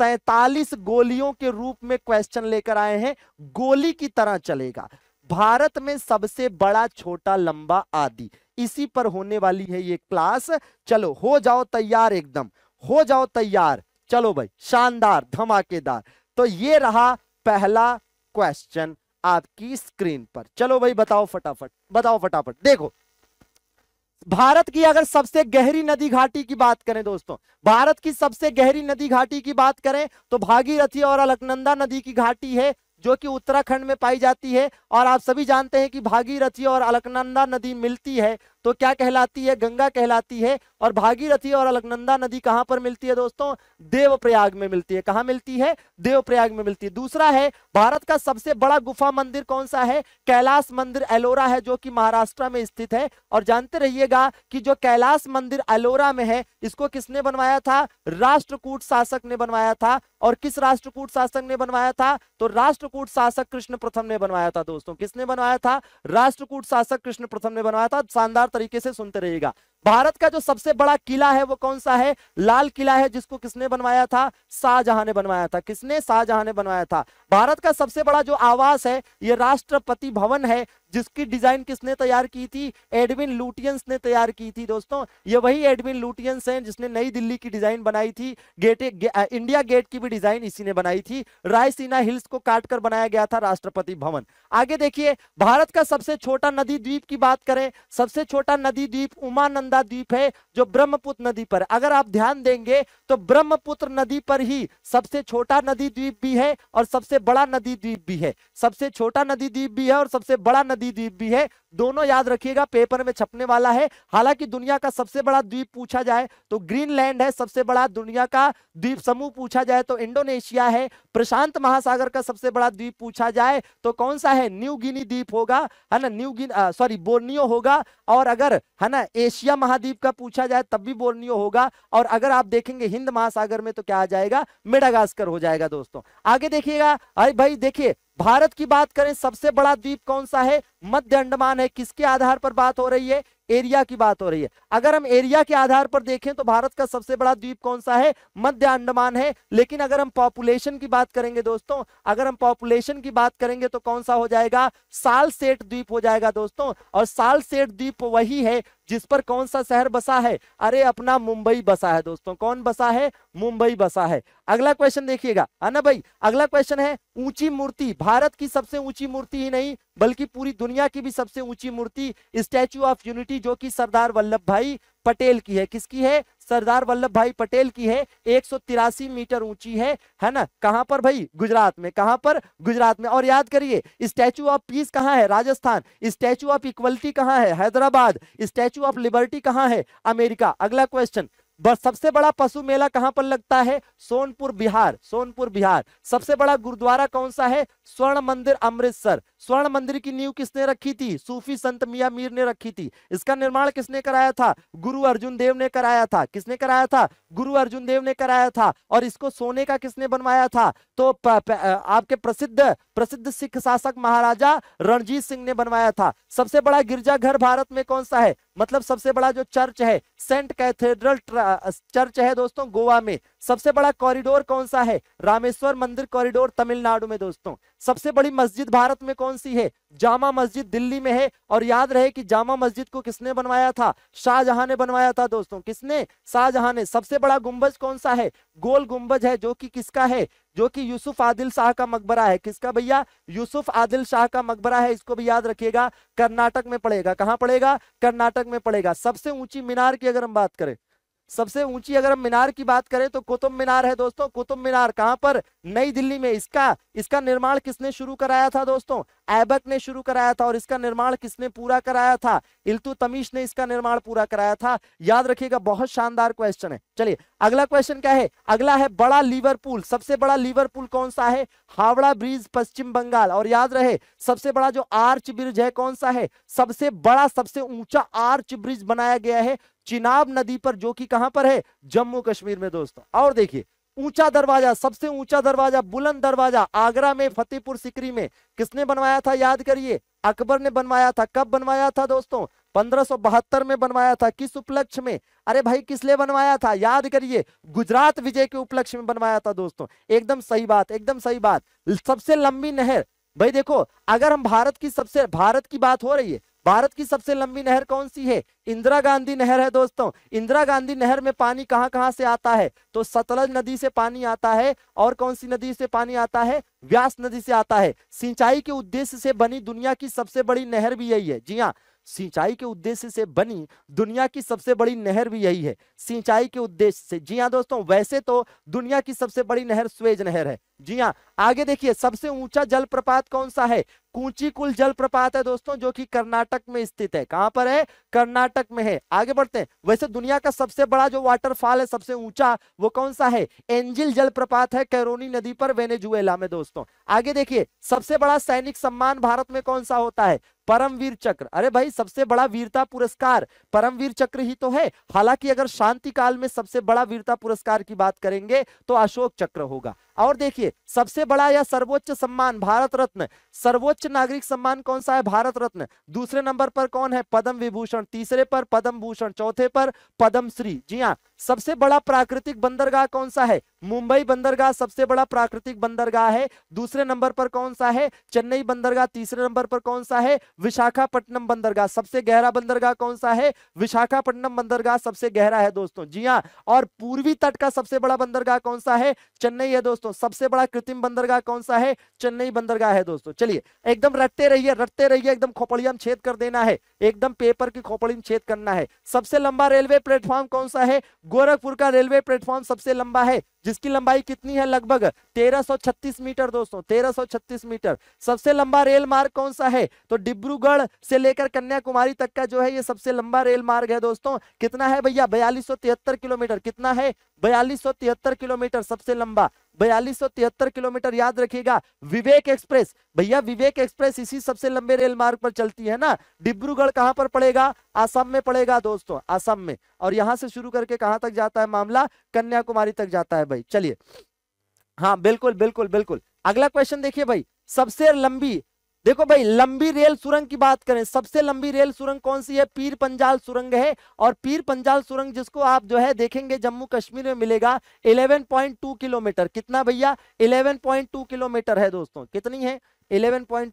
सैतालीस गोलियों के रूप में क्वेश्चन लेकर आए हैं गोली की तरह चलेगा भारत में सबसे बड़ा छोटा लंबा आदि इसी पर होने वाली है ये क्लास चलो हो जाओ तैयार एकदम हो जाओ तैयार चलो भाई शानदार धमाकेदार तो ये रहा पहला क्वेश्चन आपकी स्क्रीन पर चलो भाई बताओ फटाफट बताओ फटाफट देखो भारत की अगर सबसे गहरी नदी घाटी की बात करें दोस्तों भारत की सबसे गहरी नदी घाटी की बात करें तो भागीरथी और अलकनंदा नदी की घाटी है जो कि उत्तराखंड में पाई जाती है और आप सभी जानते हैं कि भागीरथी और अलकनंदा नदी मिलती है तो क्या कहलाती है गंगा कहलाती है और भागीरथी और अलकनंदा नदी कहाँ पर मिलती है दोस्तों देवप्रयाग में मिलती है कहाँ मिलती है देवप्रयाग में मिलती है दूसरा है भारत का सबसे बड़ा गुफा मंदिर कौन सा है कैलाश मंदिर एलोरा है जो कि महाराष्ट्र में स्थित है और जानते रहिएगा कि जो कैलाश मंदिर एलोरा में है इसको किसने बनवाया था राष्ट्रकूट शासक ने बनवाया था और किस राष्ट्रकूट शासक ने बनवाया था तो राष्ट्र राष्ट्रकूट शासक कृष्ण प्रथम ने बनवाया था दोस्तों किसने बनवाया था राष्ट्रकूट शासक कृष्ण प्रथम ने बनवाया था शानदार तरीके से सुनते रहेगा भारत का जो सबसे बड़ा किला है वो कौन सा है लाल किला है जिसको किसने बनवाया था शाहजहां ने बनवाया था किसने शाहजहां ने बनवाया था भारत का सबसे बड़ा जो आवास है ये राष्ट्रपति भवन है जिसकी डिजाइन किसने तैयार की थी एडविन लुटियंस ने तैयार की थी दोस्तों ये वही एडविन लुटियंस हैं जिसने नई दिल्ली की डिजाइन बनाई थी गेट गे, इंडिया गेट की भी डिजाइन इसी ने बनाई थी रायसीना हिल्स को काटकर बनाया गया था राष्ट्रपति भवन आगे देखिए भारत का सबसे छोटा नदी द्वीप की बात करें सबसे छोटा नदी द्वीप उमानंद नालंदा द्वीप है जो ब्रह्मपुत्र नदी पर अगर आप ध्यान देंगे तो ब्रह्मपुत्र नदी पर ही सबसे छोटा नदी द्वीप भी है और सबसे बड़ा नदी द्वीप भी है सबसे छोटा नदी द्वीप भी है और सबसे बड़ा नदी द्वीप भी है दोनों याद रखिएगा पेपर में छपने वाला है हालांकि दुनिया का सबसे बड़ा द्वीप पूछा जाए तो ग्रीनलैंड है सबसे बड़ा दुनिया का द्वीप समूह पूछा जाए तो इंडोनेशिया है प्रशांत महासागर का सबसे बड़ा द्वीप पूछा जाए तो कौन सा है न्यू गिनी द्वीप होगा है ना न्यू गिन सॉरी बोर्नियो होगा और अगर है ना एशिया महाद्वीप का पूछा जाए तब भी बोर्नियो होगा और अगर आप देखेंगे हिंद महासागर में तो क्या आ जाएगा मेडागास्कर हो जाएगा दोस्तों आगे देखिएगा अरे भाई देखिए भारत की बात करें सबसे बड़ा द्वीप कौन सा है मध्य अंडमान है किसके आधार पर बात हो रही है एरिया की बात हो रही है अगर हम एरिया के आधार पर देखें तो भारत का सबसे बड़ा द्वीप कौन सा है मध्य अंडमान है लेकिन अगर हम पॉपुलेशन की बात करेंगे दोस्तों अगर हम पॉपुलेशन की बात करेंगे तो कौन सा हो जाएगा साल सेठ द्वीप हो जाएगा दोस्तों और साल सेठ द्वीप वही है जिस पर कौन सा शहर बसा है अरे अपना मुंबई बसा है दोस्तों कौन बसा है मुंबई बसा है अगला क्वेश्चन देखिएगा है हाँ ना भाई अगला क्वेश्चन है ऊंची मूर्ति भारत की सबसे ऊंची मूर्ति ही नहीं बल्कि पूरी दुनिया की भी सबसे ऊंची मूर्ति स्टैच्यू ऑफ यूनिटी जो कि सरदार वल्लभ भाई पटेल की है किसकी है सरदार वल्लभ भाई पटेल की है एक मीटर ऊंची है है ना कहां पर भाई गुजरात में कहां पर गुजरात में और याद करिए स्टैचू ऑफ पीस कहां है राजस्थान स्टैचू ऑफ इक्वलिटी कहाँ है हैदराबाद स्टैचू ऑफ लिबर्टी कहाँ है अमेरिका अगला क्वेश्चन सबसे बड़ा पशु मेला कहां पर लगता है सोनपुर बिहार सोनपुर बिहार सबसे बड़ा गुरुद्वारा कौन सा है स्वर्ण मंदिर अमृतसर स्वर्ण मंदिर की नींव किसने रखी थी सूफी संत मिया मीर ने रखी थी इसका निर्माण किसने कराया था गुरु अर्जुन देव ने कराया था किसने कराया था गुरु अर्जुन देव ने कराया था और इसको सोने का किसने बनवाया था तो प, प, आपके प्रसिद्ध प्रसिद्ध सिख शासक महाराजा रणजीत सिंह ने बनवाया था सबसे बड़ा गिरजाघर भारत में कौन सा है मतलब सबसे बड़ा जो चर्च है सेंट कैथेड्रल चर्च है दोस्तों गोवा में सबसे बड़ा कॉरिडोर कौन सा है रामेश्वर मंदिर कॉरिडोर तमिलनाडु में दोस्तों सबसे बड़ी मस्जिद भारत में कौन सी है जामा मस्जिद दिल्ली में है और याद रहे कि जामा मस्जिद को किसने बनवाया था शाहजहां ने बनवाया था दोस्तों किसने शाहजहां ने सबसे बड़ा गुंबज कौन सा है गोल गुंबज है जो कि किसका है जो कि यूसुफ आदिल शाह का मकबरा है किसका भैया यूसुफ आदिल शाह का मकबरा है इसको भी याद रखिएगा कर्नाटक में पड़ेगा कहाँ पड़ेगा कर्नाटक में पड़ेगा सबसे ऊंची मीनार की अगर हम बात करें सबसे ऊंची अगर हम मीनार की बात करें तो कुतुब मीनार है दोस्तों कुतुब मीनार कहां पर नई दिल्ली में इसका इसका निर्माण किसने शुरू कराया था दोस्तों ऐबक ने शुरू कराया था और इसका निर्माण किसने पूरा कराया था इल्तु तमीश ने इसका निर्माण पूरा कराया था याद रखिएगा बहुत शानदार क्वेश्चन है चलिए अगला क्वेश्चन क्या है अगला है बड़ा लीवर पुल सबसे बड़ा लीवर पुल कौन सा है हावड़ा ब्रिज पश्चिम बंगाल और याद रहे सबसे बड़ा जो आर्च ब्रिज है कौन सा है सबसे बड़ा सबसे ऊंचा आर्च ब्रिज बनाया गया है चिनाब नदी पर जो कि कहां पर है जम्मू कश्मीर में दोस्तों और देखिए ऊंचा दरवाजा सबसे ऊंचा दरवाजा बुलंद दरवाजा आगरा में फतेहपुर सिकरी में किसने बनवाया था याद करिए अकबर ने बनवाया था कब बनवाया था दोस्तों पंद्रह में बनवाया था किस उपलक्ष्य में अरे भाई किस लिए बनवाया था याद करिए गुजरात विजय के उपलक्ष्य में बनवाया था दोस्तों एकदम सही बात एकदम सही बात सबसे लंबी नहर भाई देखो अगर हम भारत की सबसे भारत की बात हो रही है भारत की सबसे लंबी नहर कौन सी है इंदिरा गांधी नहर है दोस्तों इंदिरा गांधी नहर में पानी कहां कहां से आता है तो सतलज नदी से पानी आता है और कौन सी नदी से पानी आता है व्यास नदी से आता है सिंचाई के उद्देश्य से बनी दुनिया की सबसे बड़ी नहर भी यही है जी हाँ सिंचाई के उद्देश्य से बनी दुनिया की सबसे बड़ी नहर भी यही है सिंचाई के उद्देश्य से जी हाँ दोस्तों वैसे तो दुनिया की सबसे बड़ी नहर स्वेज नहर है जी हाँ आगे देखिए सबसे ऊंचा जलप्रपात कौन सा है जल जलप्रपात है दोस्तों जो कि कर्नाटक में स्थित है कहां पर है कर्नाटक में है आगे बढ़ते हैं वैसे दुनिया का सबसे बड़ा जो वाटरफॉल है सबसे ऊंचा वो कौन सा है एंजिल जलप्रपात है कैरोनी नदी पर वेनेजुएला में दोस्तों आगे देखिए सबसे बड़ा सैनिक सम्मान भारत में कौन सा होता है परमवीर चक्र अरे भाई सबसे बड़ा वीरता पुरस्कार परमवीर चक्र ही तो है हालांकि अगर शांति काल में सबसे बड़ा वीरता पुरस्कार की बात करेंगे तो अशोक चक्र होगा और देखिए सबसे बड़ा या सर्वोच्च सम्मान भारत रत्न सर्वोच्च नागरिक सम्मान कौन सा है भारत रत्न दूसरे नंबर पर कौन है पद्म विभूषण तीसरे पर पद्म भूषण चौथे पर पद्म श्री जी हाँ सबसे बड़ा प्राकृतिक बंदरगाह कौन सा है मुंबई बंदरगाह सबसे बड़ा प्राकृतिक बंदरगाह है दूसरे नंबर पर कौन सा है चेन्नई बंदरगाह तीसरे नंबर पर कौन सा है विशाखापट्टनम बंदरगाह सबसे गहरा बंदरगाह कौन सा है विशाखापट्टनम बंदरगाह सबसे गहरा है दोस्तों जी हाँ और पूर्वी तट का सबसे बड़ा बंदरगाह कौन सा है चेन्नई है दोस्तों सबसे बड़ा कृत्रिम बंदरगाह कौन सा है चेन्नई बंदरगाह है दोस्तों चलिए एकदम रटते रहिए रटते रहिए एकदम खोपड़िया छेद कर देना है एकदम पेपर की खोपड़ी में छेद करना है सबसे लंबा रेलवे प्लेटफॉर्म कौन सा है गोरखपुर का रेलवे प्लेटफॉर्म सबसे लंबा है जिसकी लंबाई कितनी है लगभग 1336 मीटर दोस्तों 1336 मीटर सबसे लंबा रेल मार्ग कौन सा है तो डिब्रूगढ़ से लेकर कन्याकुमारी तक का जो है ये सबसे लंबा रेल मार्ग है दोस्तों कितना है भैया बयालीस किलोमीटर कितना है बयालीस किलोमीटर सबसे लंबा बयालीस किलोमीटर याद रखिएगा विवेक एक्सप्रेस भैया विवेक एक्सप्रेस इसी सबसे लंबे रेल मार्ग पर चलती है ना डिब्रूगढ़ कहाँ पर पड़ेगा आसाम में पड़ेगा दोस्तों आसाम में और यहाँ से शुरू करके कहाँ तक जाता है मामला कन्याकुमारी तक जाता है भाई चलिए हाँ बिल्कुल बिल्कुल बिल्कुल अगला क्वेश्चन देखिए भाई सबसे लंबी देखो भाई लंबी रेल सुरंग की बात करें सबसे लंबी रेल सुरंग कौन सी है पीर पंजाल सुरंग है और पीर पंजाल सुरंग जिसको आप जो है देखेंगे जम्मू कश्मीर में मिलेगा 11.2 किलोमीटर कितना भैया 11.2 किलोमीटर है दोस्तों कितनी है 11.2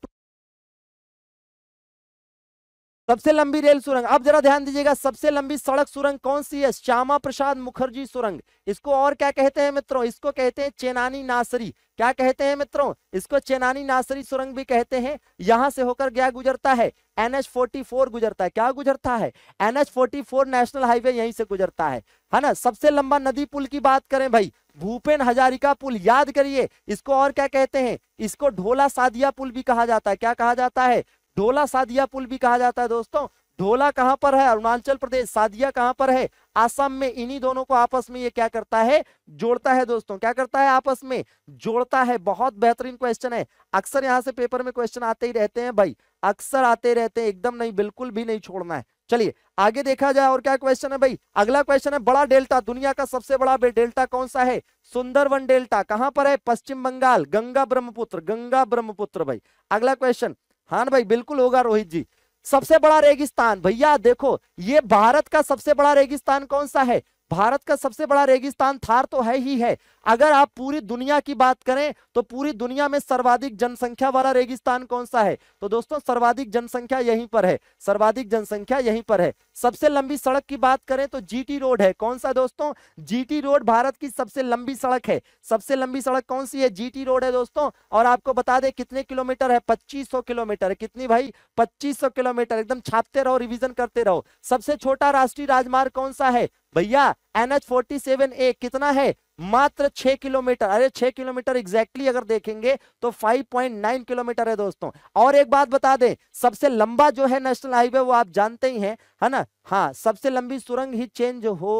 सबसे लंबी रेल सुरंग अब जरा ध्यान दीजिएगा सबसे लंबी सड़क सुरंग कौन सी है श्यामा प्रसाद मुखर्जी सुरंग इसको और क्या कहते हैं मित्रों इसको कहते हैं चेनानी नासरी क्या कहते हैं मित्रों इसको चेनानी नासरी सुरंग भी कहते हैं यहां से होकर गया गुजरता है एनएच फोर गुजरता है क्या गुजरता है एनएच फोर नेशनल हाईवे यही से गुजरता है है ना सबसे लंबा नदी पुल की बात करें भाई भूपेन हजारिका पुल याद करिए इसको और क्या कहते हैं इसको ढोला सादिया पुल भी कहा जाता है क्या कहा जाता है ढोला सादिया पुल भी कहा जाता है दोस्तों ढोला कहां पर है अरुणाचल प्रदेश सादिया कहां पर है आसाम में इन्हीं दोनों को आपस में ये क्या करता है जोड़ता है दोस्तों क्या करता है आपस में जोड़ता है बहुत बेहतरीन क्वेश्चन है अक्सर यहां से पेपर में क्वेश्चन आते ही रहते हैं भाई अक्सर आते रहते हैं एकदम नहीं बिल्कुल भी नहीं छोड़ना है चलिए आगे देखा जाए और क्या क्वेश्चन है भाई अगला क्वेश्चन है बड़ा डेल्टा दुनिया का सबसे बड़ा डेल्टा कौन सा है सुंदरवन डेल्टा कहां पर है पश्चिम बंगाल गंगा ब्रह्मपुत्र गंगा ब्रह्मपुत्र भाई अगला क्वेश्चन हाँ भाई बिल्कुल होगा रोहित जी सबसे बड़ा रेगिस्तान भैया देखो ये भारत का सबसे बड़ा रेगिस्तान कौन सा है भारत का सबसे बड़ा रेगिस्तान थार तो है ही है अगर आप पूरी दुनिया की बात करें तो पूरी दुनिया में सर्वाधिक जनसंख्या वाला रेगिस्तान कौन सा है तो दोस्तों सर्वाधिक जनसंख्या यहीं पर है सर्वाधिक जनसंख्या यहीं पर है सबसे लंबी सड़क की बात करें तो जीटी रोड है कौन सा दोस्तों जीटी रोड भारत की सबसे लंबी सड़क है सबसे लंबी सड़क कौन सी है जीटी रोड है दोस्तों और आपको बता दें कितने किलोमीटर है 2500 किलोमीटर कितनी भाई 2500 किलोमीटर एकदम छापते रहो रिवीजन करते रहो सबसे छोटा राष्ट्रीय राजमार्ग कौन सा है भैया N H forty seven A कितना है मात्र छह किलोमीटर अरे छह किलोमीटर एग्जैक्टली अगर देखेंगे तो 5.9 किलोमीटर है दोस्तों और एक बात बता दें सबसे लंबा जो है नेशनल हाईवे वो आप जानते ही हैं है ना हाँ सबसे लंबी सुरंग ही चेंज हो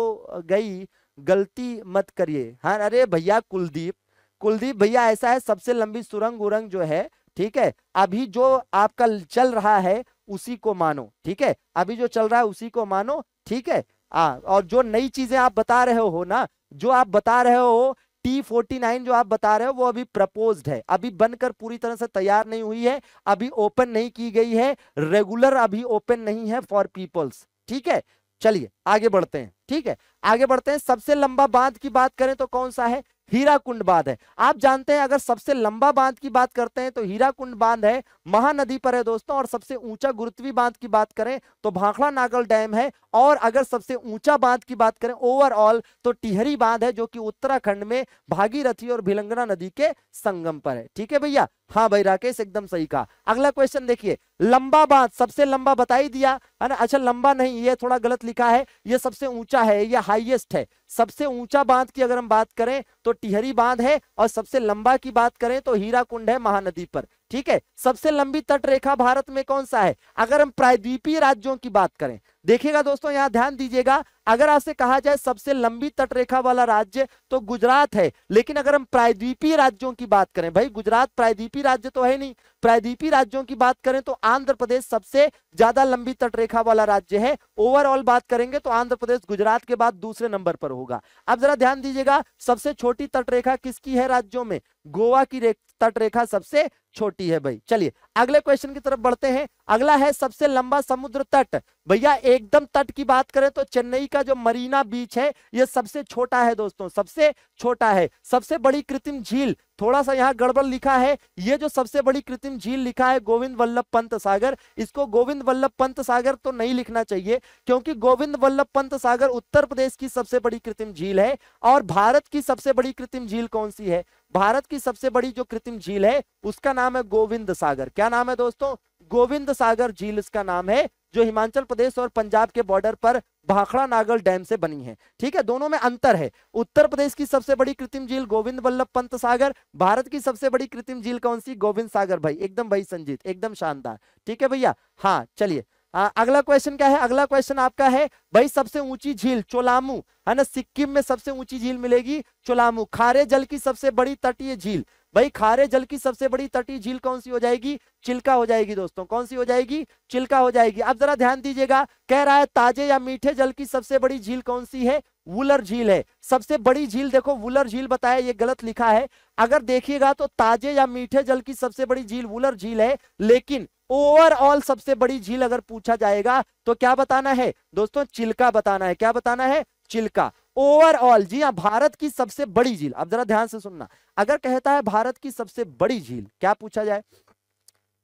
गई गलती मत करिए हाँ अरे भैया कुलदीप कुलदीप भैया ऐसा है सबसे लंबी सुरंग उरंग जो है ठीक है अभी जो आपका चल रहा है उसी को मानो ठीक है अभी जो चल रहा है उसी को मानो ठीक है आ, हाँ, और जो नई चीजें आप बता रहे हो ना जो आप बता रहे हो टी फोर्टी नाइन जो आप बता रहे हो वो अभी प्रपोज है अभी बनकर पूरी तरह से तैयार नहीं हुई है अभी ओपन नहीं की गई है रेगुलर अभी ओपन नहीं है फॉर पीपल्स ठीक है चलिए आगे बढ़ते हैं ठीक है आगे बढ़ते हैं सबसे लंबा बांध की बात करें तो कौन सा है हीरा कुंड बांध है आप जानते हैं अगर सबसे लंबा बांध की बात करते हैं तो हीरा कुंड बांध है महानदी पर है दोस्तों और सबसे ऊंचा गुरुत्वी बांध की बात करें तो भाखड़ा नागल डैम है और अगर सबसे ऊंचा बांध की बात करें ओवरऑल तो टिहरी बांध है जो कि उत्तराखंड में भागीरथी और भिलंगना नदी के संगम पर है ठीक है भैया हाँ भाई राकेश एकदम सही कहा अगला क्वेश्चन देखिए लंबा बांध सबसे लंबा बता ही दिया है ना अच्छा लंबा नहीं ये थोड़ा गलत लिखा है ये सबसे ऊंचा है ये हाईएस्ट है सबसे ऊंचा बांध की अगर हम बात करें तो टिहरी बांध है और सबसे लंबा की बात करें तो हीरा कुंड है महानदी पर ठीक है सबसे लंबी तट रेखा भारत में कौन सा है अगर हम प्रायद्वीपीय राज्यों की बात करें देखिएगा दोस्तों यहाँ ध्यान दीजिएगा अगर आपसे कहा जाए सबसे लंबी तट रेखा वाला राज्य तो गुजरात है लेकिन अगर हम प्रायद्वीपीय राज्यों की बात करें भाई गुजरात प्रायद्वीपीय राज्य तो है नहीं प्रायद्वीपी राज्यों की बात करें तो आंध्र प्रदेश सबसे ज्यादा लंबी तटरेखा वाला राज्य है ओवरऑल बात करेंगे तो आंध्र प्रदेश गुजरात के बाद दूसरे नंबर पर होगा अब जरा ध्यान दीजिएगा सबसे छोटी तटरेखा किसकी है राज्यों में गोवा की तटरेखा सबसे छोटी है भाई चलिए अगले क्वेश्चन की तरफ बढ़ते हैं अगला है सबसे लंबा समुद्र तट भैया एकदम तट की बात करें तो चेन्नई का जो मरीना बीच है ये सबसे छोटा है दोस्तों सबसे छोटा है सबसे बड़ी कृत्रिम झील थोड़ा सा यहाँ गड़बड़ लिखा है ये जो सबसे बड़ी कृत्रिम झील लिखा है गोविंद वल्लभ पंत सागर इसको गोविंद वल्लभ पंत सागर तो नहीं लिखना चाहिए क्योंकि गोविंद वल्लभ पंत सागर उत्तर प्रदेश की सबसे बड़ी कृत्रिम झील है और भारत की सबसे बड़ी कृत्रिम झील कौन सी है भारत की सबसे बड़ी जो कृत्रिम झील है उसका नाम है गोविंद सागर क्या नाम है दोस्तों गोविंद सागर झील इसका नाम है जो हिमाचल प्रदेश और पंजाब के बॉर्डर पर भाखड़ा नागल डैम से बनी है ठीक है दोनों में अंतर है उत्तर प्रदेश की सबसे बड़ी कृत्रिम झील गोविंद वल्लभ पंत सागर भारत की सबसे बड़ी कृत्रिम झील कौन सी गोविंद सागर भाई एकदम भाई संजीत एकदम शानदार ठीक है भैया हाँ चलिए आ, अगला क्वेश्चन क्या है अगला क्वेश्चन आपका है भाई सबसे ऊंची झील चोलामू है ना सिक्किम में सबसे ऊंची झील मिलेगी चोलामू खारे जल की सबसे बड़ी तटीय झील भाई खारे जल की सबसे बड़ी तटीय झील कौन सी हो जाएगी चिल्का हो जाएगी दोस्तों कौन सी हो जाएगी चिल्का हो जाएगी अब जरा ध्यान दीजिएगा कह रहा है ताजे या मीठे जल की सबसे बड़ी झील कौन सी है वुलर झील है सबसे बड़ी झील देखो वुलर झील बताया ये गलत लिखा है अगर देखिएगा तो ताजे या मीठे जल की सबसे बड़ी झील वुलर झील है लेकिन ओवरऑल सबसे बड़ी झील अगर पूछा जाएगा तो क्या बताना है दोस्तों चिल्का बताना है क्या बताना है चिल्का ओवरऑल जी हाँ भारत की सबसे बड़ी झील अब जरा ध्यान से सुनना अगर कहता है भारत की सबसे बड़ी झील क्या पूछा जाए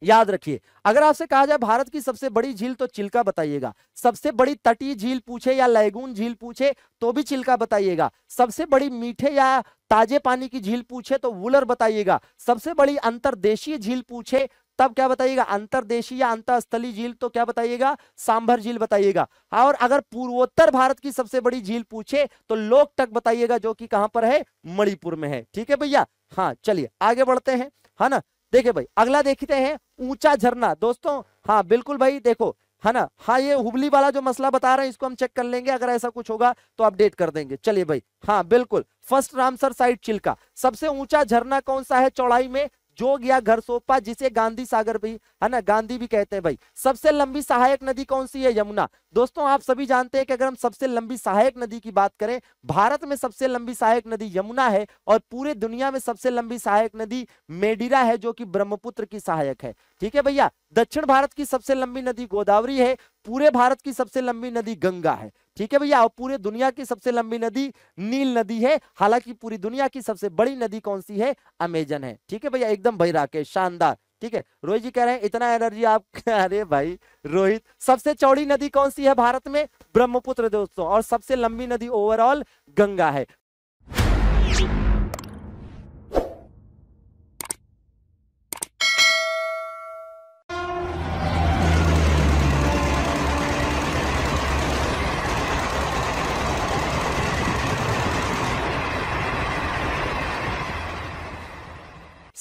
याद रखिए अगर आपसे कहा जाए भारत की सबसे बड़ी झील तो चिल्का बताइएगा सबसे बड़ी तटीय झील पूछे या लैगून झील पूछे तो भी चिल्का बताइएगा सबसे बड़ी मीठे या ताजे पानी की झील पूछे तो वुलर बताइएगा सबसे बड़ी अंतरदेशीय झील पूछे तब क्या बताइएगा अंतरदेशी या अंतस्थली झील तो क्या बताइएगा सांभर झील बताइएगा हाँ, और अगर पूर्वोत्तर भारत की सबसे बड़ी झील पूछे तो लोकटक बताइएगा जो कि कहां पर है मणिपुर में है ठीक है भैया हाँ चलिए आगे बढ़ते हैं है हाँ ना देखे भाई अगला देखते हैं ऊंचा झरना दोस्तों हाँ बिल्कुल भाई देखो है ना हाँ ये हुबली वाला जो मसला बता रहे हैं इसको हम चेक कर लेंगे अगर ऐसा कुछ होगा तो अपडेट कर देंगे चलिए भाई हाँ बिल्कुल फर्स्ट रामसर साइड चिल्का सबसे ऊंचा झरना कौन सा है चौड़ाई में गया घर सोपा जिसे गांधी सागर भी है ना गांधी भी कहते हैं भाई सबसे लंबी सहायक नदी कौन सी है यमुना दोस्तों आप सभी जानते हैं कि अगर हम सबसे लंबी सहायक नदी की बात करें भारत में सबसे लंबी सहायक नदी यमुना है और पूरे दुनिया में सबसे लंबी सहायक नदी मेडिरा है जो कि ब्रह्मपुत्र की सहायक है ठीक है भैया दक्षिण भारत की सबसे लंबी नदी गोदावरी है पूरे भारत की सबसे लंबी नदी गंगा है ठीक है भैया और पूरे दुनिया की सबसे लंबी नदी नील नदी है हालांकि पूरी दुनिया की सबसे बड़ी नदी कौन सी है अमेजन है ठीक है भैया एकदम बहिरा के शानदार ठीक है रोहित जी कह रहे हैं इतना एनर्जी आप अरे भाई रोहित सबसे चौड़ी नदी कौन सी है भारत में ब्रह्मपुत्र दोस्तों और सबसे लंबी नदी ओवरऑल गंगा है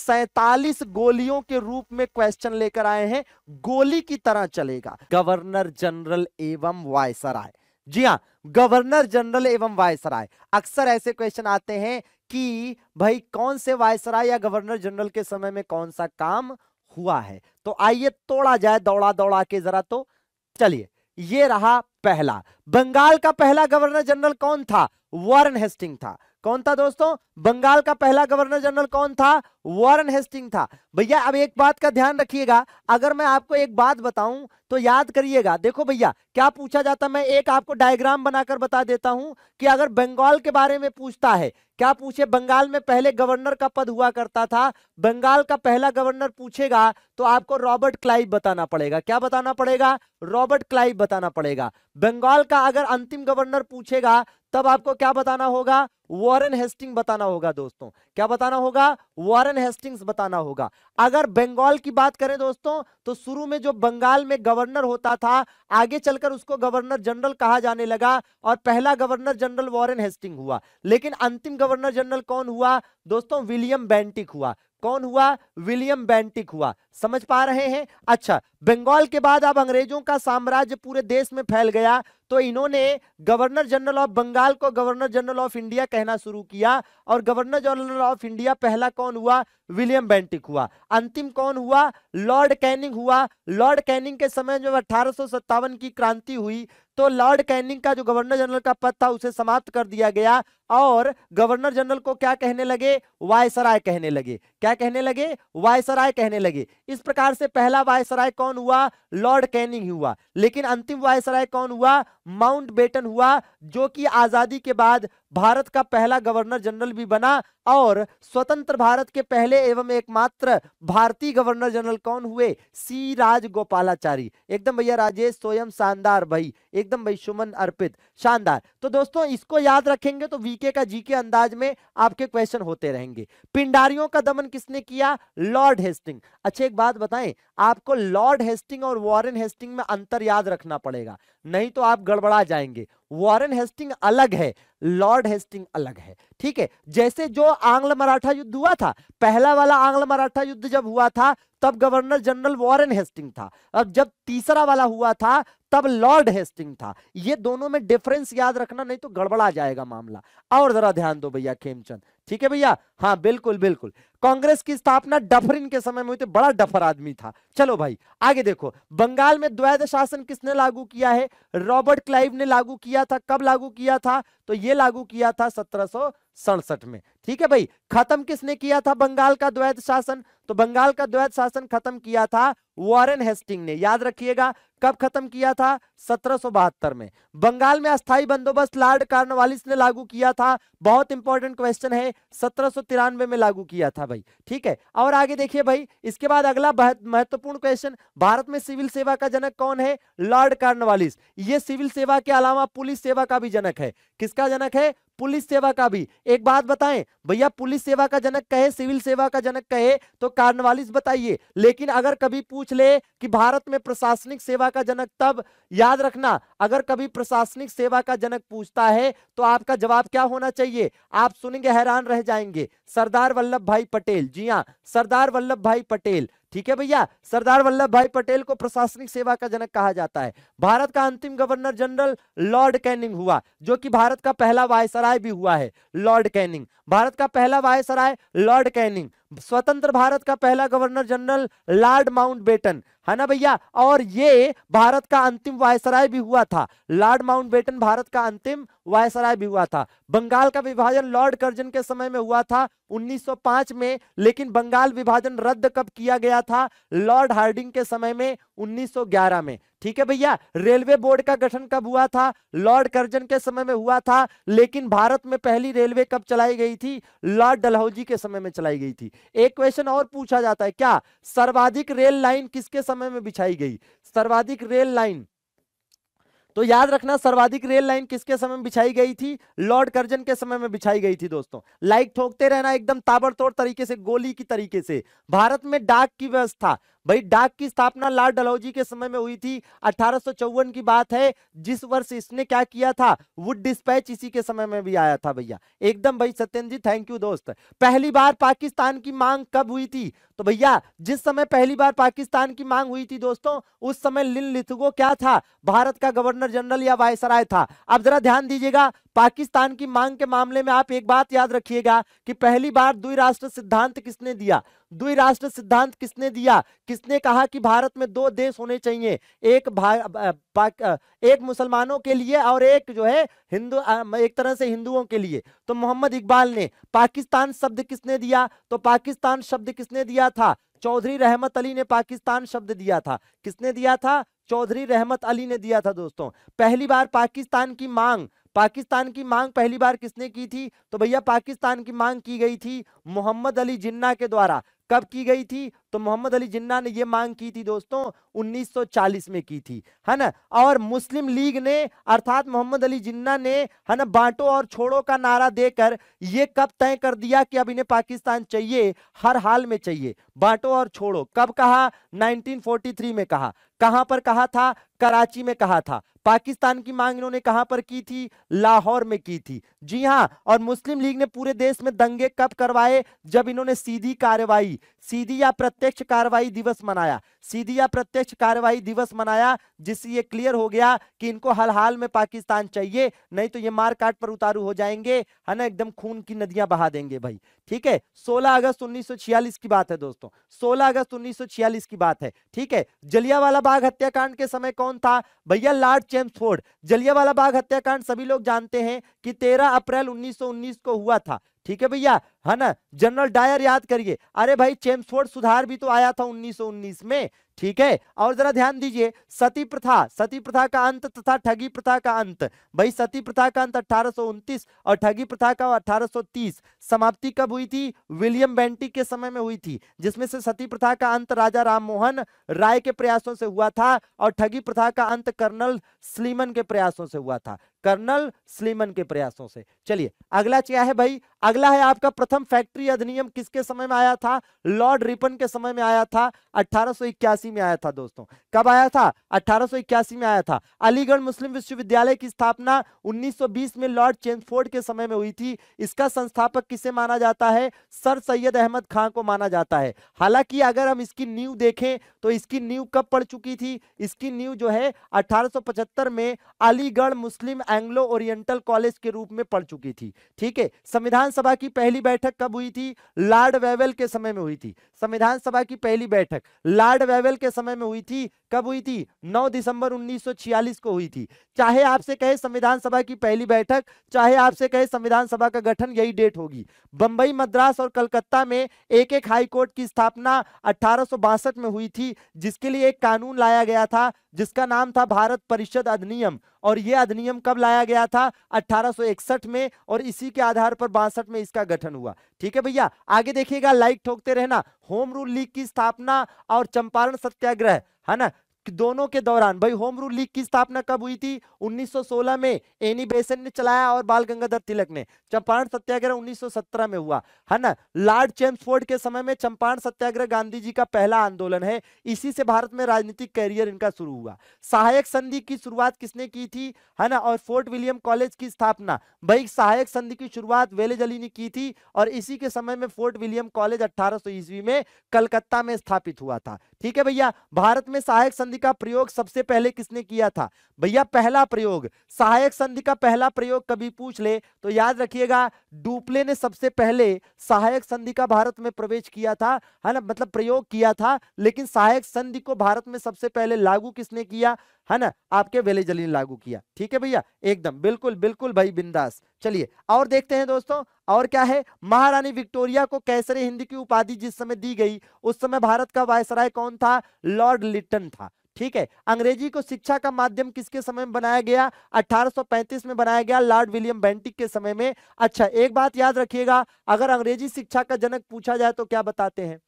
सैतालीस गोलियों के रूप में क्वेश्चन लेकर आए हैं गोली की तरह चलेगा गवर्नर जनरल एवं वायसराय जी हाँ गवर्नर जनरल एवं वायसराय अक्सर ऐसे क्वेश्चन आते हैं कि भाई कौन से वायसराय या गवर्नर जनरल के समय में कौन सा काम हुआ है तो आइए तोड़ा जाए दौड़ा दौड़ा के जरा तो चलिए ये रहा पहला बंगाल का पहला गवर्नर जनरल कौन था वारन हेस्टिंग था कौन था दोस्तों बंगाल का पहला गवर्नर जनरल कौन था वॉरन हेस्टिंग था भैया अब एक बात का ध्यान रखिएगा अगर मैं आपको एक बात बताऊं तो याद करिएगा देखो भैया क्या पूछा जाता मैं एक आपको डायग्राम बनाकर बता देता हूं कि अगर बंगाल के बारे में पूछता है क्या पूछे बंगाल में पहले गवर्नर का पद हुआ करता था बंगाल का पहला गवर्नर पूछेगा तो आपको रॉबर्ट क्लाइव बताना पड़ेगा क्या बताना पड़ेगा रॉबर्ट क्लाइव बताना पड़ेगा बंगाल का अगर अंतिम गवर्नर पूछेगा तब आपको क्या बताना होगा वॉरन हेस्टिंग बताना होगा दोस्तों क्या बताना होगा वॉरन वॉरेन हेस्टिंग्स बताना होगा अगर बंगाल की बात करें दोस्तों तो शुरू में जो बंगाल में गवर्नर होता था आगे चलकर उसको गवर्नर जनरल कहा जाने लगा और पहला गवर्नर जनरल वॉरेन हेस्टिंग हुआ लेकिन अंतिम गवर्नर जनरल कौन हुआ दोस्तों विलियम बैंटिक हुआ कौन हुआ विलियम बेंटिक हुआ समझ पा रहे हैं अच्छा बंगाल के बाद अब अंग्रेजों का साम्राज्य पूरे देश में फैल गया तो इन्होंने गवर्नर जनरल ऑफ बंगाल को गवर्नर जनरल ऑफ इंडिया कहना शुरू किया और गवर्नर जनरल ऑफ इंडिया पहला कौन हुआ विलियम बेंटिक हुआ अंतिम कौन हुआ लॉर्ड कैनिंग हुआ लॉर्ड कैनिंग के समय जब अठारह की क्रांति हुई तो लॉर्ड कैनिंग का जो गवर्नर जनरल का पद था उसे समाप्त कर दिया गया और गवर्नर जनरल को क्या कहने लगे वायसराय कहने लगे क्या कहने लगे वायसराय कहने लगे इस प्रकार से पहला वायसराय कौन हुआ लॉर्ड कैनिंग हुआ लेकिन अंतिम वायसराय कौन हुआ माउंट बेटन हुआ जो कि आजादी के बाद भारत का पहला गवर्नर जनरल भी बना और स्वतंत्र भारत के पहले एवं एकमात्र भारतीय गवर्नर जनरल कौन हुए सी राजगोपालाचारी एकदम भैया राजेश स्वयं शानदार भाई एकदम एकदम भाई सुमन अर्पित शानदार तो दोस्तों इसको याद रखेंगे तो वीके का जीके अंदाज में आपके क्वेश्चन होते रहेंगे पिंडारियों का दमन किसने किया लॉर्ड हेस्टिंग अच्छा एक बात बताएं आपको लॉर्ड हेस्टिंग और वॉरन हेस्टिंग में अंतर याद रखना पड़ेगा नहीं तो आप गड़बड़ा जाएंगे वॉरेन हेस्टिंग अलग है लॉर्ड हेस्टिंग अलग है ठीक है जैसे जो आंग्ल मराठा युद्ध हुआ था पहला वाला आंग्ल मराठा युद्ध जब हुआ था तब गवर्नर जनरल वॉरेन हेस्टिंग था अब जब तीसरा वाला हुआ था तब लॉर्ड हेस्टिंग था ये दोनों में डिफरेंस याद रखना नहीं तो गड़बड़ा जाएगा मामला और जरा ध्यान दो भैया खेमचंद ठीक है भैया हाँ बिल्कुल बिल्कुल कांग्रेस की स्थापना डफरिन के समय में हुई थी बड़ा डफर आदमी था चलो भाई आगे देखो बंगाल में द्वैध शासन किसने लागू किया है रॉबर्ट क्लाइव ने लागू किया था कब लागू किया था तो ये लागू किया था सत्रह में ठीक है भाई खत्म किसने किया था बंगाल का द्वैध शासन तो बंगाल का द्वैध शासन खत्म किया था वॉरेन हेस्टिंग ने याद रखिएगा कब खत्म किया था सत्रह में बंगाल में अस्थाई बंदोबस्त लॉर्ड कार्नवालिस ने लागू किया था बहुत इंपॉर्टेंट क्वेश्चन है सत्रह में लागू किया था भाई ठीक है और आगे देखिए भाई इसके बाद अगला महत्वपूर्ण क्वेश्चन भारत में सिविल सेवा का जनक कौन है लॉर्ड कार्नवालिस ये सिविल सेवा के अलावा पुलिस सेवा का भी जनक है किसका जनक है पुलिस सेवा का भी एक बात बताएं भैया पुलिस सेवा का जनक कहे सिविल सेवा का जनक कहे तो कार्नवालिस बताइए लेकिन अगर कभी पूछ ले कि भारत में प्रशासनिक सेवा का जनक तब याद रखना अगर कभी प्रशासनिक सेवा का जनक पूछता है तो आपका जवाब क्या होना चाहिए आप सुनेंगे हैरान रह जाएंगे सरदार वल्लभ भाई पटेल जी हाँ सरदार वल्लभ भाई पटेल ठीक है भैया सरदार वल्लभ भाई पटेल को प्रशासनिक सेवा का जनक कहा जाता है भारत का अंतिम गवर्नर जनरल लॉर्ड कैनिंग हुआ जो कि भारत का पहला वायसराय भी हुआ है लॉर्ड कैनिंग भारत का पहला वायसराय लॉर्ड कैनिंग स्वतंत्र भारत का पहला गवर्नर जनरल लॉर्ड माउंटबेटन है ना भैया और ये भारत का अंतिम वायसराय भी हुआ था लॉर्ड माउंटबेटन भारत का अंतिम वायसराय भी हुआ था बंगाल का विभाजन लॉर्ड कर्जन के समय में हुआ था 1905 में लेकिन बंगाल विभाजन रद्द कब किया गया था लॉर्ड हार्डिंग के समय में 1911 में ठीक है भैया रेलवे बोर्ड का गठन कब हुआ था लॉर्ड कर्जन के समय में हुआ था लेकिन भारत में पहली रेलवे कब चलाई गई थी लॉर्ड डलहौजी के समय में चलाई गई थी एक क्वेश्चन और पूछा जाता है क्या सर्वाधिक रेल लाइन किसके समय में बिछाई गई सर्वाधिक रेल लाइन तो याद रखना सर्वाधिक रेल लाइन किसके समय में बिछाई गई थी लॉर्ड कर्जन के समय में बिछाई गई थी दोस्तों लाइक ठोकते रहना एकदम ताबड़तोड़ तरीके से गोली की तरीके से भारत में डाक की व्यवस्था भाई डाक की स्थापना लाल डलौजी के समय में हुई थी अठारह की बात है जिस वर्ष इसने क्या किया था वुड डिस्पैच इसी के समय में भी आया था भैया एकदम भाई सत्यन जी थैंक यू दोस्त पहली बार पाकिस्तान की मांग कब हुई थी तो भैया जिस समय पहली बार पाकिस्तान की मांग हुई थी दोस्तों उस समय लिन लिथगो क्या था भारत का गवर्नर जनरल या वायसराय था अब जरा ध्यान दीजिएगा पाकिस्तान की मांग के मामले में आप एक बात याद रखिएगा कि पहली बार द्वि राष्ट्र सिद्धांत किसने दिया द्वि राष्ट्र सिद्धांत किसने दिया किसने कहा कि भारत में दो देश होने चाहिए एक एक मुसलमानों के लिए और एक जो है हिंदू एक तरह से हिंदुओं के लिए तो मोहम्मद इकबाल ने पाकिस्तान शब्द किसने दिया तो पाकिस्तान शब्द किसने दिया था चौधरी रहमत अली ने पाकिस्तान शब्द दिया था किसने दिया था चौधरी रहमत अली ने दिया था दोस्तों पहली बार पाकिस्तान की मांग पाकिस्तान की मांग पहली बार किसने की थी तो भैया पाकिस्तान की मांग की गई थी मोहम्मद अली जिन्ना के द्वारा कब की गई थी तो मोहम्मद अली जिन्ना ने यह मांग की थी दोस्तों 1940 में की थी है ना और मुस्लिम लीग ने अर्थात मोहम्मद अली जिन्ना ने है ना बांटो और छोड़ो का नारा देकर यह कब तय कर दिया कि अब इन्हें पाकिस्तान चाहिए हर हाल में चाहिए बांटो और छोड़ो कब कहा 1943 में कहा कहां पर कहा था कराची में कहा था पाकिस्तान की मांग इन्होंने कहां पर की थी लाहौर में की थी जी हां और मुस्लिम लीग ने पूरे देश में दंगे कब करवाए जब इन्होंने सीधी कार्रवाई सीधी या प्रत्यक्ष कार्रवाई दिवस मनाया सीधी या प्रत्यक्ष कार्रवाई दिवस मनाया जिससे ये क्लियर हो गया कि इनको हर हाल में पाकिस्तान चाहिए नहीं तो ये मार काट पर उतारू हो जाएंगे है ना एकदम खून की नदियां बहा देंगे भाई ठीक है 16 अगस्त 1946 की बात है दोस्तों 16 अगस्त 1946 की बात है ठीक है जलियावाला बाग हत्याकांड के समय कौन था भैया लॉर्ड चेम्सफोर्ड जलियावाला बाग हत्याकांड सभी लोग जानते हैं कि 13 अप्रैल 1919 को हुआ था ठीक है भैया है ना जनरल डायर याद करिए अरे भाई चेम्सफोर्ड सुधार भी तो आया था 1919 में ठीक है और जरा ध्यान दीजिए सती प्रथा सती प्रथा का अंत तथा ठगी प्रथा का अंत भाई सती प्रथा का अंत अठारह और ठगी प्रथा का 1830 समाप्ति कब हुई थी विलियम बेंटी के समय में हुई थी जिसमें से सती प्रथा का अंत राजा राममोहन राय के प्रयासों से हुआ था और ठगी प्रथा का अंत कर्नल स्लीमन के प्रयासों से हुआ था कर्नल स्लीमन के प्रयासों से चलिए अगला क्या है भाई अगला है आपका प्रथम फैक्ट्री अधिनियम किसके समय में आया था लॉर्ड रिपन के समय में आया था 1881 में आया था दोस्तों कब आया था 1881 में आया था अलीगढ़ मुस्लिम विश्वविद्यालय की स्थापना 1920 में लॉर्ड चेंसफोर्ड के समय में हुई थी इसका संस्थापक किसे माना जाता है सर सैयद अहमद खां को माना जाता है हालांकि अगर हम इसकी न्यू देखें तो इसकी न्यू कब पड़ चुकी थी इसकी न्यू जो है अठारह में Aligarh Muslim Anglo Oriental college के रूप में पड़ चुकी थी ठीक है संविधान सभा की पहली बैठक बैठक कब हुई थी लॉर्ड वेवेल के समय में हुई थी संविधान सभा की पहली बैठक लॉर्ड वेवेल के समय में हुई थी कब हुई थी 9 दिसंबर 1946 को हुई थी चाहे आपसे कहे संविधान सभा की पहली बैठक चाहे आपसे कहे संविधान सभा का गठन यही डेट होगी बंबई मद्रास और कलकत्ता में एक एक हाईकोर्ट की स्थापना अठारह में हुई थी जिसके लिए एक कानून लाया गया था जिसका नाम था भारत परिषद अधिनियम और यह अधिनियम कब लाया गया था 1861 में और इसी के आधार पर बासठ में इसका गठन हुआ ठीक है भैया आगे देखिएगा लाइक ठोकते रहना होम रूल लीग की स्थापना और चंपारण सत्याग्रह है ना दोनों के दौरान भाई होम रूल लीग की स्थापना कब हुई थी 1916 में एनी बेसन ने चलाया और बाल गंगाधर तिलक ने चंपारण सत्याग्रह 1917 में हुआ है ना लॉर्ड चेम्सफोर्ड के समय में चंपारण सत्याग्रह गांधी जी का पहला आंदोलन है इसी से भारत में राजनीतिक करियर इनका शुरू हुआ सहायक संधि की शुरुआत किसने की थी है ना और फोर्ट विलियम कॉलेज की स्थापना भाई सहायक संधि की शुरुआत वेलेज ने की थी और इसी के समय में फोर्ट विलियम कॉलेज अठारह ईस्वी में कलकत्ता में स्थापित हुआ था ठीक है भैया भारत में सहायक संधि संधि का प्रयोग सबसे पहले किसने किया था भैया पहला प्रयोग सहायक संधि का पहला प्रयोग कभी पूछ ले तो याद रखिएगा डुप्ले ने सबसे पहले सहायक संधि का भारत में प्रवेश किया था है ना मतलब प्रयोग किया था लेकिन सहायक संधि को भारत में सबसे पहले लागू किसने किया है ना आपके वेले जली ने लागू किया ठीक है भैया एकदम बिल्कुल बिल्कुल भाई बिंदास चलिए और देखते हैं दोस्तों और क्या है महारानी विक्टोरिया को कैसरे हिंदी की उपाधि जिस समय दी गई उस समय भारत का वायसराय कौन था लॉर्ड लिटन था ठीक है अंग्रेजी को शिक्षा का माध्यम किसके समय में बनाया गया 1835 में बनाया गया लॉर्ड विलियम बेंटिक के समय में अच्छा एक बात याद रखिएगा अगर अंग्रेजी शिक्षा का जनक पूछा जाए तो क्या बताते हैं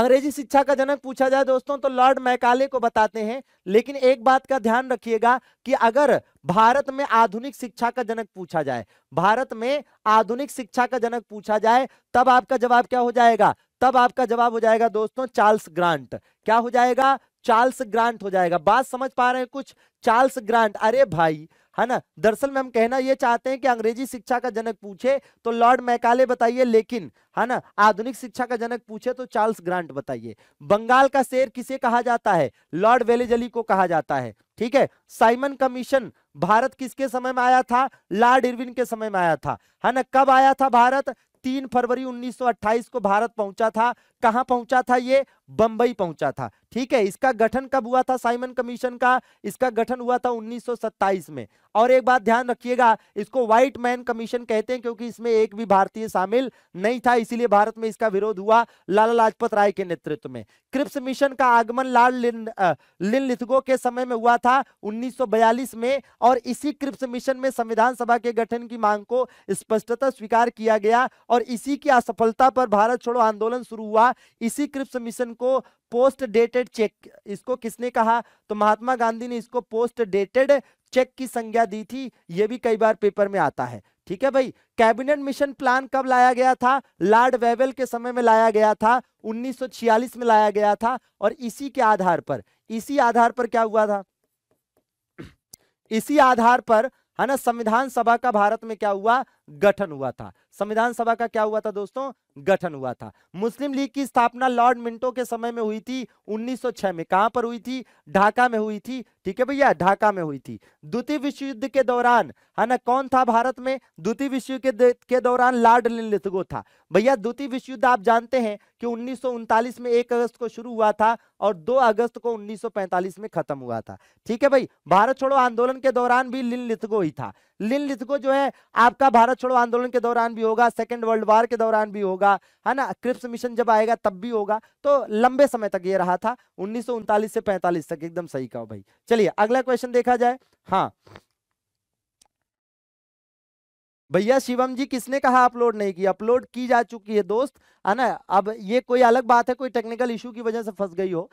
अंग्रेजी शिक्षा का जनक पूछा जाए दोस्तों तो लॉर्ड मैकाले को बताते हैं लेकिन एक बात का ध्यान रखिएगा कि अगर भारत में आधुनिक शिक्षा का जनक पूछा जाए भारत में आधुनिक शिक्षा का जनक पूछा जाए तब आपका जवाब क्या हो जाएगा तब आपका जवाब हो जाएगा दोस्तों चार्ल्स ग्रांट क्या हो जाएगा चार्ल्स ग्रांट हो जाएगा बात समझ पा रहे हैं कुछ चार्ल्स ग्रांट अरे भाई है ना दरअसल में हम कहना यह चाहते हैं कि अंग्रेजी शिक्षा का जनक पूछे तो लॉर्ड मैकाले बताइए लेकिन है ना आधुनिक शिक्षा का जनक पूछे तो चार्ल्स ग्रांट बताइए बंगाल का शेर किसे कहा जाता है लॉर्ड वेलेजली को कहा जाता है ठीक है साइमन कमीशन भारत किसके समय में आया था लॉर्ड इरविन के समय में आया था है ना कब आया था भारत तीन फरवरी 1928 को भारत पहुंचा था कहां पहुंचा था ये बंबई पहुंचा था ठीक है इसका गठन कब हुआ था साइमन कमीशन का इसका गठन हुआ था 1927 में और एक बात ध्यान रखिएगा इसको व्हाइट मैन कमीशन कहते हैं क्योंकि इसमें एक भी भारतीय शामिल नहीं था इसीलिए भारत में इसका विरोध हुआ लाला लाजपत राय के नेतृत्व में क्रिप्स मिशन का आगमन लाल लिन, लिन लिथगो के समय में हुआ था 1942 में और इसी क्रिप्स मिशन में संविधान सभा के गठन की मांग को स्पष्टता स्वीकार किया गया और इसी की असफलता पर भारत छोड़ो आंदोलन शुरू हुआ इसी क्रिप्स मिशन इसको पोस्ट डेटेड चेक इसको किसने कहा तो महात्मा गांधी ने इसको पोस्ट डेटेड चेक की संज्ञा दी थी यह भी कई बार पेपर में आता है ठीक है भाई कैबिनेट मिशन प्लान कब लाया गया था लॉर्ड वेवेल के समय में लाया गया था 1946 में लाया गया था और इसी के आधार पर इसी आधार पर क्या हुआ था इसी आधार पर है ना संविधान सभा का भारत में क्या हुआ गठन हुआ था संविधान सभा का क्या हुआ था दोस्तों गठन हुआ था मुस्लिम लीग की स्थापना लॉर्ड मिंटो के समय में हुई थी 1906 में कहां पर हुई थी ढाका में हुई थी ठीक है भैया ढाका में हुई थी द्वितीय विश्व युद्ध के दौरान है ना कौन था भारत में द्वितीय विश्व युद्ध के, के दौरान लॉर्ड लिथगो था भैया द्वितीय विश्व युद्ध आप जानते हैं कि उन्नीस में एक अगस्त को शुरू हुआ था और दो अगस्त को उन्नीस में खत्म हुआ था ठीक है भाई भारत छोड़ो आंदोलन के दौरान भी लिन लिथगो ही था लिन जो है आपका भारत छोड़ो आंदोलन के दौरान भी होगा सेकेंड वर्ल्ड वार के दौरान भी होगा है ना क्रिप्स मिशन जब आएगा तब भी होगा तो लंबे समय तक ये रहा था उन्नीस से पैंतालीस तक एकदम सही कहो भाई चलिए अगला क्वेश्चन देखा जाए हाँ भैया शिवम जी किसने कहा अपलोड नहीं की अपलोड की जा चुकी है दोस्त है ना अब ये कोई अलग बात है कोई टेक्निकल इशू की वजह से फंस गई हो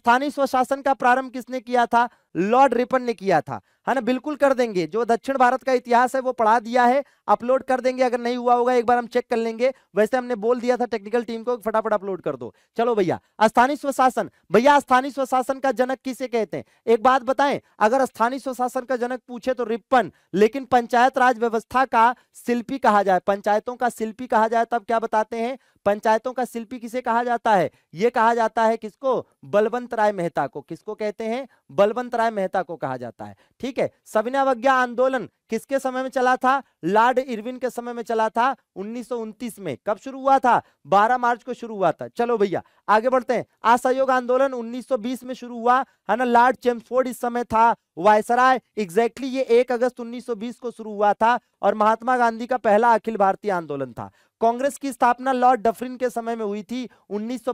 स्थानीय स्वशासन का प्रारंभ किसने किया था लॉर्ड रिपन ने किया था है ना बिल्कुल कर देंगे जो दक्षिण भारत का इतिहास है वो पढ़ा दिया है अपलोड कर देंगे अगर नहीं हुआ होगा एक बार हम चेक कर लेंगे वैसे हमने बोल दिया था टेक्निकल टीम को फटाफट अपलोड कर दो चलो भैया स्थानीय स्वशासन भैया स्थानीय स्वशासन का जनक किसे कहते हैं एक बात बताएं अगर स्थानीय स्वशासन का जनक पूछे तो रिपन लेकिन पंचायत राज व्यवस्था का शिल्पी कहा जाए पंचायतों का शिल्पी कहा जाए तब क्या बताते हैं पंचायतों का शिल्पी किसे कहा जाता है यह कहा जाता है किसको बलवंत राय मेहता को किसको कहते हैं बलवंत राय मेहता को कहा जाता है ठीक है सविनावज्ञा आंदोलन किसके समय में चला था लॉर्ड इरविन के समय में चला था उन्नीस में कब शुरू हुआ था 12 मार्च को शुरू हुआ था चलो भैया आगे बढ़ते हैं असहयोग आंदोलन उन्नीस में शुरू हुआ है ना लॉर्ड चेम्सफोर्ड इस समय था वायसराय एग्जैक्टली ये 1 अगस्त 1920 को शुरू हुआ था और महात्मा गांधी का पहला अखिल भारतीय आंदोलन था कांग्रेस की स्थापना लॉर्ड डफरिन के समय में हुई थी उन्नीस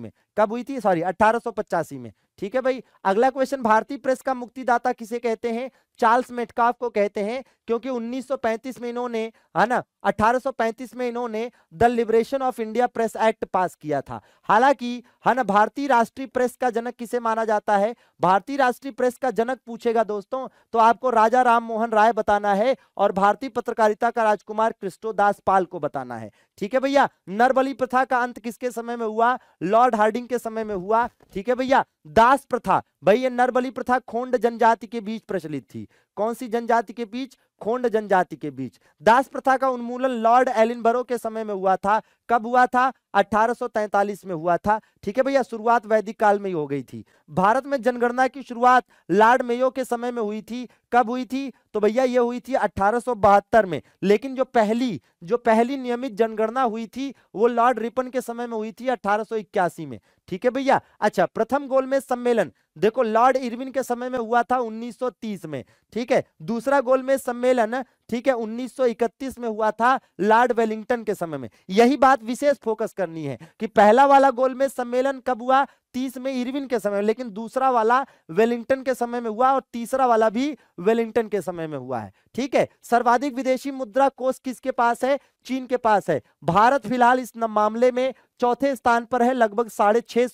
में कब हुई थी सॉरी अठारह में ठीक है भाई अगला क्वेश्चन भारतीय प्रेस का मुक्तिदाता किसे कहते हैं चार्ल्स मेटकाफ को कहते हैं क्योंकि 1935 में इन्होंने है ना 1835 में इन्होंने the liberation of India press act pass किया था हालांकि है ना भारतीय राष्ट्रीय प्रेस का जनक किसे माना जाता है भारतीय राष्ट्रीय प्रेस का जनक पूछेगा दोस्तों तो आपको राजा राम मोहन राय बताना है और भारतीय पत्रकारिता का राजकुमार क्रिस्टो दास पाल को बताना है ठीक है भैया नरबली प्रथा का अंत किसके समय में हुआ लॉर्ड हार्डिंग के समय में हुआ ठीक है भैया दास प्रथा भाई ये नरबली प्रथा खोंड जनजाति के बीच प्रचलित थी कौन सी जनजाति के बीच खोंड जनजाति के बीच दास प्रथा का उन्मूलन लॉर्ड एलिन बरो के समय में हुआ था कब हुआ था 1843 में हुआ था ठीक है भैया शुरुआत वैदिक काल में ही हो गई थी भारत में जनगणना की शुरुआत लॉर्ड मेयो के समय में हुई थी कब हुई थी तो भैया ये हुई थी अठारह में लेकिन जो पहली जो पहली नियमित जनगणना हुई थी वो लॉर्ड रिपन के समय में हुई थी अठारह में ठीक है भैया अच्छा प्रथम गोल में सम्मेलन देखो लॉर्ड इरविन के समय में हुआ था 1930 में ठीक है दूसरा गोलमेज सम्मेलन ठीक है 1931 में हुआ था लॉर्ड वेलिंगटन के समय में यही बात विशेष फोकस करनी है कि पहला वाला गोलमेज सम्मेलन कब हुआ 30 में इरविन के समय में लेकिन दूसरा वाला वेलिंगटन के समय में हुआ और तीसरा वाला भी वेलिंगटन के समय में हुआ है ठीक है सर्वाधिक विदेशी मुद्रा कोष किसके पास है चीन के पास है भारत फिलहाल इस मामले में चौथे स्थान पर है लगभग साढ़े छह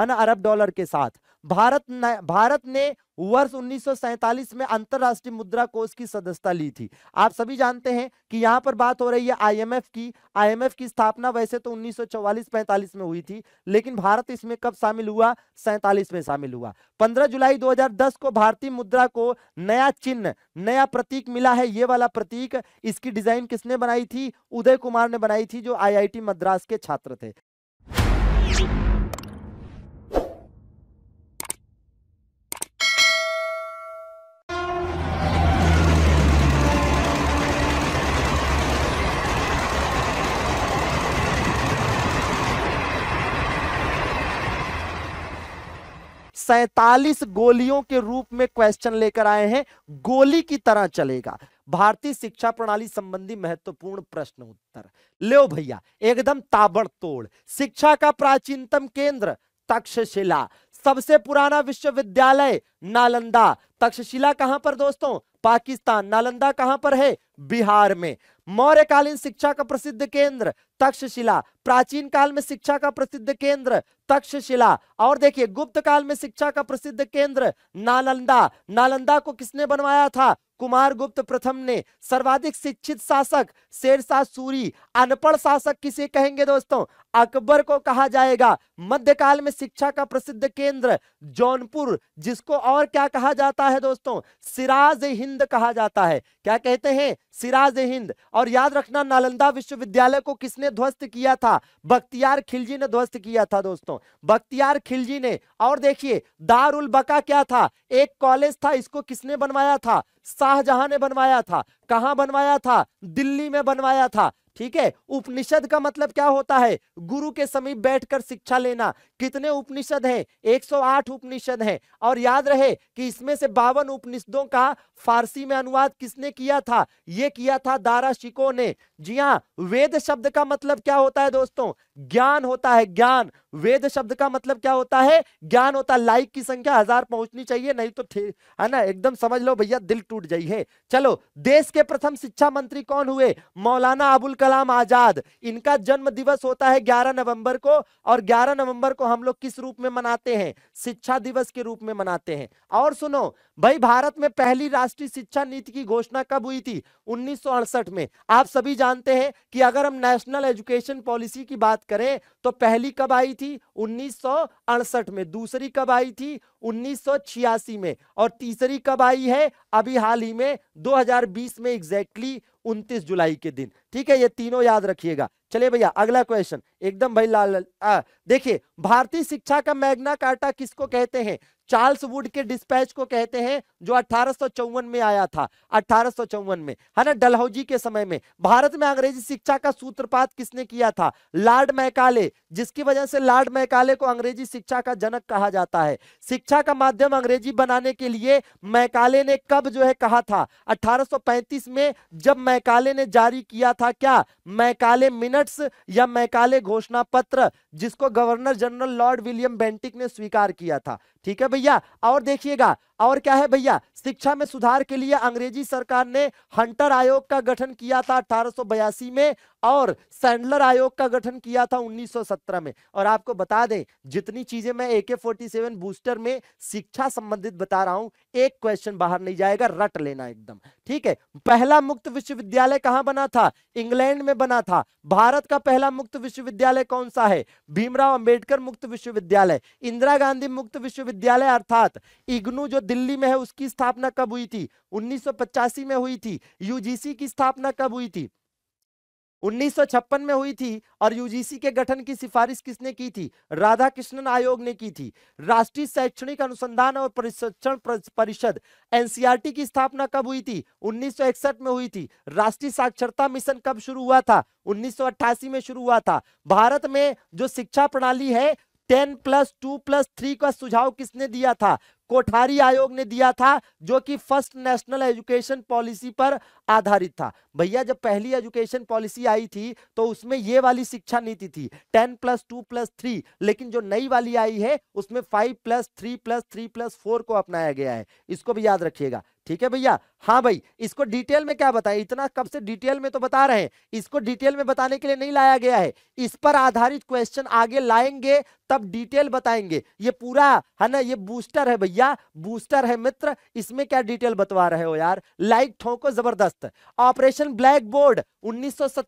है ना अरब डॉलर के साथ भारत न, भारत ने वर्ष उन्नीस में अंतरराष्ट्रीय मुद्रा कोष की सदस्यता ली थी आप सभी जानते हैं कि यहां पर बात हो रही है आईएमएफ की आईएमएफ की स्थापना वैसे तो 1944-45 में हुई थी लेकिन भारत इसमें कब शामिल हुआ सैतालीस में शामिल हुआ 15 जुलाई 2010 को भारतीय मुद्रा को नया चिन्ह नया प्रतीक मिला है ये वाला प्रतीक इसकी डिजाइन किसने बनाई थी उदय कुमार ने बनाई थी जो आई मद्रास के छात्र थे सैतालीस गोलियों के रूप में क्वेश्चन लेकर आए हैं गोली की तरह चलेगा भारतीय शिक्षा प्रणाली संबंधी महत्वपूर्ण प्रश्न उत्तर ले भैया एकदम ताबड़तोड़ शिक्षा का प्राचीनतम केंद्र तक्षशिला सबसे पुराना विश्वविद्यालय नालंदा तक्षशिला कहां पर दोस्तों पाकिस्तान नालंदा कहां पर है बिहार में मौर्यकालीन शिक्षा का प्रसिद्ध केंद्र तक्षशिला प्राचीन काल में शिक्षा का प्रसिद्ध केंद्र तक्षशिला और देखिए गुप्त काल में शिक्षा का प्रसिद्ध केंद्र नालंदा नालंदा को किसने बनवाया था कुमार गुप्त प्रथम ने सर्वाधिक शिक्षित शासक शेरशाह सूरी अनपढ़ शासक किसे कहेंगे दोस्तों अकबर को कहा जाएगा मध्यकाल में शिक्षा का प्रसिद्ध केंद्र जौनपुर जिसको और क्या कहा जाता जाता है दोस्तों सिराज हिंद कहा जाता है क्या कहते हैं सिराज हिंद और याद रखना नालंदा विश्वविद्यालय को किसने ध्वस्त किया था बख्तियार खिलजी ने ध्वस्त किया था दोस्तों बख्तियार खिलजी ने और देखिए दारुल बका क्या था एक कॉलेज था इसको किसने बनवाया था शाहजहां ने बनवाया था कहां बनवाया था दिल्ली में बनवाया था ठीक है उपनिषद का मतलब क्या होता है गुरु के समीप बैठकर शिक्षा लेना कितने उपनिषद हैं 108 उपनिषद हैं और याद रहे कि इसमें से बावन उपनिषदों का फारसी में अनुवाद किसने किया था ये किया था दारा शिको ने जी हाँ वेद शब्द का मतलब क्या होता है दोस्तों ज्ञान होता है ज्ञान वेद शब्द का मतलब क्या होता है ज्ञान होता है लाइक की संख्या हजार पहुंचनी चाहिए नहीं तो है ना एकदम समझ लो भैया दिल टूट जाइए चलो देश के प्रथम शिक्षा मंत्री कौन हुए मौलाना अबुल कलाम आजाद इनका जन्म दिवस होता है 11 नवंबर को और 11 नवंबर को हम लोग किस रूप में मनाते हैं शिक्षा दिवस के रूप में मनाते हैं और सुनो भाई भारत में पहली राष्ट्रीय शिक्षा नीति की घोषणा कब हुई थी उन्नीस में आप सभी जानते हैं कि अगर हम नेशनल एजुकेशन पॉलिसी की बात करें तो पहली कब आई थी उन्नीस में दूसरी कब आई थी उन्नीस में और तीसरी कब आई है अभी हाल ही में 2020 में एग्जैक्टली 29 जुलाई के दिन ठीक है ये तीनों याद रखिएगा चलिए भैया अगला क्वेश्चन एकदम भाई लाल देखिए भारतीय शिक्षा का मैग्ना कार्टा किसको कहते हैं चार्ल्स वुड के डिस्पैच को कहते हैं जो अठारह में आया था अठारह में है ना डलहौजी के समय में भारत में अंग्रेजी शिक्षा का सूत्रपात किसने किया था लॉर्ड मैकाले जिसकी वजह से लॉर्ड मैकाले को अंग्रेजी शिक्षा का जनक कहा जाता है शिक्षा का माध्यम अंग्रेजी बनाने के लिए मैकाले ने कब जो है कहा था अठारह में जब मैकाले ने जारी किया था क्या मैकाले मिनट एफर्ट्स या मैकाले घोषणा पत्र जिसको governor general lord William Bentinck ने स्वीकार किया था ठीक है भैया और देखिएगा और क्या है भैया शिक्षा में सुधार के लिए अंग्रेजी सरकार ने हंटर आयोग का गठन किया था अठारह में और सैंडलर आयोग का गठन किया था 1917 में और आपको बता दें जितनी चीजें मैं ए के बूस्टर में शिक्षा संबंधित बता रहा हूं एक क्वेश्चन बाहर नहीं जाएगा रट लेना एकदम ठीक है पहला मुक्त विश्वविद्यालय कहां बना था इंग्लैंड में बना था भारत का पहला मुक्त विश्वविद्यालय कौन सा है भीमराव अंबेडकर मुक्त विश्वविद्यालय इंदिरा गांधी मुक्त विश्वविद्यालय विश्वविद्यालय अर्थात इग्नू जो दिल्ली में है उसकी स्थापना कब हुई थी उन्नीस में हुई थी यूजीसी की स्थापना कब हुई थी 1956 में हुई थी और यूजीसी के गठन की सिफारिश किसने की थी राधा कृष्णन आयोग ने की थी राष्ट्रीय शैक्षणिक अनुसंधान और प्रशिक्षण परिषद एनसीईआरटी e की स्थापना कब हुई थी 1961 में हुई थी राष्ट्रीय साक्षरता मिशन कब शुरू हुआ था 1988 में शुरू हुआ था भारत में जो शिक्षा प्रणाली है ten plus two plus three का सुझाव किसने दिया था कोठारी आयोग ने दिया था जो कि फर्स्ट नेशनल एजुकेशन पॉलिसी पर आधारित था भैया जब पहली एजुकेशन पॉलिसी आई थी तो उसमें ये वाली शिक्षा नीति थी ten plus two plus three लेकिन जो नई वाली आई है उसमें five plus three plus three plus four को अपनाया गया है इसको भी याद रखिएगा ठीक है भैया हाँ भाई इसको डिटेल में क्या बताएं इतना कब से डिटेल में तो बता रहे हैं इसको डिटेल में बताने के लिए नहीं लाया गया है इस पर आधारित क्वेश्चन आगे लाएंगे तब डिटेल बताएंगे ये पूरा है ना ये बूस्टर है भैया बूस्टर है मित्र इसमें क्या डिटेल बतवा रहे हो यार लाइक ठोको जबरदस्त ऑपरेशन ब्लैक बोर्ड उन्नीस सौ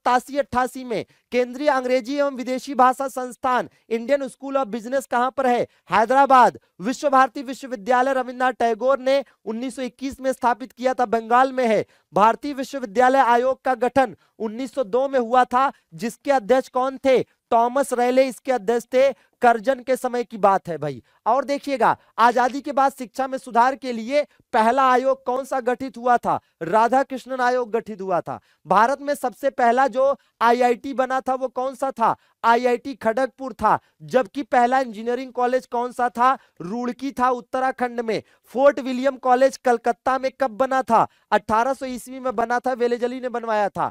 में केंद्रीय अंग्रेजी एवं विदेशी भाषा संस्थान इंडियन स्कूल ऑफ बिजनेस कहां पर है हैदराबाद विश्व भारती विश्वविद्यालय रविन्द्रनाथ टैगोर ने 1921 में स्थापित किया था बंगाल में है भारतीय विश्वविद्यालय आयोग का गठन 1902 में हुआ था जिसके अध्यक्ष कौन थे टॉमस रैले इसके अध्यक्ष थे करजन के समय की बात है भाई और देखिएगा आजादी के बाद शिक्षा में सुधार के लिए पहला आयोग कौन सा गठित हुआ था राधा कृष्णन आयोग गठित हुआ था भारत में सबसे पहला जो आईआईटी बना था वो कौन सा था आईआईटी खड़गपुर था जबकि पहला इंजीनियरिंग कॉलेज कौन सा था रुड़की था उत्तराखंड में फोर्ट विलियम कॉलेज कलकत्ता में कब बना था 1800 ईस्वी में बना था वेलेजली ने बनवाया था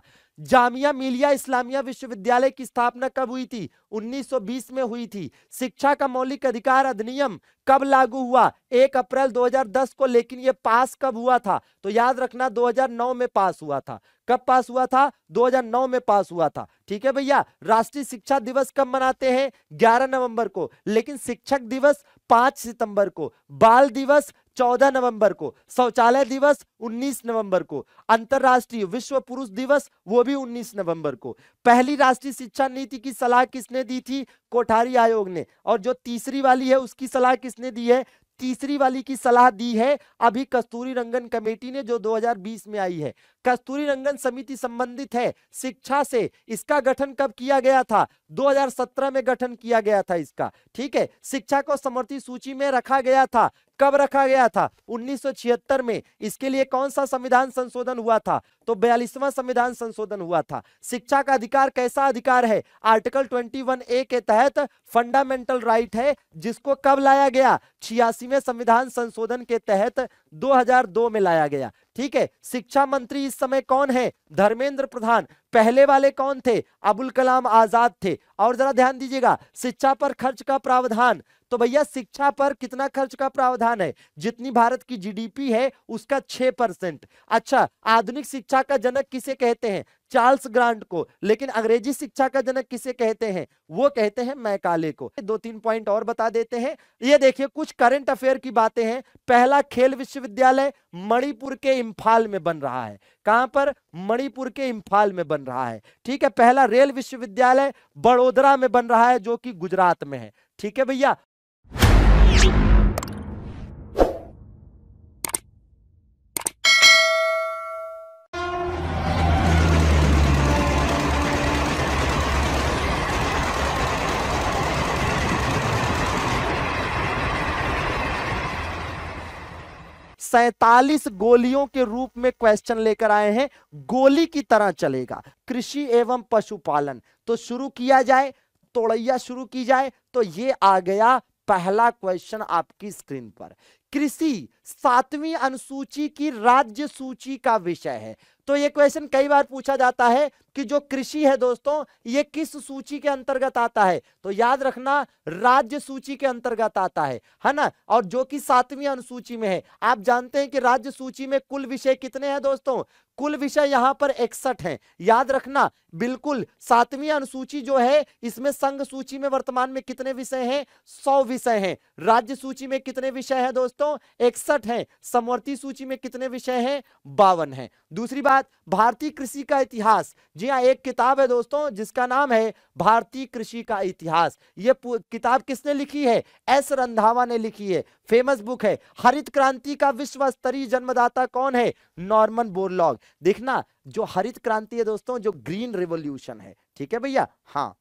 जामिया मिलिया इस्लामिया विश्वविद्यालय की स्थापना कब हुई थी 1920 में हुई थी शिक्षा का मौलिक अधिकार अधिनियम कब लागू हुआ 1 अप्रैल 2010 को लेकिन यह पास कब हुआ था तो याद रखना 2009 में पास हुआ था कब पास हुआ था 2009 में पास हुआ था ठीक है भैया राष्ट्रीय शिक्षा दिवस कब मनाते हैं 11 नवंबर को लेकिन शिक्षक दिवस 5 सितंबर को बाल दिवस 14 नवंबर को शौचालय दिवस 19 नवंबर को अंतरराष्ट्रीय विश्व पुरुष दिवस वो भी 19 नवंबर को पहली राष्ट्रीय शिक्षा नीति की सलाह किसने दी थी कोठारी आयोग ने और जो तीसरी वाली है उसकी सलाह किसने दी है तीसरी वाली की सलाह दी है अभी कस्तूरी रंगन कमेटी ने जो 2020 में आई है कस्तूरी रंगन समिति संबंधित है शिक्षा से इसका गठन कब किया गया था 2017 में गठन किया गया था इसका ठीक है शिक्षा को समर्थित सूची में रखा गया था कब रखा गया था 1976 में इसके लिए कौन सा संविधान संशोधन हुआ था तो बयालीसवा संविधान संशोधन हुआ था शिक्षा का अधिकार कैसा अधिकार है आर्टिकल वन ए के तहत फंडामेंटल राइट है जिसको कब लाया गया छियासी पच्चीसवें संविधान संशोधन के तहत 2002 में लाया गया ठीक है शिक्षा मंत्री इस समय कौन है धर्मेंद्र प्रधान पहले वाले कौन थे अबुल कलाम आजाद थे और जरा ध्यान दीजिएगा शिक्षा पर खर्च का प्रावधान तो भैया शिक्षा पर कितना खर्च का प्रावधान है जितनी भारत की जीडीपी है उसका छह परसेंट अच्छा आधुनिक शिक्षा का जनक किसे कहते हैं चार्ल्स ग्रांट को लेकिन अंग्रेजी शिक्षा का जनक किसे कहते हैं वो कहते हैं मैकाले को दो तीन पॉइंट और बता देते हैं ये देखिए कुछ करंट अफेयर की बातें हैं पहला खेल विश्वविद्यालय मणिपुर के इम्फाल में बन रहा है कहां पर मणिपुर के इम्फाल में बन रहा है ठीक है पहला रेल विश्वविद्यालय बड़ोदरा में बन रहा है जो कि गुजरात में है ठीक है भैया सैतालीस गोलियों के रूप में क्वेश्चन लेकर आए हैं गोली की तरह चलेगा कृषि एवं पशुपालन तो शुरू किया जाए तोड़ैया शुरू की जाए तो ये आ गया पहला क्वेश्चन आपकी स्क्रीन पर कृषि सातवीं अनुसूची की राज्य सूची का विषय है तो ये क्वेश्चन कई बार पूछा जाता है कि जो कृषि है दोस्तों ये किस सूची के अंतर्गत आता है तो याद रखना राज्य सूची के अंतर्गत आता है है ना और जो कि सातवीं अनुसूची में है आप जानते हैं कि राज्य सूची में कुल विषय कितने हैं दोस्तों कुल विषय यहां पर इकसठ हैं याद रखना बिल्कुल सातवीं अनुसूची जो है इसमें संघ सूची में वर्तमान में कितने विषय है सौ विषय है राज्य सूची में कितने विषय है दोस्तों दोस्तों इकसठ है समवर्ती सूची में कितने विषय हैं बावन हैं दूसरी बात भारतीय कृषि का इतिहास जी हाँ एक किताब है दोस्तों जिसका नाम है भारतीय कृषि का इतिहास ये किताब किसने लिखी है एस रंधावा ने लिखी है फेमस बुक है हरित क्रांति का विश्व स्तरीय जन्मदाता कौन है नॉर्मन बोरलॉग देखना जो हरित क्रांति है दोस्तों जो ग्रीन रिवोल्यूशन है ठीक है भैया हाँ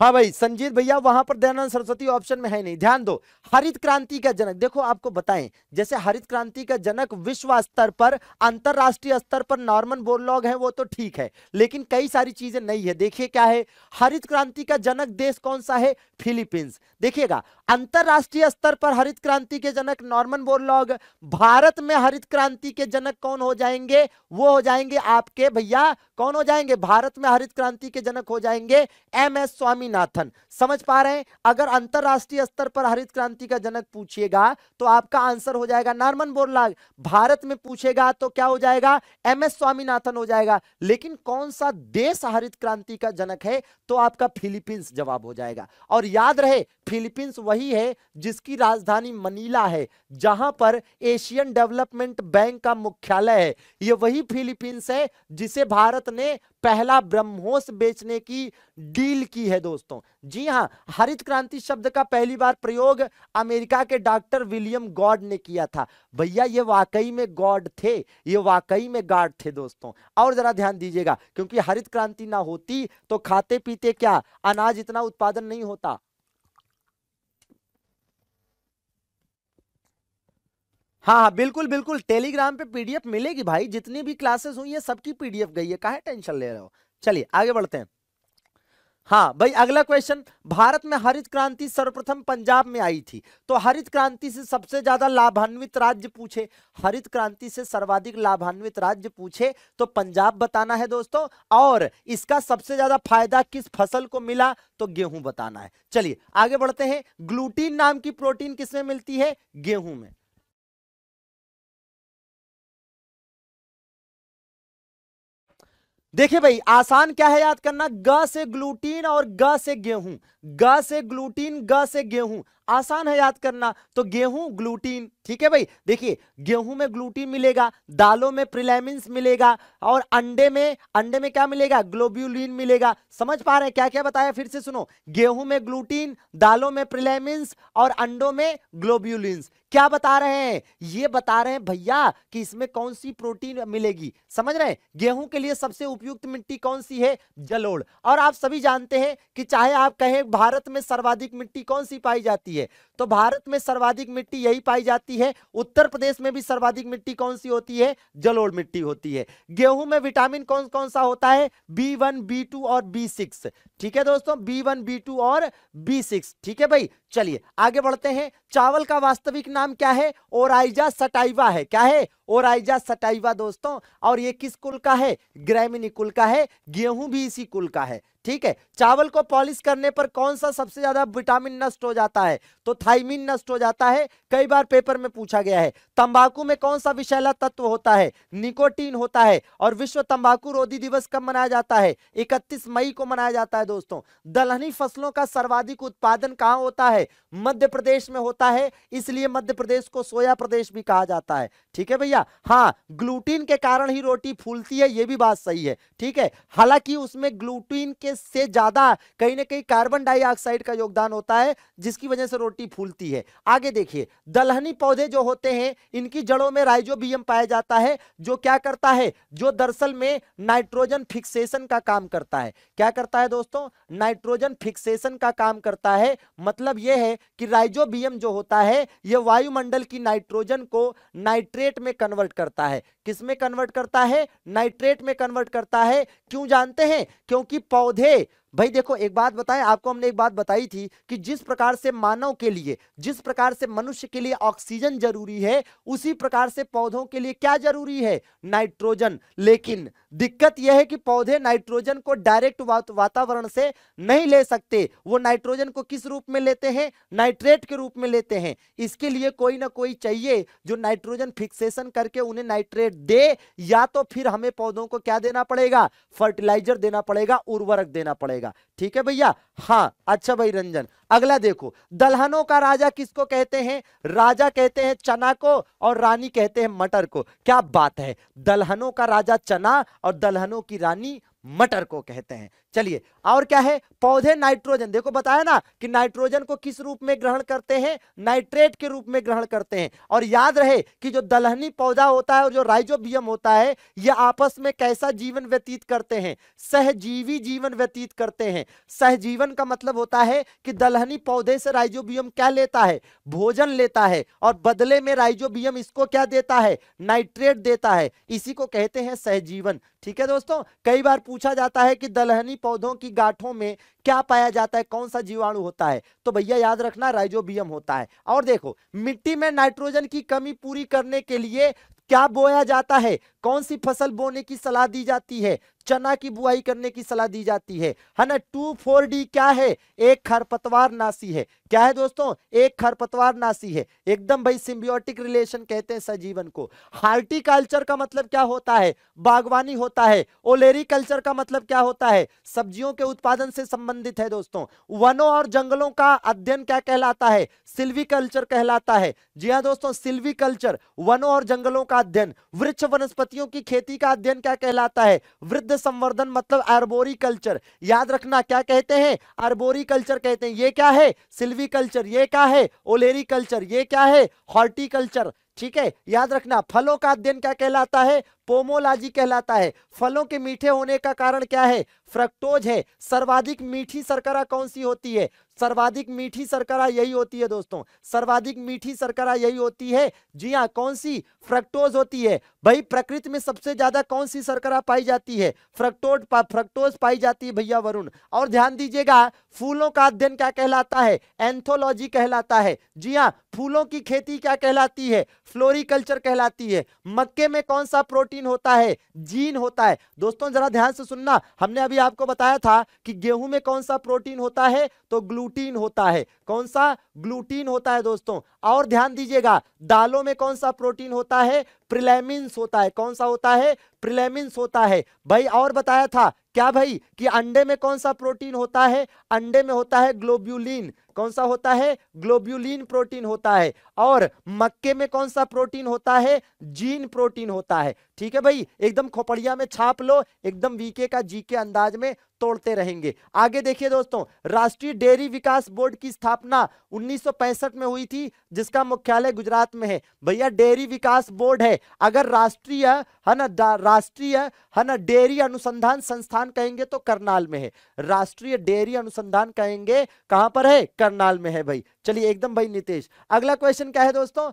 हाँ भाई संजीत भैया वहां पर दयानंद सरस्वती ऑप्शन में है नहीं ध्यान दो हरित क्रांति का जनक देखो आपको बताएं जैसे हरित क्रांति का जनक विश्व स्तर पर अंतरराष्ट्रीय स्तर पर नॉर्मन बोरलॉग है वो तो ठीक है लेकिन कई सारी चीजें नहीं है देखिए क्या है हरित क्रांति का जनक देश कौन सा है फिलीपींस देखिएगा अंतरराष्ट्रीय स्तर पर हरित क्रांति के जनक नॉर्मन बोरलॉग भारत में हरित क्रांति के जनक कौन हो जाएंगे वो हो जाएंगे आपके भैया कौन हो जाएंगे भारत में हरित क्रांति के जनक हो जाएंगे एम एस स्वामी स्वामीनाथन समझ पा रहे हैं अगर अंतरराष्ट्रीय स्तर पर हरित क्रांति का जनक पूछिएगा तो आपका आंसर हो जाएगा नॉर्मन बोरलाग भारत में पूछेगा तो क्या हो जाएगा एम एस स्वामीनाथन हो जाएगा लेकिन कौन सा देश हरित क्रांति का जनक है तो आपका फिलीपींस जवाब हो जाएगा और याद रहे फिलीपींस वही है जिसकी राजधानी मनीला है जहां पर एशियन डेवलपमेंट बैंक का मुख्यालय है ये वही फिलीपींस है जिसे भारत ने पहला ब्रह्मोस बेचने की डील की है दोस्त दोस्तों जी हाँ हरित क्रांति शब्द का पहली बार प्रयोग अमेरिका के डॉक्टर विलियम गॉड ने किया था भैया ये वाकई में गॉड थे ये वाकई में गॉड थे दोस्तों और जरा ध्यान दीजिएगा क्योंकि हरित क्रांति ना होती तो खाते पीते क्या अनाज इतना उत्पादन नहीं होता हाँ हाँ बिल्कुल बिल्कुल टेलीग्राम पे पीडीएफ मिलेगी भाई जितनी भी क्लासेस हुई है सबकी पीडीएफ गई है कहा टेंशन ले रहे हो चलिए आगे बढ़ते हैं हाँ भाई अगला क्वेश्चन भारत में हरित क्रांति सर्वप्रथम पंजाब में आई थी तो हरित क्रांति से सबसे ज्यादा लाभान्वित राज्य पूछे हरित क्रांति से सर्वाधिक लाभान्वित राज्य पूछे तो पंजाब बताना है दोस्तों और इसका सबसे ज्यादा फायदा किस फसल को मिला तो गेहूं बताना है चलिए आगे बढ़ते हैं ग्लूटीन नाम की प्रोटीन किसमें मिलती है गेहूं में देखिए भाई आसान क्या है याद करना ग से ग्लूटीन और ग से गेहूं ग से ग्लूटीन ग से गेहूं आसान है याद करना तो गेहूं ग्लूटीन ठीक है भाई देखिए गेहूं में ग्लूटीन मिलेगा दालों में प्रिलेमिन मिलेगा और अंडे में अंडे में क्या मिलेगा ग्लोब्यूलिन मिलेगा समझ पा रहे हैं क्या क्या बताया फिर से सुनो गेहूं में ग्लूटीन दालों में प्रिलेमिन और अंडों में ग्लोब्यूलिन क्या बता रहे हैं ये बता रहे हैं भैया कि इसमें कौन सी प्रोटीन मिलेगी समझ रहे हैं गेहूं के लिए सबसे उपयुक्त मिट्टी कौन सी है जलोड़ और आप सभी जानते हैं कि चाहे आप कहें भारत में सर्वाधिक मिट्टी कौन सी पाई जाती है होती है तो भारत में सर्वाधिक मिट्टी यही पाई जाती है उत्तर प्रदेश में भी सर्वाधिक मिट्टी कौन सी होती है जलोड़ मिट्टी होती है गेहूं में विटामिन कौन कौन सा होता है बी वन बी टू और बी सिक्स ठीक है दोस्तों बी वन बी टू और बी सिक्स ठीक है भाई चलिए आगे बढ़ते हैं चावल का वास्तविक नाम क्या है ओराइजा सटाइवा है क्या है ओराइजा सटाइवा दोस्तों और ये किस कुल का है ग्रैमिनी कुल का है गेहूं भी इसी कुल का है ठीक है चावल को पॉलिश करने पर कौन सा सबसे ज्यादा विटामिन नष्ट हो जाता है तो थाइमिन नष्ट हो जाता है कई बार पेपर में पूछा गया है तंबाकू में कौन सा विषैला तत्व होता है निकोटीन होता है और विश्व तंबाकू रोधी दिवस कब मनाया जाता है 31 मई को मनाया जाता है दोस्तों दलहनी फसलों का सर्वाधिक उत्पादन कहाँ होता है मध्य प्रदेश में होता है इसलिए मध्य प्रदेश को सोया प्रदेश भी कहा जाता है ठीक है भैया भैया हाँ ग्लूटीन के कारण ही रोटी फूलती है ये भी बात सही है ठीक है हालांकि उसमें ग्लूटीन के से ज्यादा कहीं ना कहीं कार्बन डाइऑक्साइड का योगदान होता है जिसकी वजह से रोटी फूलती है आगे देखिए दलहनी पौधे जो होते हैं इनकी जड़ों में राइजोबियम पाया जाता है जो क्या करता है जो दरअसल में नाइट्रोजन फिक्सेशन का काम करता है क्या करता है दोस्तों नाइट्रोजन फिक्सेशन का काम करता है मतलब यह है कि राइजोबियम जो होता है यह वायुमंडल की नाइट्रोजन को नाइट्रेट में कर कन्वर्ट करता है किस में कन्वर्ट करता है नाइट्रेट में कन्वर्ट करता है क्यों जानते हैं क्योंकि पौधे भाई देखो एक बात बताएं आपको हमने एक बात बताई थी कि जिस प्रकार से मानव के लिए जिस प्रकार से मनुष्य के लिए ऑक्सीजन जरूरी है उसी प्रकार से पौधों के लिए क्या जरूरी है नाइट्रोजन लेकिन दिक्कत यह है कि पौधे नाइट्रोजन को डायरेक्ट वातावरण से नहीं ले सकते वो नाइट्रोजन को किस रूप में लेते हैं नाइट्रेट के रूप में लेते हैं इसके लिए कोई ना कोई चाहिए जो नाइट्रोजन फिक्सेशन करके उन्हें नाइट्रेट दे या तो फिर हमें पौधों को क्या देना पड़ेगा फर्टिलाइजर देना पड़ेगा उर्वरक देना पड़ेगा जाएगा ठीक है भैया हाँ अच्छा भाई रंजन अगला देखो दलहनों का राजा किसको कहते हैं राजा कहते हैं चना को और रानी कहते हैं मटर को क्या बात है दलहनों का राजा चना और दलहनों की रानी मटर को कहते हैं चलिए और क्या है पौधे नाइट्रोजन देखो बताया ना कि नाइट्रोजन को किस रूप में ग्रहण करते हैं नाइट्रेट के रूप में ग्रहण करते हैं और याद रहे कि जो दलहनी पौधा होता है और जो राइजोबियम होता है ये आपस में कैसा जीवन व्यतीत करते हैं सहजीवी जीवन व्यतीत करते हैं सहजीवन का मतलब होता है कि दलहनी पौधे से राइजोबियम क्या लेता है भोजन लेता है और बदले में राइजोबियम इसको क्या देता है नाइट्रेट देता है इसी को कहते हैं सहजीवन ठीक है दोस्तों कई बार पूछ पूछा जाता है कि दलहनी पौधों की गांठों में क्या पाया जाता है कौन सा जीवाणु होता है तो भैया याद रखना राइजोबियम होता है और देखो मिट्टी में नाइट्रोजन की कमी पूरी करने के लिए क्या बोया जाता है कौन सी फसल बोने की सलाह दी जाती है चना की बुआई करने की सलाह दी जाती है है ना टू फोर डी क्या है एक खरपतवार नासी है क्या है दोस्तों एक खरपतवार नासी है एकदम भाई सिम्बियोटिक रिलेशन कहते हैं सजीवन को हार्टिकल्चर का मतलब क्या होता है बागवानी होता है ओलेरी कल्चर का मतलब क्या होता है सब्जियों के उत्पादन से संबंधित है दोस्तों वनों और जंगलों का अध्ययन क्या कहलाता है सिल्वी कल्चर कहलाता है जी हाँ दोस्तों सिल्वी कल्चर वनों और जंगलों का अध्ययन वृक्ष वनस्पतियों की खेती का अध्ययन क्या कहलाता है वृद्ध संवर्धन मतलब आर्बोरी कल्चर याद रखना क्या कहते हैं आर्बोरी कल्चर कहते हैं ये क्या है सिल्वी कल्चर ये क्या है ओलेरी कल्चर ये क्या है हॉर्टिकल्चर ठीक है याद रखना फलों का अध्ययन क्या कहलाता है पोमोलॉजी कहलाता है फलों के मीठे होने का कारण क्या है फ्रक्टोज है सर्वाधिक मीठी सरकरा कौन सी होती है सर्वाधिक मीठी सरकरा यही होती है दोस्तों सर्वाधिक मीठी सरकरा यही होती है जी हाँ कौन सी फ्रक्टोज होती है भाई प्रकृति में सबसे ज्यादा कौन सी सरकरा पाई जाती है फ्रक्टोज पा, फ्रक्टोज पाई जाती है भैया वरुण और ध्यान दीजिएगा फूलों का अध्ययन क्या कहलाता है एंथोलॉजी कहलाता है जी हाँ फूलों की खेती क्या कहलाती है फ्लोरिकल्चर कहलाती है मक्के में कौन सा प्रोटीन होता है जीन होता है दोस्तों जरा ध्यान से सुनना हमने अभी आपको बताया था कि गेहूं में कौन सा प्रोटीन होता है तो ग्लू ग्लूटीन होता है कौन सा ग्लूटीन होता है दोस्तों और ध्यान दीजिएगा दालों में कौन सा प्रोटीन होता है प्रिलेमिन्स होता है कौन सा होता है प्रिलेमिन्स होता है भाई और बताया था क्या भाई कि अंडे में कौन सा प्रोटीन होता है अंडे में होता है ग्लोब्यूलिन कौन सा होता है ग्लोब्यूलिन प्रोटीन होता है और मक्के में कौन सा प्रोटीन होता है जीन प्रोटीन होता है ठीक है भाई एकदम खोपड़िया में छाप लो एकदम वीके का जी के अंदाज में तोड़ते रहेंगे आगे देखिए दोस्तों राष्ट्रीय डेयरी विकास बोर्ड की स्थापना 1965 में हुई थी जिसका मुख्यालय गुजरात में है भैया डेयरी विकास बोर्ड है अगर राष्ट्रीय है ना राष्ट्रीय है ना डेयरी अनुसंधान संस्थान कहेंगे तो करनाल में है राष्ट्रीय डेयरी अनुसंधान कहेंगे कहां पर है कर... करनाल में है भाई चलिए एकदम भाई नितेश अगला क्वेश्चन क्या है दोस्तों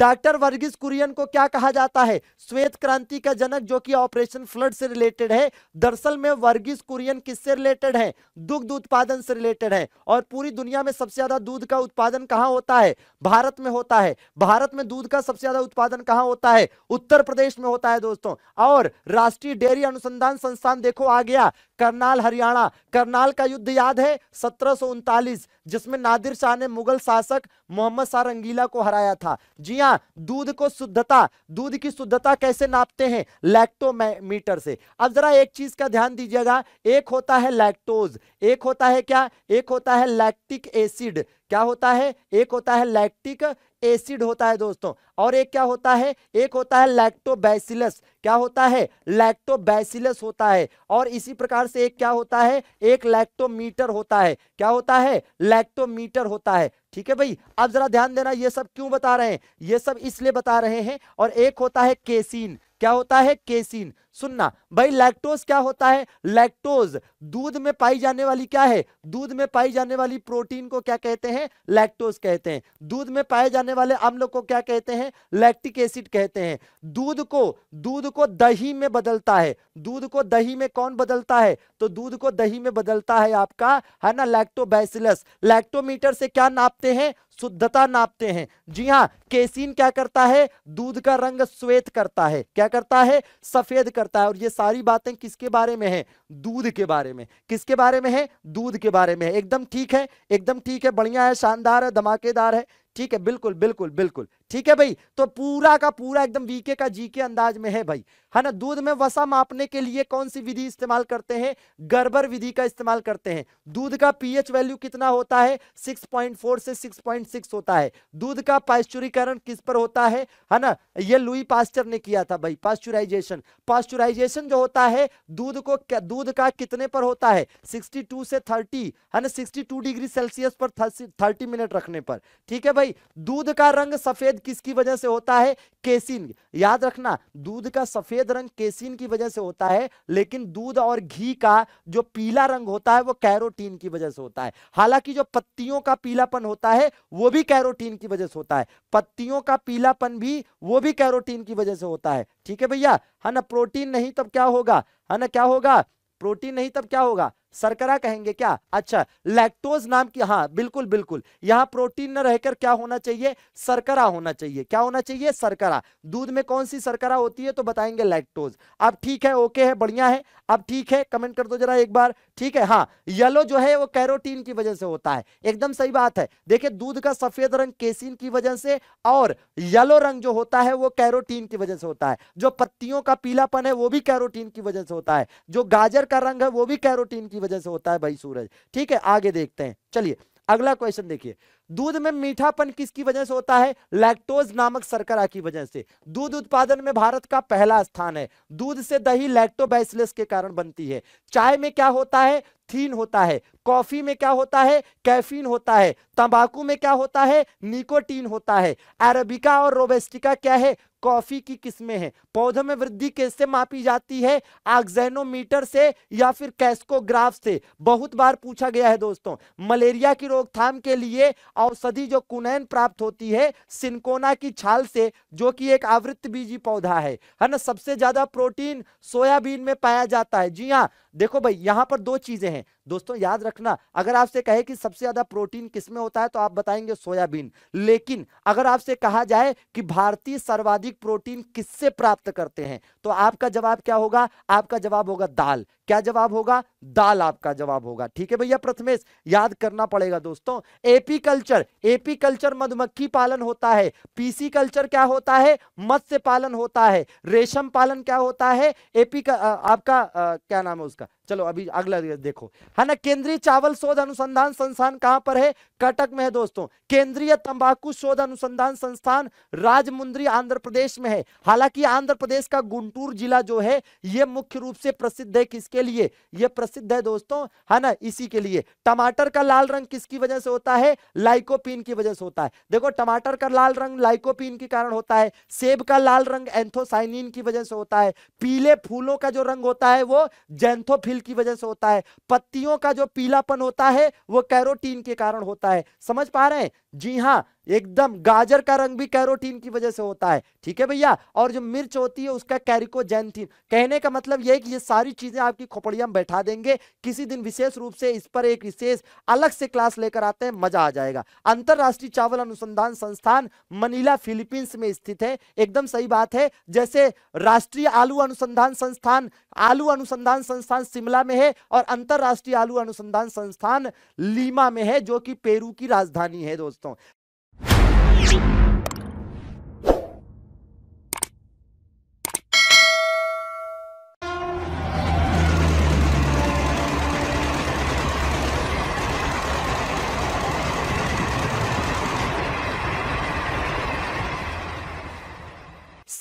डॉक्टर वर्गीस कुरियन को क्या कहा जाता है श्वेत क्रांति का जनक जो कि ऑपरेशन फ्लड से रिलेटेड है दरअसल में वर्गीस कुरियन किससे रिलेटेड है दुग्ध उत्पादन से रिलेटेड है और पूरी दुनिया में सबसे ज्यादा दूध का उत्पादन कहाँ होता है भारत में होता है भारत में दूध का सबसे ज्यादा उत्पादन कहाँ होता है उत्तर प्रदेश में होता है दोस्तों और राष्ट्रीय डेयरी अनुसंधान संस्थान देखो आ गया करनाल हरियाणा करनाल का युद्ध याद है सत्रह जिसमें नादिर शाह ने मुगल शासक मोहम्मद शाह रंगीला को हराया था जी हाँ दूध को शुद्धता दूध की शुद्धता कैसे नापते हैं लैक्टोमीटर से अब जरा एक चीज का ध्यान दीजिएगा एक होता है लैक्टोज एक होता है क्या एक होता है लैक्टिक एसिड क्या होता है एक होता है लैक्टिक एसिड होता है दोस्तों और एक क्या होता है एक होता है लैक्टोबैसिलस क्या होता है लैक्टोबैसिलस होता है और इसी प्रकार से एक क्या होता है एक लैक्टोमीटर होता है क्या होता है लैक्टोमीटर होता है ठीक है भाई अब जरा ध्यान देना ये सब क्यों बता रहे हैं ये सब इसलिए बता रहे हैं और एक होता है केसीन क्या होता है केसिन सुनना भाई लैक्टोज क्या होता है लैक्टोज दूध में पाई जाने वाली क्या है दूध में पाई जाने वाली प्रोटीन को क्या कहते हैं लैक्टोज कहते हैं दूध में पाए जाने वाले अम्ल को क्या कहते हैं लैक्टिक एसिड कहते हैं दूध को दूध को दही में बदलता है दूध को दही में कौन बदलता है तो दूध को दही में बदलता है आपका है ना लैक्टोबैसिलस लैक्टोमीटर से क्या नापते हैं शुद्धता नापते हैं जी हाँ केसीन क्या करता है दूध का रंग श्वेत करता है क्या करता है सफेद करता है और ये सारी बातें किसके बारे में है दूध के बारे में किसके बारे में है दूध के बारे में है एकदम ठीक है एकदम ठीक है बढ़िया है शानदार है धमाकेदार है ठीक है बिल्कुल बिल्कुल बिल्कुल ठीक है भाई तो पूरा का पूरा एकदम वीके का जीके अंदाज में है भाई है ना दूध में वसा मापने के लिए कौन सी विधि इस्तेमाल करते हैं गर्बर विधि का इस्तेमाल करते हैं दूध का पीएच वैल्यू कितना होता है 6.4 से 6.6 होता है दूध का पास्चुरीकरण किस पर होता है है ना ये लुई पास्टर ने किया था भाई पास्चुराइजेशन पास्चुराइजेशन जो होता है दूध को दूध का कितने पर होता है सिक्सटी से थर्टी है ना सिक्सटी डिग्री सेल्सियस पर थर्टी मिनट रखने पर ठीक है भाई भाई दूध का रंग सफेद किसकी वजह से होता है केसिन याद रखना दूध का सफेद रंग केसिन की वजह से होता है लेकिन दूध और घी का जो पीला रंग होता है वो कैरोटीन की वजह से होता है हालांकि जो पत्तियों का पीलापन होता है वो भी कैरोटीन की वजह से होता है पत्तियों का पीलापन भी वो भी कैरोटीन की वजह से होता है ठीक है भैया है ना प्रोटीन नहीं तब क्या होगा है ना क्या होगा प्रोटीन नहीं तब क्या होगा सरकरा कहेंगे क्या अच्छा लैक्टोज नाम की हाँ बिल्कुल बिल्कुल यहां प्रोटीन न रहकर क्या होना चाहिए सरकरा होना चाहिए क्या होना चाहिए सरकरा दूध में कौन सी सरकरा होती है तो बताएंगे लैक्टोज अब ठीक है ओके है बढ़िया है अब ठीक है कमेंट कर दो जरा एक बार ठीक है हाँ येलो जो है वो कैरोटीन की वजह से होता है एकदम सही बात है देखिए दूध का सफेद रंग केसिन की वजह से और येलो रंग जो होता है वो कैरोटीन की वजह से होता है जो पत्तियों का पीलापन है वो भी कैरोटीन की वजह से होता है जो गाजर का रंग है वो भी कैरोटीन की वजह से होता है भाई सूरज ठीक है आगे देखते हैं चलिए अगला क्वेश्चन देखिए दूध में मीठापन किसकी वजह से होता है लैक्टोज नामक शर्करा की वजह से दूध उत्पादन में भारत का पहला स्थान है दूध से दही लैक्टोबैसिलस के कारण बनती है चाय में क्या होता है थीन होता है कॉफी में क्या होता है कैफीन होता है तंबाकू में क्या होता है निकोटीन होता है अरबिका और रोबेस्टिका क्या है कॉफी की किस्में हैं पौधों में वृद्धि कैसे मापी जाती है आगजेनोमीटर से या फिर कैस्कोग्राफ से बहुत बार पूछा गया है दोस्तों मलेरिया की रोकथाम के लिए औषधि जो कुनैन प्राप्त होती है सिंकोना की छाल से जो कि एक आवृत्त बीजी पौधा है है ना सबसे ज्यादा प्रोटीन सोयाबीन में पाया जाता है जी हाँ देखो भाई यहाँ पर दो चीजें हैं दोस्तों याद रखना अगर आपसे कहे कि सबसे ज्यादा प्रोटीन किसमें होता है तो आप बताएंगे सोयाबीन लेकिन अगर आपसे कहा जाए कि भारतीय सर्वाधिक प्रोटीन किससे प्राप्त करते हैं तो आपका जवाब क्या होगा आपका जवाब होगा दाल क्या जवाब होगा दाल आपका जवाब होगा ठीक है भैया प्रथमेश याद करना पड़ेगा दोस्तों एपी कल्चर एपी कल्चर मधुमक्खी पालन होता है पीसी कल्चर क्या होता है मत्स्य पालन होता है रेशम पालन क्या होता है एपी का, आ, आपका आ, क्या नाम है उसका 그러니까 चलो अभी अगला देखो है ना केंद्रीय चावल शोध अनुसंधान संस्थान कहां पर है कटक में है दोस्तों केंद्रीय तंबाकू शोध अनुसंधान संस्थान राजमुंद्री आंध्र प्रदेश में है हालांकि आंध्र प्रदेश का गुंटूर जिला जो है यह मुख्य रूप से प्रसिद्ध है किसके लिए यह प्रसिद्ध है दोस्तों है ना इसी के लिए टमाटर का लाल रंग किसकी वजह से होता है लाइकोपिन की वजह से होता है देखो टमाटर का लाल रंग लाइकोपिन के कारण होता है सेब का लाल रंग एंथोसाइनिन की वजह से होता है पीले फूलों का जो रंग होता है वो जेंथोफिल की वजह से होता है पत्तियों का जो पीलापन होता है वो कैरोटीन के कारण होता है समझ पा रहे हैं जी हाँ एकदम गाजर का रंग भी कैरोटीन की वजह से होता है ठीक है भैया और जो मिर्च होती है उसका कैरिकोजेंथिन कहने का मतलब यह कि ये सारी चीजें आपकी खोपड़िया में बैठा देंगे किसी दिन विशेष रूप से इस पर एक विशेष अलग से क्लास लेकर आते हैं मजा आ जाएगा अंतरराष्ट्रीय चावल अनुसंधान संस्थान मनीला फिलीपींस में स्थित है एकदम सही बात है जैसे राष्ट्रीय आलू अनुसंधान संस्थान आलू अनुसंधान संस्थान शिमला में है और अंतरराष्ट्रीय आलू अनुसंधान संस्थान लीमा में है जो कि पेरू की राजधानी है दोस्तों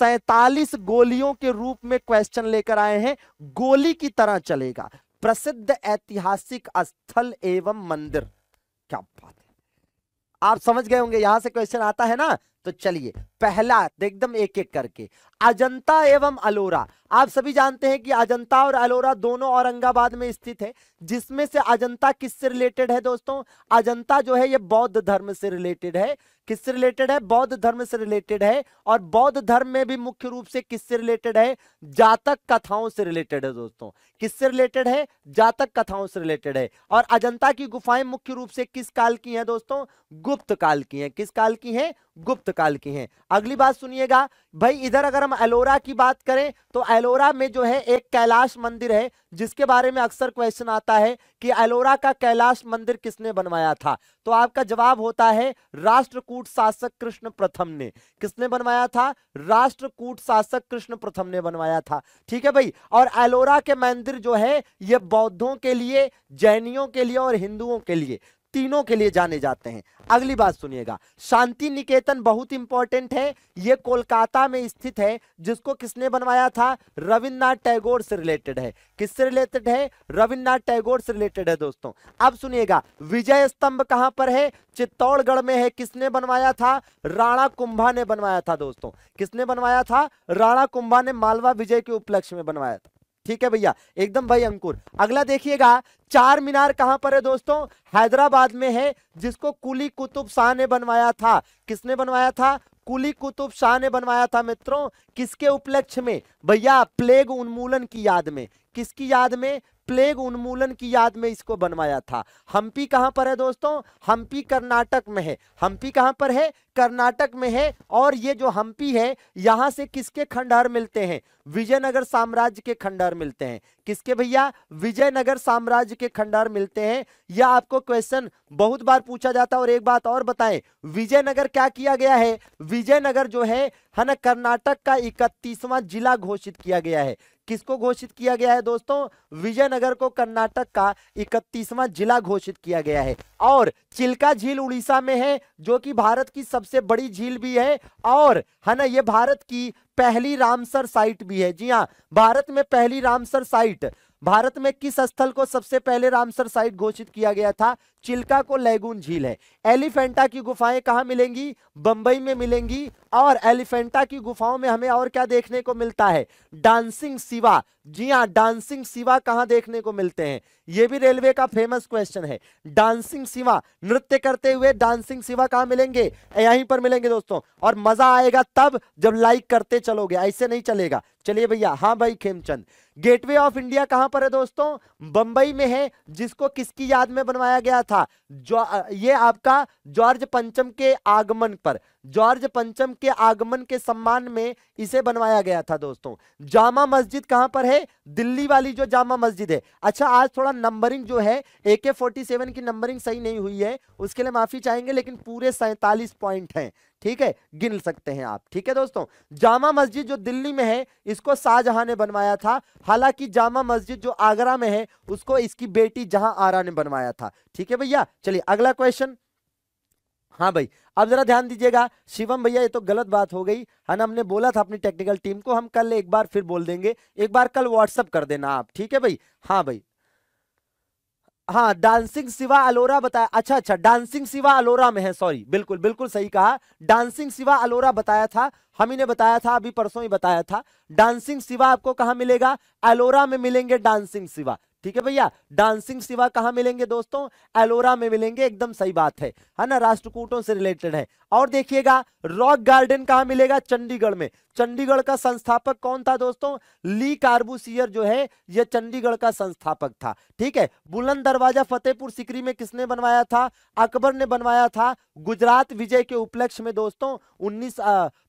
सैतालीस गोलियों के रूप में क्वेश्चन लेकर आए हैं गोली की तरह चलेगा प्रसिद्ध ऐतिहासिक स्थल एवं मंदिर क्या बात है आप समझ गए होंगे यहां से क्वेश्चन आता है ना तो चलिए पहला एकदम एक एक करके अजंता एवं अलोरा आप सभी जानते हैं कि अजंता और अलोरा दोनों औरंगाबाद में स्थित है जिसमें से अजंता किससे रिलेटेड है दोस्तों अजंता जो है ये बौद्ध धर्म से रिलेटेड है किससे रिलेटेड है बौद्ध धर्म से रिलेटेड है और बौद्ध धर्म में भी मुख्य रूप से किससे रिलेटेड है जातक कथाओं से रिलेटेड है दोस्तों किससे रिलेटेड है जातक कथाओं से रिलेटेड है और अजंता की गुफाएं मुख्य रूप से किस काल की है दोस्तों गुप्त काल की है किस काल की है गुप्त काल की है अगली बात सुनिएगा भाई इधर अगर हम एलोरा की बात करें तो एलोरा में जो है एक कैलाश मंदिर है जिसके बारे में अक्सर क्वेश्चन आता है कि एलोरा का कैलाश मंदिर किसने बनवाया था तो आपका जवाब होता है राष्ट्रकूट शासक कृष्ण प्रथम ने किसने बनवाया था राष्ट्रकूट शासक कृष्ण प्रथम ने बनवाया था ठीक है भाई और एलोरा के मंदिर जो है ये बौद्धों के लिए जैनियों के लिए और हिंदुओं के लिए तीनों के लिए जाने जाते हैं अगली बात सुनिएगा शांति निकेतन बहुत इंपॉर्टेंट है यह कोलकाता में स्थित है जिसको किसने बनवाया था रविन्द्रनाथ टैगोर से रिलेटेड है किससे रिलेटेड है रविन्द्रनाथ टैगोर से रिलेटेड है दोस्तों अब सुनिएगा विजय स्तंभ कहां पर है चित्तौड़गढ़ में है किसने बनवाया था राणा कुंभा ने बनवाया था दोस्तों किसने बनवाया था राणा कुंभा ने मालवा विजय के उपलक्ष्य में बनवाया था ठीक है भैया एकदम भाई अंकुर अगला देखिएगा चार मीनार कहां पर है दोस्तों हैदराबाद में है जिसको कुली कुतुब शाह ने बनवाया था किसने बनवाया था कुली कुतुब शाह ने बनवाया था मित्रों किसके उपलक्ष्य में भैया प्लेग उन्मूलन की याद में किसकी याद में प्लेग उन्मूलन की याद में इसको बनवाया था हम्पी कहां पर है दोस्तों हम्पी कर्नाटक में है हम्पी कहां पर है कर्नाटक में है और ये जो हम्पी है यहां से किसके खंडहर मिलते हैं विजयनगर साम्राज्य के खंडहर मिलते हैं किसके भैया विजयनगर साम्राज्य के खंडहर मिलते हैं यह आपको क्वेश्चन बहुत बार पूछा जाता है और एक बात और बताए विजयनगर क्या किया गया है विजयनगर जो है है ना कर्नाटक का इकतीसवां जिला घोषित किया गया है किसको घोषित किया गया है दोस्तों विजयनगर को कर्नाटक का इकतीसवां जिला घोषित किया गया है और चिल्का झील उड़ीसा में है जो कि भारत की सबसे बड़ी झील भी है और है ना ये भारत की पहली रामसर साइट भी है जी हाँ भारत में पहली रामसर साइट भारत में किस स्थल को सबसे पहले रामसर साइट घोषित किया गया था चिल्का को लैगून झील है एलिफेंटा की गुफाएं कहाँ मिलेंगी बंबई में मिलेंगी और एलिफेंटा की गुफाओं में हमें और क्या देखने को मिलता है डांसिंग सिवा जी हाँ डांसिंग सिवा कहाँ देखने को मिलते हैं ये भी रेलवे का फेमस क्वेश्चन है डांसिंग सिवा नृत्य करते हुए डांसिंग सिवा कहाँ मिलेंगे यहीं पर मिलेंगे दोस्तों और मजा आएगा तब जब लाइक करते चलोगे ऐसे नहीं चलेगा चलिए भैया हाँ भाई खेमचंद गेटवे ऑफ इंडिया कहां पर है दोस्तों बंबई में है जिसको किसकी याद में बनवाया गया था जो ये आपका जॉर्ज पंचम के आगमन पर जॉर्ज पंचम के आगमन के सम्मान में इसे बनवाया गया था दोस्तों जामा मस्जिद कहां पर है दिल्ली वाली जो जामा मस्जिद है अच्छा आज थोड़ा नंबरिंग जो है ए के फोर्टी सेवन की नंबरिंग सही नहीं हुई है उसके लिए माफी चाहेंगे लेकिन पूरे सैतालीस पॉइंट हैं ठीक है गिन सकते हैं आप ठीक है दोस्तों जामा मस्जिद जो दिल्ली में है इसको शाहजहां ने बनवाया था हालांकि जामा मस्जिद जो आगरा में है उसको इसकी बेटी जहां आरा ने बनवाया था ठीक है भैया चलिए अगला क्वेश्चन हाँ भाई अब जरा ध्यान दीजिएगा शिवम भैया ये तो गलत बात हो गई है ना हमने बोला था अपनी टेक्निकल टीम को हम कल एक बार फिर बोल देंगे एक बार कल व्हाट्सअप कर देना आप ठीक है भाई हाँ भाई हाँ डांसिंग सिवा अलोरा बताया अच्छा अच्छा डांसिंग सिवा अलोरा में है सॉरी बिल्कुल बिल्कुल सही कहा डांसिंग सिवा अलोरा बताया था हम ही ने बताया था अभी परसों ही बताया था डांसिंग सिवा आपको कहा मिलेगा अलोरा में मिलेंगे डांसिंग सिवा ठीक है भैया डांसिंग सिवा कहा मिलेंगे दोस्तों एलोरा में मिलेंगे एकदम सही बात है है ना राष्ट्रकूटों से रिलेटेड है और देखिएगा रॉक गार्डन कहा मिलेगा चंडीगढ़ में चंडीगढ़ का संस्थापक कौन था दोस्तों ली कार्बुसियर जो है यह चंडीगढ़ का संस्थापक था ठीक है बुलंद दरवाजा फतेहपुर सिकरी में किसने बनवाया था अकबर ने बनवाया था गुजरात विजय के उपलक्ष्य में दोस्तों उन्नीस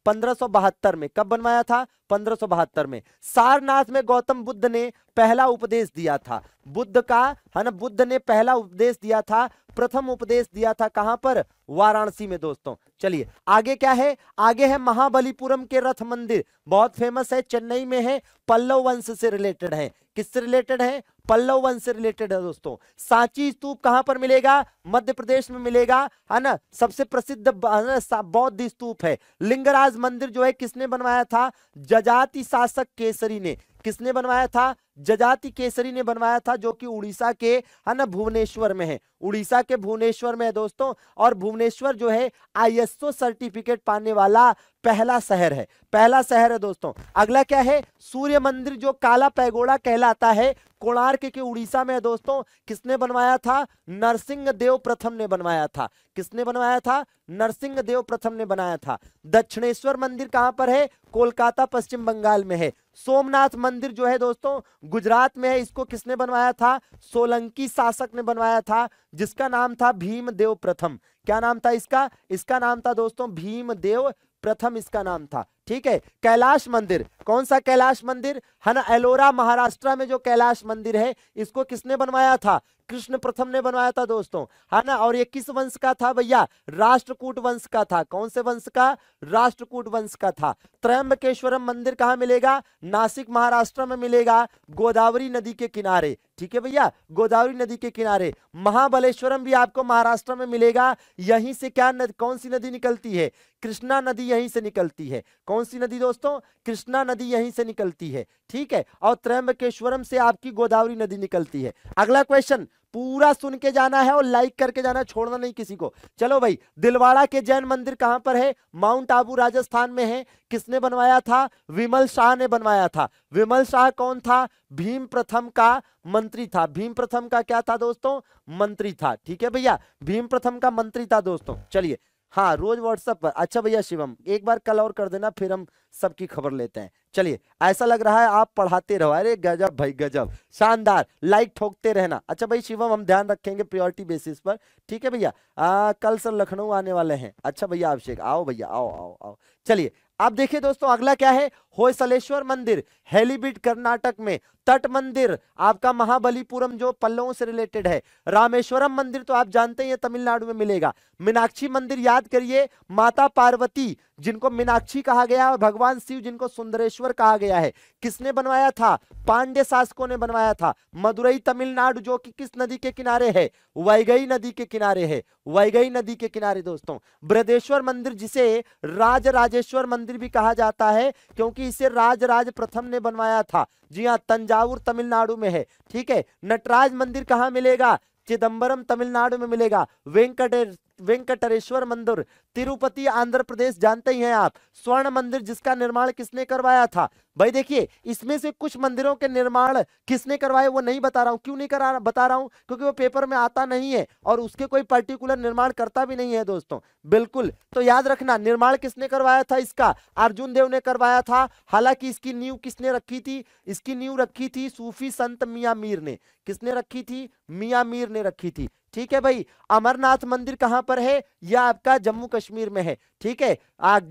पंद्रह में कब बनवाया था पंद्रह में सारनाथ में गौतम बुद्ध ने पहला उपदेश दिया था बुद्ध का है ना बुद्ध ने पहला उपदेश दिया था प्रथम उपदेश दिया था कहां पर वाराणसी में दोस्तों चलिए आगे क्या है आगे है महाबलीपुरम के रथ मंदिर बहुत फेमस है चेन्नई में है पल्लव वंश से रिलेटेड है किससे रिलेटेड है पल्लव वंश से रिलेटेड है दोस्तों सांची स्तूप कहां पर मिलेगा मध्य प्रदेश में मिलेगा है ना सबसे प्रसिद्ध बौद्ध स्तूप है लिंगराज मंदिर जो है किसने बनवाया था जजाति शासक केसरी ने किसने बनवाया था जजाति केसरी ने बनवाया था जो कि उड़ीसा के है ना भुवनेश्वर में है उड़ीसा के भुवनेश्वर में है दोस्तों और भुवनेश्वर जो है आईएसओ सर्टिफिकेट पाने वाला पहला शहर है पहला शहर है दोस्तों अगला क्या है सूर्य मंदिर जो काला पैगोड़ा कहलाता है कोणार्क के उड़ीसा में है दोस्तों किसने बनवाया था नरसिंह देव प्रथम ने बनवाया था किसने बनवाया था नरसिंह देव प्रथम ने बनाया था दक्षिणेश्वर मंदिर कहां पर है कोलकाता पश्चिम बंगाल में है सोमनाथ मंदिर जो है दोस्तों गुजरात में है इसको किसने बनवाया था सोलंकी शासक ने बनवाया था जिसका नाम था भीमदेव प्रथम क्या नाम था इसका इसका नाम था दोस्तों भीमदेव प्रथम इसका नाम था ठीक है कैलाश मंदिर कौन सा कैलाश मंदिर ना एलोरा महाराष्ट्र में जो कैलाश मंदिर है इसको किसने बनवाया था कृष्ण प्रथम ने बनवाया था दोस्तों है ना और ये किस वंश का था भैया राष्ट्रकूट वंश का था कौन से वंश का राष्ट्रकूट वंश का था त्रयंबकेश्वरम मंदिर कहाँ मिलेगा नासिक महाराष्ट्र में मिलेगा गोदावरी नदी के किनारे ठीक है भैया गोदावरी नदी के किनारे महाबलेश्वरम भी आपको महाराष्ट्र में मिलेगा यहीं से क्या नद, कौन सी नदी निकलती है कृष्णा नदी यहीं से निकलती है कौन सी नदी दोस्तों कृष्णा नदी यहीं से निकलती है ठीक है और त्रयंबकेश्वरम से आपकी गोदावरी नदी निकलती है अगला क्वेश्चन पूरा सुन के जाना है और लाइक करके जाना छोड़ना नहीं किसी को चलो भाई दिलवाड़ा के जैन मंदिर कहां पर है माउंट आबू राजस्थान में है किसने बनवाया था विमल शाह ने बनवाया था विमल शाह कौन था भीम प्रथम का मंत्री था भीम प्रथम का क्या था दोस्तों मंत्री था ठीक है भैया भीम प्रथम का मंत्री था दोस्तों चलिए हाँ रोज व्हाट्सएप पर अच्छा भैया शिवम एक बार कल और कर देना फिर हम सबकी खबर लेते हैं चलिए ऐसा लग रहा है आप पढ़ाते रहो अरे गजब भाई गजब शानदार लाइक ठोकते रहना अच्छा भाई शिवम हम ध्यान रखेंगे प्योरिटी बेसिस पर ठीक है भैया कल सर लखनऊ आने वाले हैं अच्छा भैया अभिषेक आओ भैया आओ आओ आओ चलिए आप देखिए दोस्तों अगला क्या है होयसलेश्वर मंदिर हेलीबिट कर्नाटक में तट मंदिर आपका महाबलीपुरम जो पल्लवों से रिलेटेड है रामेश्वरम मंदिर तो आप जानते हैं तमिलनाडु में मिलेगा मीनाक्षी मंदिर याद करिए माता पार्वती जिनको मीनाक्षी कहा गया और भगवान शिव जिनको सुंदरेश्वर कहा गया है किसने बनवाया था पांडे शासकों ने बनवाया था मदुरई तमिलनाडु जो कि किस नदी के किनारे है वैगई नदी के किनारे है वैगई नदी के किनारे दोस्तों ब्रदेश्वर मंदिर जिसे राज राजेश्वर मंदिर भी कहा जाता है क्योंकि कि इसे राज राज प्रथम ने बनवाया था जी हाँ तंजावुर तमिलनाडु में है ठीक है नटराज मंदिर कहाँ मिलेगा चिदम्बरम तमिलनाडु में मिलेगा वेंकटेश वेंकटेश्वर मंदिर तिरुपति आंध्र प्रदेश जानते ही हैं आप स्वर्ण मंदिर जिसका निर्माण किसने करवाया था भाई देखिए इसमें से कुछ मंदिरों के निर्माण किसने करवाए वो नहीं बता रहा हूँ क्यों नहीं करा बता रहा हूँ क्योंकि वो पेपर में आता नहीं है और उसके कोई पर्टिकुलर निर्माण करता भी नहीं है दोस्तों बिल्कुल तो याद रखना निर्माण किसने करवाया था इसका अर्जुन देव ने करवाया था हालांकि इसकी नींव किसने रखी थी इसकी नींव रखी थी सूफी संत मिया मीर ने किसने रखी थी मिया मीर ने रखी थी ठीक है भाई अमरनाथ मंदिर कहां पर है यह आपका जम्मू कश्मीर में है ठीक है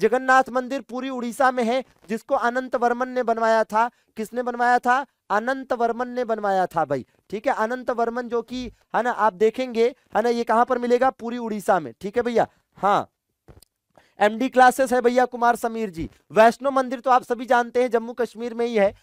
जगन्नाथ मंदिर पूरी उड़ीसा में है जिसको अनंत वर्मन ने बनवाया था किसने बनवाया था अनंत वर्मन ने बनवाया था भाई ठीक है अनंत वर्मन जो कि है ना आप देखेंगे है ना ये कहां पर मिलेगा पूरी उड़ीसा में ठीक है भैया हाँ एमडी क्लासेस है भैया कुमार समीर जी वैष्णो मंदिर तो आप सभी जानते हैं जम्मू कश्मीर में ही है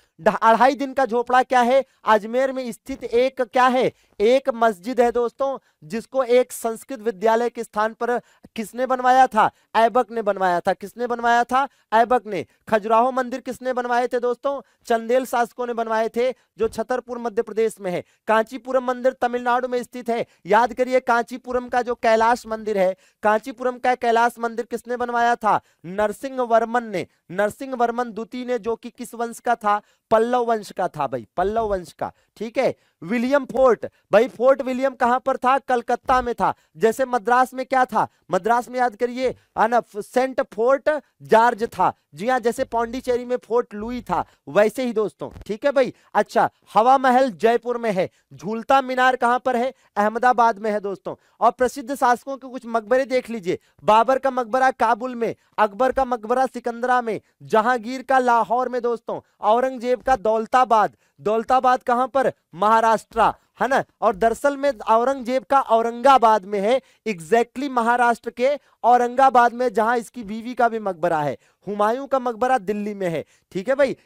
अढ़ाई दिन का झोपड़ा क्या है अजमेर में स्थित एक क्या है एक मस्जिद है दोस्तों जिसको एक संस्कृत विद्यालय के स्थान पर किसने बनवाया था ऐबक ने बनवाया था किसने बनवाया था ऐबक ने खजुराहो मंदिर किसने बनवाए थे दोस्तों चंदेल शासकों ने बनवाए थे जो छतरपुर मध्य प्रदेश में है कांचीपुरम मंदिर तमिलनाडु में स्थित है याद करिए कांचीपुरम का जो कैलाश मंदिर है कांचीपुरम का कैलाश मंदिर किसने बनवाया था नरसिंह वर्मन ने नरसिंह वर्मन द्वितीय ने जो कि किस वंश का था पल्लव वंश का था भाई पल्लव वंश का ठीक है विलियम फोर्ट भाई फोर्ट विलियम कहां पर था कलकत्ता में था जैसे मद्रास में क्या था मद्रास में याद करिए सेंट फोर्ट जॉर्ज था जी हाँ जैसे पौंडीचेरी में फोर्ट लुई था वैसे ही दोस्तों ठीक है भाई अच्छा हवा महल जयपुर में है झूलता मीनार कहाँ पर है अहमदाबाद में है दोस्तों और प्रसिद्ध शासकों के कुछ मकबरे देख लीजिए बाबर का मकबरा काबुल में अकबर का मकबरा सिकंदरा में जहांगीर का लाहौर में दोस्तों औरंगजेब का दौलताबाद दौलताबाद कहाँ पर महाराष्ट्र है ना और दरअसल में औरंगजेब का औरंगाबाद में है एग्जैक्टली महाराष्ट्र के औरंगाबाद में जहां इसकी बीवी का भी मकबरा है हुमायूं का मकबरा दिल्ली में है ठीक है भाई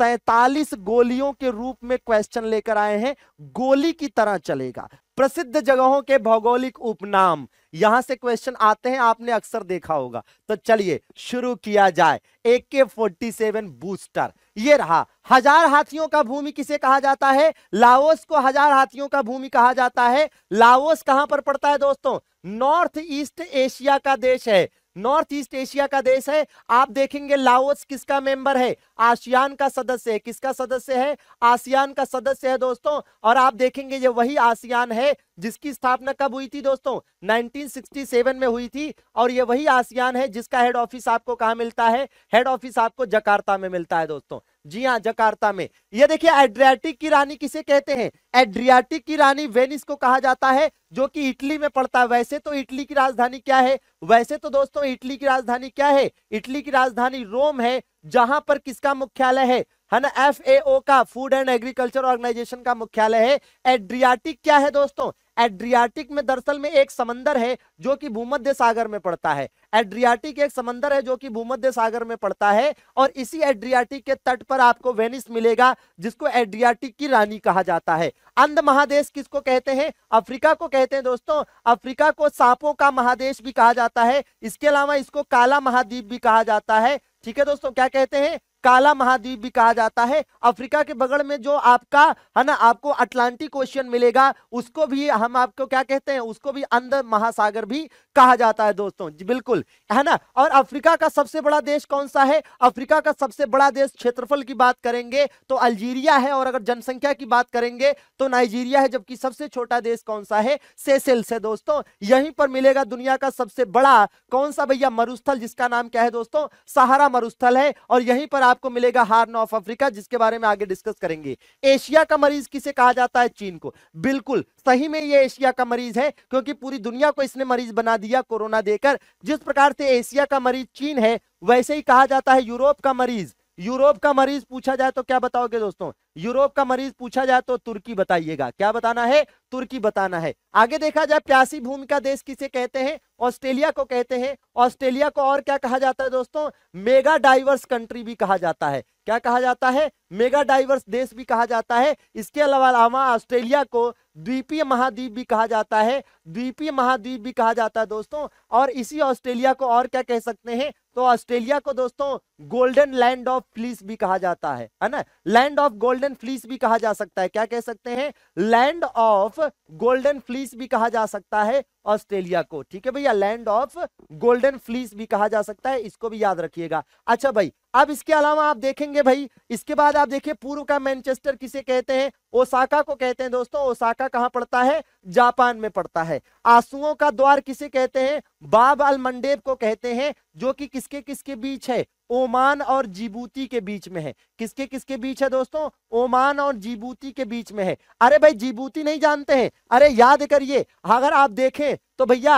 सैतालीस गोलियों के रूप में क्वेश्चन लेकर आए हैं गोली की तरह चलेगा प्रसिद्ध जगहों के भौगोलिक उपनाम यहां से क्वेश्चन आते हैं आपने अक्सर देखा होगा तो चलिए शुरू किया जाए ए के फोर्टी सेवन बूस्टर यह रहा हजार हाथियों का भूमि किसे कहा जाता है लाओस को हजार हाथियों का भूमि कहा जाता है लाओस कहां पर पड़ता है दोस्तों नॉर्थ ईस्ट एशिया का देश है नॉर्थ ईस्ट एशिया का देश है आप देखेंगे लाओस किसका मेंबर है आसियान का सदस्य है किसका सदस्य है आसियान का सदस्य है दोस्तों और आप देखेंगे ये वही आसियान है जिसकी स्थापना कब हुई थी दोस्तों 1967 में हुई थी और ये वही आसियान है जिसका हेड ऑफिस आपको कहा मिलता है हेड ऑफिस आपको जकार्ता में मिलता है दोस्तों जी हाँ जकार्ता में ये देखिए एड्रियाटिक की रानी किसे कहते हैं एड्रियाटिक की रानी वेनिस को कहा जाता है जो कि इटली में पड़ता है वैसे तो इटली की राजधानी क्या है वैसे तो दोस्तों इटली की राजधानी क्या है इटली की राजधानी रोम है जहां पर किसका मुख्यालय है है ना एफ का फूड एंड एग्रीकल्चर ऑर्गेनाइजेशन का मुख्यालय है एड्रियाटिक क्या है दोस्तों एड्रियाटिक में दरअसल में एक समंदर है जो कि भूमध्य सागर में पड़ता है एड्रियाटिक एक समंदर है जो कि भूमध्य सागर में पड़ता है और इसी एड्रियाटिक के तट पर आपको वेनिस मिलेगा जिसको एड्रियाटिक की रानी कहा जाता है अंध महादेश किसको कहते हैं अफ्रीका को कहते हैं दोस्तों अफ्रीका को सांपों का महादेश भी कहा जाता है इसके अलावा इसको काला महाद्वीप भी कहा जाता है ठीक है दोस्तों क्या कहते हैं काला महाद्वीप भी कहा जाता है अफ्रीका के बगल में जो आपका है ना आपको अटलांटिक ओशियन मिलेगा उसको भी हम आपको क्या कहते हैं उसको भी अंध महासागर भी कहा जाता है दोस्तों बिल्कुल है ना और अफ्रीका का सबसे बड़ा देश कौन सा है अफ्रीका का सबसे बड़ा देश क्षेत्रफल की बात करेंगे तो अल्जीरिया है और अगर जनसंख्या की बात करेंगे तो नाइजीरिया है जबकि सबसे छोटा देश कौन सा है सेसेल्स है दोस्तों यहीं पर मिलेगा दुनिया का सबसे बड़ा कौन सा भैया मरुस्थल जिसका नाम क्या है दोस्तों सहारा मरुस्थल है और यहीं पर आपको मिलेगा हार्न ऑफ अफ्रीका जिसके बारे में आगे डिस्कस करेंगे एशिया का मरीज किसे कहा जाता है चीन को बिल्कुल सही में ये एशिया का मरीज है क्योंकि पूरी दुनिया को इसने मरीज बना दिया कोरोना देकर जिस प्रकार से एशिया का मरीज चीन है वैसे ही कहा जाता है यूरोप का मरीज यूरोप का मरीज पूछा जाए तो क्या बताओगे दोस्तों यूरोप का मरीज पूछा जाए तो तुर्की बताइएगा क्या बताना है तुर्की बताना है आगे देखा जाए प्यासी भूमि का देश किसे कहते हैं ऑस्ट्रेलिया को कहते हैं ऑस्ट्रेलिया को और क्या कहा जाता है दोस्तों मेगा डाइवर्स कंट्री भी कहा जाता है क्या कहा जाता है मेगा डाइवर्स देश भी कहा जाता है इसके अलावा ऑस्ट्रेलिया को द्वीपीय महाद्वीप भी कहा जाता है द्वीपीय महाद्वीप भी कहा जाता है दोस्तों और इसी ऑस्ट्रेलिया को और क्या कह सकते हैं तो ऑस्ट्रेलिया को दोस्तों गोल्डन लैंड ऑफ फ्लीस भी कहा जाता है है ना लैंड ऑफ गोल्डन फ्लीस भी कहा जा सकता है क्या कह सकते हैं लैंड ऑफ गोल्डन फ्लीस भी कहा जा सकता है ऑस्ट्रेलिया को ठीक है भैया लैंड ऑफ गोल्डन फ्लीस भी कहा जा सकता है इसको भी याद रखिएगा अच्छा भाई अब इसके अलावा आप देखेंगे भाई इसके बाद आप देखिए पूर्व का मैनचेस्टर किसे कहते हैं ओसाका को कहते हैं दोस्तों ओसाका कहाँ पड़ता है जापान में पड़ता है आंसुओं का द्वार किसे कहते हैं बाब अल मंडेब को कहते हैं जो कि किसके किसके बीच है ओमान और जीबूती के बीच में है किसके किसके बीच है दोस्तों ओमान और जीबूती के बीच में है अरे भाई जीबूती नहीं जानते हैं अरे याद करिए अगर आप देखें तो भैया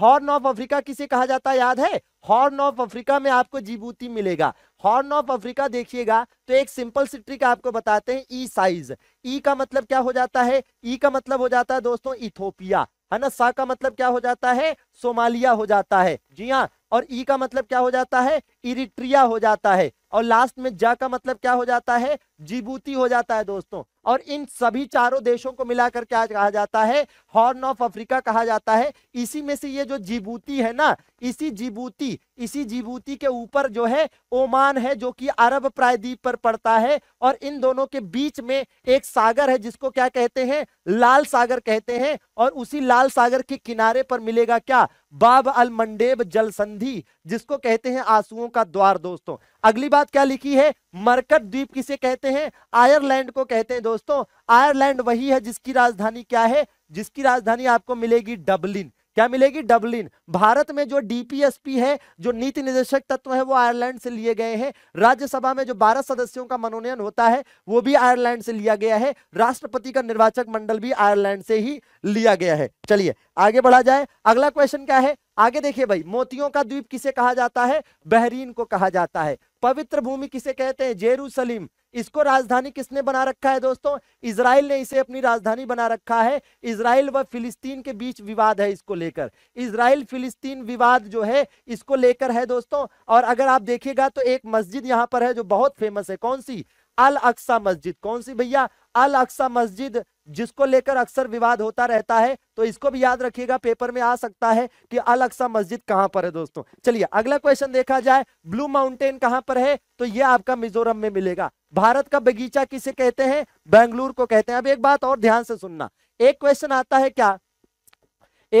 हॉर्न ऑफ अफ्रीका किसे कहा जाता है याद है हॉर्न ऑफ अफ्रीका में आपको जीबूती मिलेगा हॉर्न ऑफ अफ्रीका देखिएगा तो एक सिंपल सी ट्रिक आपको बताते हैं ई साइज ई का मतलब क्या हो जाता है ई का मतलब हो जाता है दोस्तों इथोपिया है ना सा का मतलब क्या हो जाता है सोमालिया हो जाता है जी हाँ और ई का मतलब क्या हो जाता है इरिट्रिया हो जाता है और लास्ट में जा का मतलब क्या हो जाता है जिबूती हो जाता है दोस्तों और इन सभी चारों देशों को मिलाकर क्या कहा जाता है हॉर्न ऑफ अफ्रीका कहा जाता है इसी में से ये जो जिबूती है ना इसी जिबूती इसी जिबूती के ऊपर जो है ओमान है जो कि अरब प्रायद्वीप पर पड़ता है और इन दोनों के बीच में एक सागर है जिसको क्या कहते हैं लाल सागर कहते हैं और उसी लाल सागर के किनारे पर मिलेगा क्या बाब अल मंडेब जल संधि जिसको कहते हैं आंसुओं का द्वार दोस्तों अगली बात क्या लिखी है मरकट द्वीप किसे कहते हैं आयरलैंड को कहते हैं दोस्तों आयरलैंड वही है जिसकी राजधानी क्या है जिसकी राजधानी आपको मिलेगी डबलिन क्या मिलेगी डबलिन भारत में जो डीपीएसपी है जो नीति निदेशक तत्व है वो आयरलैंड से लिए गए हैं राज्यसभा में जो 12 सदस्यों का मनोनयन होता है वो भी आयरलैंड से लिया गया है राष्ट्रपति का निर्वाचक मंडल भी आयरलैंड से ही लिया गया है चलिए आगे बढ़ा जाए अगला क्वेश्चन क्या है आगे देखिए भाई मोतियों का द्वीप किसे कहा जाता है बहरीन को कहा जाता है पवित्र भूमि किसे कहते हैं जेरूसलीम इसको राजधानी किसने बना रखा है दोस्तों इसराइल ने इसे अपनी राजधानी बना रखा है इसराइल व फिलिस्तीन के बीच विवाद है इसको लेकर इसराइल फिलिस्तीन विवाद जो है इसको लेकर है दोस्तों और अगर आप देखिएगा तो एक मस्जिद यहां पर है जो बहुत फेमस है कौन सी अल अक्सा मस्जिद कौन सी भैया अल अक्सा मस्जिद जिसको लेकर अक्सर विवाद होता रहता है तो इसको भी याद रखिएगा पेपर में आ सकता है कि अल अक्सा मस्जिद कहां पर है दोस्तों चलिए अगला क्वेश्चन देखा जाए ब्लू माउंटेन कहां पर है तो ये आपका मिजोरम में मिलेगा भारत का बगीचा किसे कहते हैं बेंगलुरु को कहते हैं अब एक बात और ध्यान से सुनना एक क्वेश्चन आता है क्या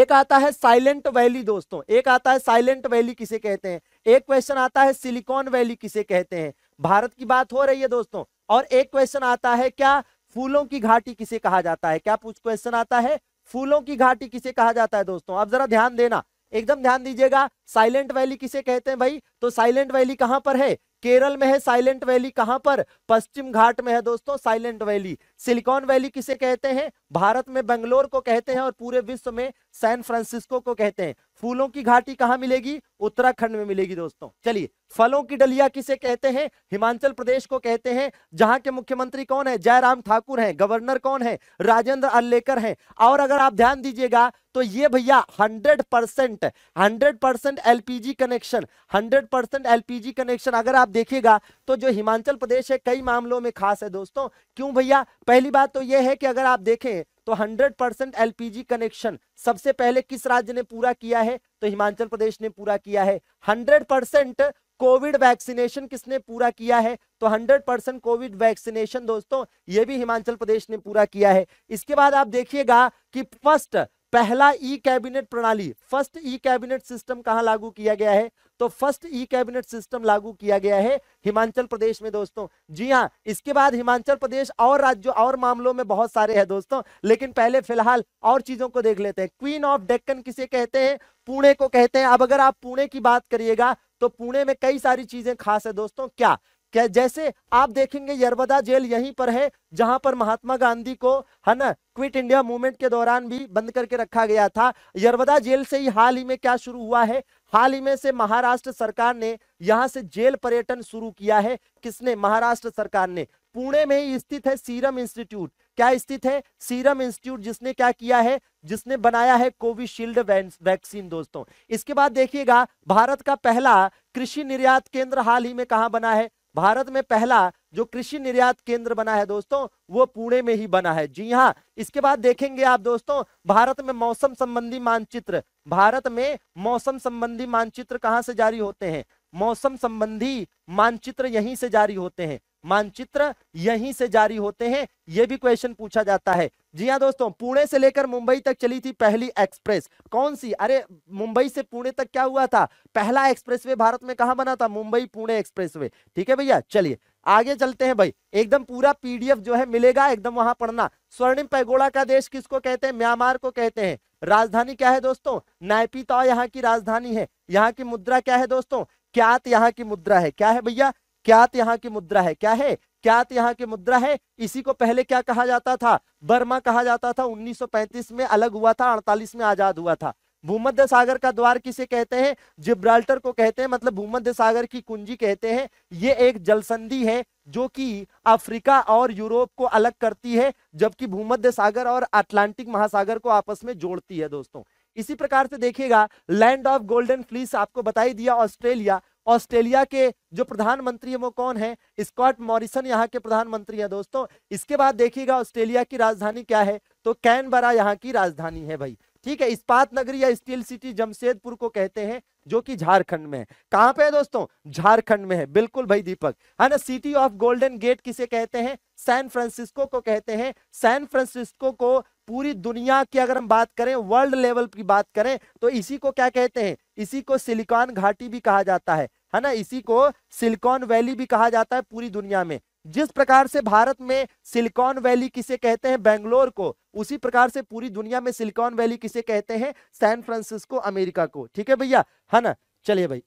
एक आता है साइलेंट वैली दोस्तों एक आता है साइलेंट वैली किसे कहते हैं एक क्वेश्चन आता है सिलिकॉन वैली किसे कहते हैं भारत की बात हो रही है दोस्तों और एक क्वेश्चन आता है क्या फूलों की घाटी किसे कहा जाता है क्या पूछ क्वेश्चन आता है फूलों की घाटी किसे कहा जाता है दोस्तों आप जरा ध्यान देना एकदम ध्यान दीजिएगा साइलेंट वैली किसे कहते हैं भाई तो साइलेंट वैली कहां पर है केरल में है साइलेंट वैली कहां पर पश्चिम घाट में है दोस्तों साइलेंट वैली सिलिकॉन वैली किसे कहते हैं भारत में बेंगलोर को कहते हैं और पूरे विश्व में सैन फ्रांसिस्को को कहते हैं फूलों की घाटी कहाँ मिलेगी उत्तराखंड में मिलेगी दोस्तों चलिए फलों की डलिया किसे कहते हैं हिमाचल प्रदेश को कहते हैं जहां के मुख्यमंत्री कौन है जयराम ठाकुर हैं गवर्नर कौन है राजेंद्र अल्लेकर हैं और अगर आप ध्यान दीजिएगा तो ये भैया 100 percent hundred percent LPG connection 100 percent LPG connection अगर आप देखिएगा तो जो हिमाचल प्रदेश है कई मामलों में खास है दोस्तों क्यों भैया पहली बात तो यह है कि अगर आप देखें तो 100 परसेंट एलपीजी कनेक्शन सबसे पहले किस राज्य ने पूरा किया है तो हिमाचल प्रदेश ने पूरा किया है 100 परसेंट कोविड वैक्सीनेशन किसने पूरा किया है तो 100 परसेंट कोविड वैक्सीनेशन दोस्तों ये भी हिमाचल प्रदेश ने पूरा किया है इसके बाद आप देखिएगा कि फर्स्ट पहला ई कैबिनेट प्रणाली फर्स्ट ई कैबिनेट सिस्टम कहां लागू किया गया है तो फर्स्ट ई कैबिनेट सिस्टम लागू किया गया है हिमाचल प्रदेश में दोस्तों जी हाँ इसके बाद हिमाचल प्रदेश और राज्यों और मामलों में बहुत सारे हैं दोस्तों लेकिन पहले फिलहाल और चीजों को देख लेते हैं क्वीन ऑफ डेक्कन किसे कहते हैं पुणे को कहते हैं अब अगर आप पुणे की बात करिएगा तो पुणे में कई सारी चीजें खास है दोस्तों क्या जैसे आप देखेंगे यरवदा जेल यहीं पर है जहां पर महात्मा गांधी को है ना क्विट इंडिया मूवमेंट के दौरान भी बंद करके रखा गया था यरवदा जेल से ही हाल ही में क्या शुरू हुआ है हाल ही में से महाराष्ट्र सरकार ने यहां से जेल पर्यटन शुरू किया है किसने महाराष्ट्र सरकार ने पुणे में ही स्थित है सीरम इंस्टीट्यूट क्या स्थित है सीरम इंस्टीट्यूट जिसने क्या किया है जिसने बनाया है कोविशील्ड वैक्सीन दोस्तों इसके बाद देखिएगा भारत का पहला कृषि निर्यात केंद्र हाल ही में कहा बना है भारत में पहला जो कृषि निर्यात केंद्र बना है दोस्तों वो पुणे में ही बना है जी हाँ इसके बाद देखेंगे आप दोस्तों भारत में मौसम संबंधी मानचित्र भारत में मौसम संबंधी मानचित्र कहाँ से जारी होते हैं मौसम संबंधी मानचित्र यहीं से जारी होते हैं मानचित्र यहीं से जारी होते हैं यह भी क्वेश्चन पूछा जाता है जी हाँ दोस्तों पुणे से लेकर मुंबई तक चली थी पहली एक्सप्रेस कौन सी अरे मुंबई से पुणे तक क्या हुआ था पहला एक्सप्रेसवे भारत में कहा बना था मुंबई पुणे एक्सप्रेसवे ठीक है भैया चलिए आगे चलते हैं भाई एकदम पूरा पीडीएफ जो है मिलेगा एकदम वहां पढ़ना स्वर्णिम पैगोड़ा का देश किसको कहते हैं म्यांमार को कहते हैं राजधानी क्या है दोस्तों नायपीता यहाँ की राजधानी है यहाँ की मुद्रा क्या है दोस्तों क्या यहाँ की मुद्रा है क्या है भैया क्यात यहाँ की मुद्रा है क्या है क्यात यहाँ की मुद्रा है इसी को पहले क्या कहा जाता था बर्मा कहा जाता था 1935 में अलग हुआ था 48 में आजाद हुआ था भूमध्य सागर का द्वार किसे कहते हैं जिब्राल्टर को कहते हैं मतलब भूमध्य सागर की कुंजी कहते हैं ये एक जलसंधि है जो कि अफ्रीका और यूरोप को अलग करती है जबकि भूमध्य सागर और अटलांटिक महासागर को आपस में जोड़ती है दोस्तों इसी प्रकार से देखिएगा लैंड ऑफ गोल्डन फ्लीस आपको बताई दिया ऑस्ट्रेलिया ऑस्ट्रेलिया के जो प्रधानमंत्री है वो कौन है स्कॉट मॉरिसन यहाँ के प्रधानमंत्री है दोस्तों इसके बाद देखिएगा ऑस्ट्रेलिया की राजधानी क्या है तो कैनबरा यहाँ की राजधानी है भाई ठीक है इस्पात नगरी या स्टील सिटी जमशेदपुर को कहते हैं जो कि झारखंड में है कहां पे है दोस्तों झारखंड में है बिल्कुल भाई दीपक है ना सिटी ऑफ गोल्डन गेट किसे कहते हैं सैन फ्रांसिस्को को कहते हैं सैन फ्रांसिस्को को पूरी दुनिया की अगर हम बात करें वर्ल्ड लेवल की बात करें तो इसी को क्या कहते हैं इसी को सिलिकॉन घाटी भी कहा जाता है है ना इसी को सिलिकॉन वैली भी कहा जाता है पूरी दुनिया में जिस प्रकार से भारत में सिलिकॉन वैली किसे कहते हैं बेंगलोर को उसी प्रकार से पूरी दुनिया में सिलिकॉन वैली किसे कहते हैं सैन फ्रांसिस्को अमेरिका को ठीक है भैया है ना चलिए भाई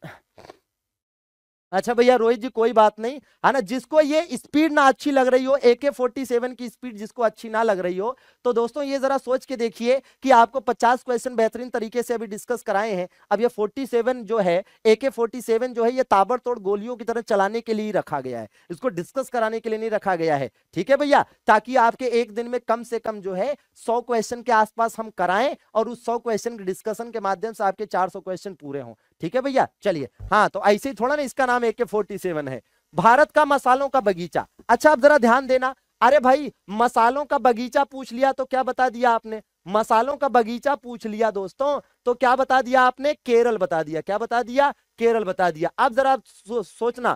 अच्छा भैया रोहित जी कोई बात नहीं है हाँ ना जिसको ये स्पीड ना अच्छी लग रही हो ए के फोर्टी सेवन की स्पीड जिसको अच्छी ना लग रही हो तो दोस्तों ये जरा सोच के देखिए कि आपको पचास क्वेश्चन बेहतरीन तरीके से अभी डिस्कस कराए हैं अब ये फोर्टी सेवन जो है ए के फोर्टी सेवन जो है ये ताबड़तोड़ गोलियों की तरह चलाने के लिए रखा गया है इसको डिस्कस कराने के लिए नहीं रखा गया है ठीक है भैया ताकि आपके एक दिन में कम से कम जो है सौ क्वेश्चन के आसपास हम कराएं और उस सौ क्वेश्चन के डिस्कशन के माध्यम से आपके चार क्वेश्चन पूरे हों ठीक है भैया चलिए हाँ तो ऐसे ही थोड़ा ना इसका नाम ए फोर्टी सेवन है भारत का मसालों का बगीचा अच्छा आप जरा ध्यान देना अरे भाई मसालों का बगीचा पूछ लिया तो क्या बता दिया आपने मसालों का बगीचा पूछ लिया दोस्तों तो क्या बता दिया आपने केरल बता दिया क्या बता दिया केरल बता दिया अब जरा सो, सोचना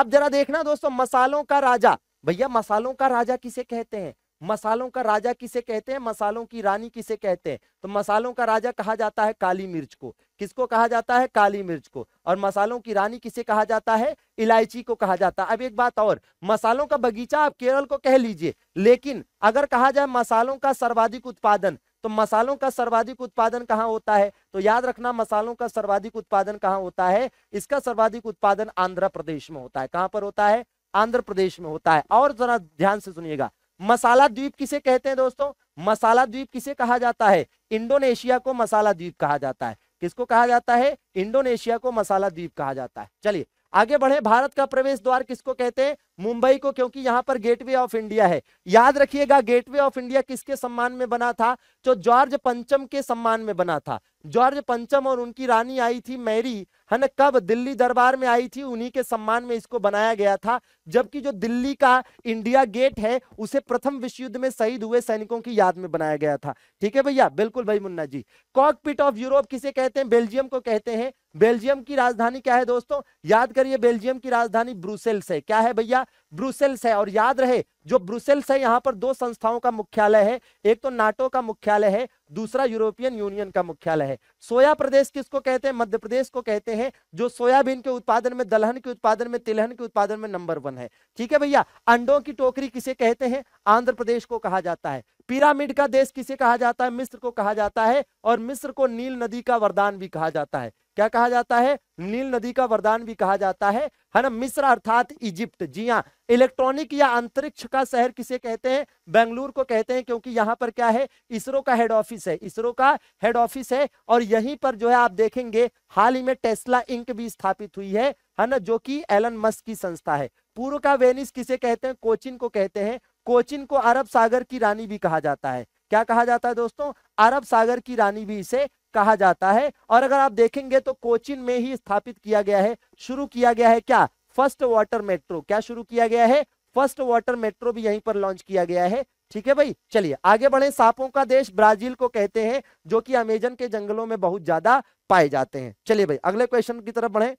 अब जरा देखना दोस्तों मसालों का राजा भैया मसालों का राजा किसे कहते हैं मसालों का राजा किसे कहते हैं मसालों की रानी किसे कहते हैं तो मसालों का राजा कहा जाता है काली मिर्च को किसको कहा जाता है काली मिर्च को और मसालों की रानी किसे कहा जाता है इलायची को कहा जाता है अब एक बात और मसालों का बगीचा आप केरल को कह लीजिए लेकिन अगर कहा जाए मसालों का सर्वाधिक उत्पादन तो मसालों का सर्वाधिक उत्पादन कहाँ होता है तो याद रखना मसालों का सर्वाधिक उत्पादन कहाँ होता है इसका सर्वाधिक उत्पादन आंध्र प्रदेश में होता है कहाँ पर होता है आंध्र प्रदेश में होता है और जरा ध्यान से सुनिएगा मसाला द्वीप किसे कहते हैं दोस्तों मसाला द्वीप किसे कहा जाता है इंडोनेशिया को मसाला द्वीप कहा जाता है किसको कहा जाता है इंडोनेशिया को मसाला द्वीप कहा जाता है चलिए आगे बढ़े भारत का प्रवेश द्वार किसको कहते हैं मुंबई को क्योंकि यहां पर गेटवे ऑफ इंडिया है याद रखिएगा गेटवे ऑफ इंडिया किसके सम्मान में बना था जो जॉर्ज पंचम के सम्मान में बना था जॉर्ज पंचम और उनकी रानी आई थी मैरी है ना कब दिल्ली दरबार में आई थी उन्हीं के सम्मान में इसको बनाया गया था जबकि जो दिल्ली का इंडिया गेट है उसे प्रथम विश्व युद्ध में शहीद हुए सैनिकों की याद में बनाया गया था ठीक है भैया बिल्कुल भाई Munna ji cockpit of Europe किसे कहते हैं बेल्जियम को कहते हैं बेल्जियम की राजधानी क्या है दोस्तों याद करिए बेल्जियम की राजधानी ब्रुसेल्स है क्या है भैया ब्रुसेल्स है और याद रहे जो ब्रुसेल्स है यहाँ पर दो संस्थाओं का मुख्यालय है एक तो नाटो का मुख्यालय है दूसरा यूरोपियन यूनियन का मुख्यालय है सोया प्रदेश किसको कहते हैं मध्य प्रदेश को कहते हैं जो सोयाबीन के उत्पादन में दलहन के उत्पादन में तिलहन के उत्पादन में नंबर वन है ठीक है भैया अंडों की टोकरी किसे कहते हैं आंध्र प्रदेश को कहा जाता है पिरामिड का देश किसे कहा जाता है मिस्र को कहा जाता है और मिस्र को नील नदी का वरदान भी कहा जाता है क्या कहा जाता है नील नदी का वरदान भी कहा जाता है है ना मिस्र अर्थात इजिप्ट जी हाँ इलेक्ट्रॉनिक या अंतरिक्ष का शहर किसे कहते हैं बेंगलुरु को कहते हैं क्योंकि यहाँ पर क्या है इसरो का हेड ऑफिस है इसरो का हेड ऑफिस है और यहीं पर जो है आप देखेंगे हाल ही में टेस्ला इंक भी स्थापित हुई है है ना जो कि एलन मस्क की संस्था है पूर्व का वेनिस किसे कहते हैं कोचिन को कहते हैं कोचिन को अरब सागर की रानी भी कहा जाता है क्या कहा जाता है दोस्तों अरब सागर की रानी भी इसे कहा जाता है और अगर आप देखेंगे तो कोचिन में ही स्थापित किया गया है शुरू किया गया है क्या फर्स्ट वाटर मेट्रो क्या शुरू किया गया है फर्स्ट वाटर मेट्रो भी यहीं पर लॉन्च किया गया है ठीक है भाई चलिए आगे बढ़े सांपों का देश ब्राजील को कहते हैं जो कि अमेजन के जंगलों में बहुत ज्यादा पाए जाते हैं चलिए भाई अगले क्वेश्चन की तरफ बढ़े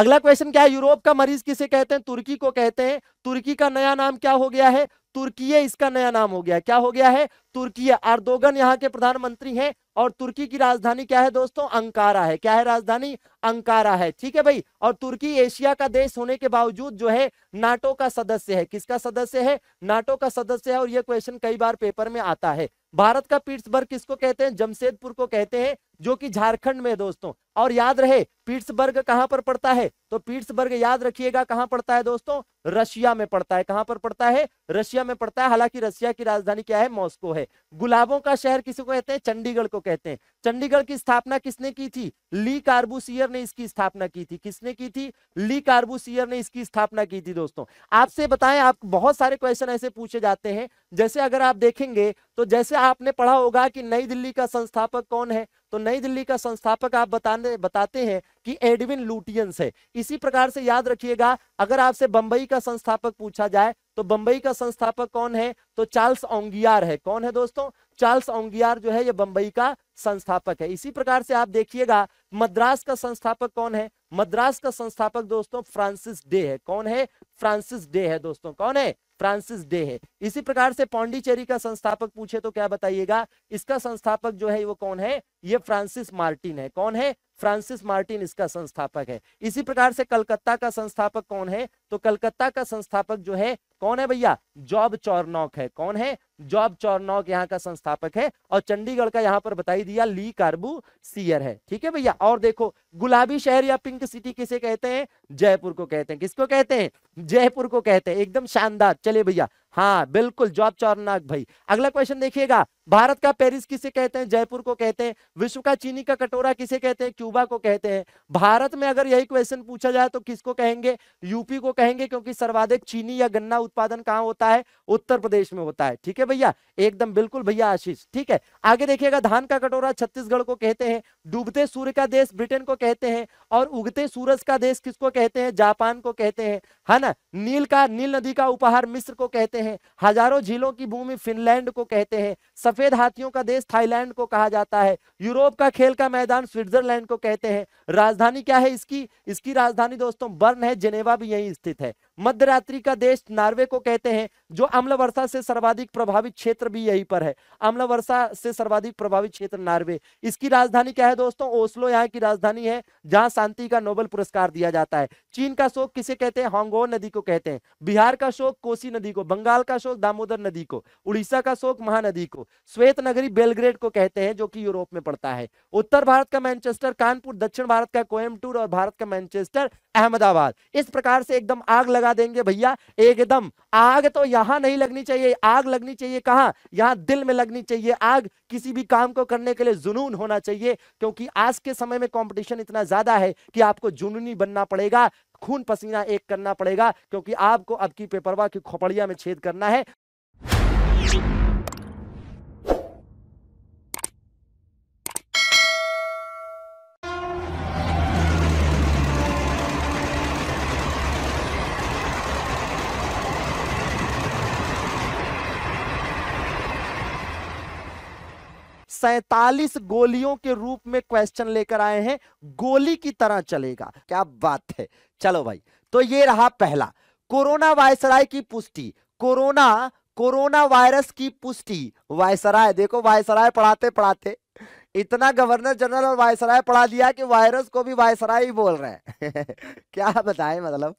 अगला क्वेश्चन क्या है यूरोप का मरीज किसे कहते हैं तुर्की को कहते हैं तुर्की का नया नाम क्या हो गया है तुर्की इसका नया नाम हो गया क्या हो गया है तुर्की आर्दोगन यहाँ के प्रधानमंत्री हैं और तुर्की की राजधानी क्या है दोस्तों अंकारा है क्या है राजधानी अंकारा है ठीक है भाई और तुर्की एशिया का देश होने के बावजूद जो है नाटो का सदस्य है किसका सदस्य है नाटो का सदस्य है और यह क्वेश्चन कई बार पेपर में आता है भारत का पीट्सबर्ग किसको कहते हैं जमशेदपुर को कहते हैं जो कि झारखंड में दोस्तों और याद रहे पीट्सबर्ग कहां पर पड़ता है तो पीट्सबर्ग याद रखिएगा कहां पड़ता है दोस्तों रशिया में पड़ता है कहां पर पड़ता है रशिया में पड़ता है हालांकि रशिया की राजधानी क्या है मॉस्को है गुलाबों का शहर किसी को कहते हैं चंडीगढ़ को कहते हैं चंडीगढ़ की स्थापना किसने की थी ली कार्बूसियर ने इसकी स्थापना की थी किसने की थी ली कार्बूसियर ने इसकी स्थापना की थी दोस्तों आपसे बताएं आप बहुत सारे क्वेश्चन ऐसे पूछे जाते हैं जैसे अगर आप देखेंगे तो जैसे आपने पढ़ा होगा कि नई दिल्ली का संस्थापक कौन है तो नई दिल्ली का संस्थापक आप बताना बताने बताते हैं कि एडविन लूटियंस है इसी प्रकार से याद रखिएगा अगर आपसे बंबई का संस्थापक पूछा जाए तो बंबई का संस्थापक कौन है तो चार्ल्स ओंगियार है कौन है दोस्तों चार्ल्स ओंगियार जो है ये बंबई का संस्थापक है इसी प्रकार से आप देखिएगा मद्रास का संस्थापक कौन है मद्रास का संस्थापक दोस्तों फ्रांसिस डे है कौन है फ्रांसिस डे है दोस्तों कौन है फ्रांसिस डे है इसी प्रकार से पौंडीचेरी का संस्थापक पूछे तो क्या बताइएगा इसका संस्थापक जो है वो कौन है ये फ्रांसिस मार्टिन है कौन है फ्रांसिस मार्टिन इसका संस्थापक है इसी प्रकार से कलकत्ता का संस्थापक कौन है तो कलकत्ता का संस्थापक जो है कौन है भैया जॉब चौरनौक है कौन है जॉब चौरनौक यहाँ का संस्थापक है और चंडीगढ़ का यहाँ पर बताई दिया ली कार्बू सियर है ठीक है भैया और देखो गुलाबी शहर या पिंक सिटी किसे कहते हैं जयपुर को कहते हैं किसको कहते हैं जयपुर को कहते हैं एकदम शानदार चले भैया हाँ बिल्कुल जॉब चौरनाग भाई अगला क्वेश्चन देखिएगा भारत का पेरिस किसे कहते हैं जयपुर को कहते हैं विश्व का चीनी का कटोरा किसे कहते हैं क्यूबा को कहते हैं भारत में अगर यही क्वेश्चन पूछा जाए तो किसको कहेंगे यूपी को कहेंगे क्योंकि सर्वाधिक चीनी या गन्ना उत्पादन कहाँ होता है उत्तर प्रदेश में होता है ठीक है भैया एकदम बिल्कुल भैया आशीष ठीक है आगे देखिएगा धान का कटोरा छत्तीसगढ़ को कहते हैं डूबते सूर्य का देश ब्रिटेन को कहते हैं और उगते सूरज का देश किसको कहते हैं जापान को कहते हैं है ना नील का नील नदी का उपहार मिस्र को कहते हैं कहते हैं हजारों झीलों की भूमि फिनलैंड को कहते हैं सफेद हाथियों का देश थाईलैंड को कहा जाता है यूरोप का खेल का मैदान स्विट्जरलैंड को कहते हैं राजधानी क्या है इसकी इसकी राजधानी दोस्तों बर्न है जेनेवा भी यही स्थित है मध्य रात्रि का देश नॉर्वे को कहते हैं जो अम्ल वर्षा से सर्वाधिक प्रभावित क्षेत्र भी यही पर है अम्ल वर्षा से सर्वाधिक प्रभावित क्षेत्र नॉर्वे इसकी राजधानी क्या है दोस्तों ओस्लो यहाँ की राजधानी है जहां शांति का नोबेल पुरस्कार दिया जाता है चीन का शोक किसे कहते हैं हांगो नदी को कहते हैं बिहार का शोक कोसी नदी को बंगाल का शोक दामोदर नदी को उड़ीसा का शोक महानदी को श्वेत नगरी बेलग्रेड को कहते हैं जो की यूरोप में पड़ता है उत्तर भारत का मैनचेस्टर कानपुर दक्षिण भारत का कोयमटूर और भारत का मैनचेस्टर अहमदाबाद इस प्रकार से एकदम आग लगा लगा देंगे भैया एकदम आग तो यहां नहीं लगनी चाहिए आग लगनी चाहिए कहाँ यहां दिल में लगनी चाहिए आग किसी भी काम को करने के लिए जुनून होना चाहिए क्योंकि आज के समय में कंपटीशन इतना ज्यादा है कि आपको जुनूनी बनना पड़ेगा खून पसीना एक करना पड़ेगा क्योंकि आपको अब की पेपरवा की खोपड़िया में छेद करना है सैतालीस गोलियों के रूप में क्वेश्चन लेकर आए हैं गोली की तरह चलेगा क्या बात है चलो भाई तो ये रहा पहला कोरोना वायसराय की पुष्टि कोरोना कोरोना वायरस की पुष्टि वायसराय देखो वायसराय पढ़ाते पढ़ाते इतना गवर्नर जनरल और वायसराय पढ़ा दिया कि वायरस को भी वायसराय ही बोल रहे हैं क्या बताएं मतलब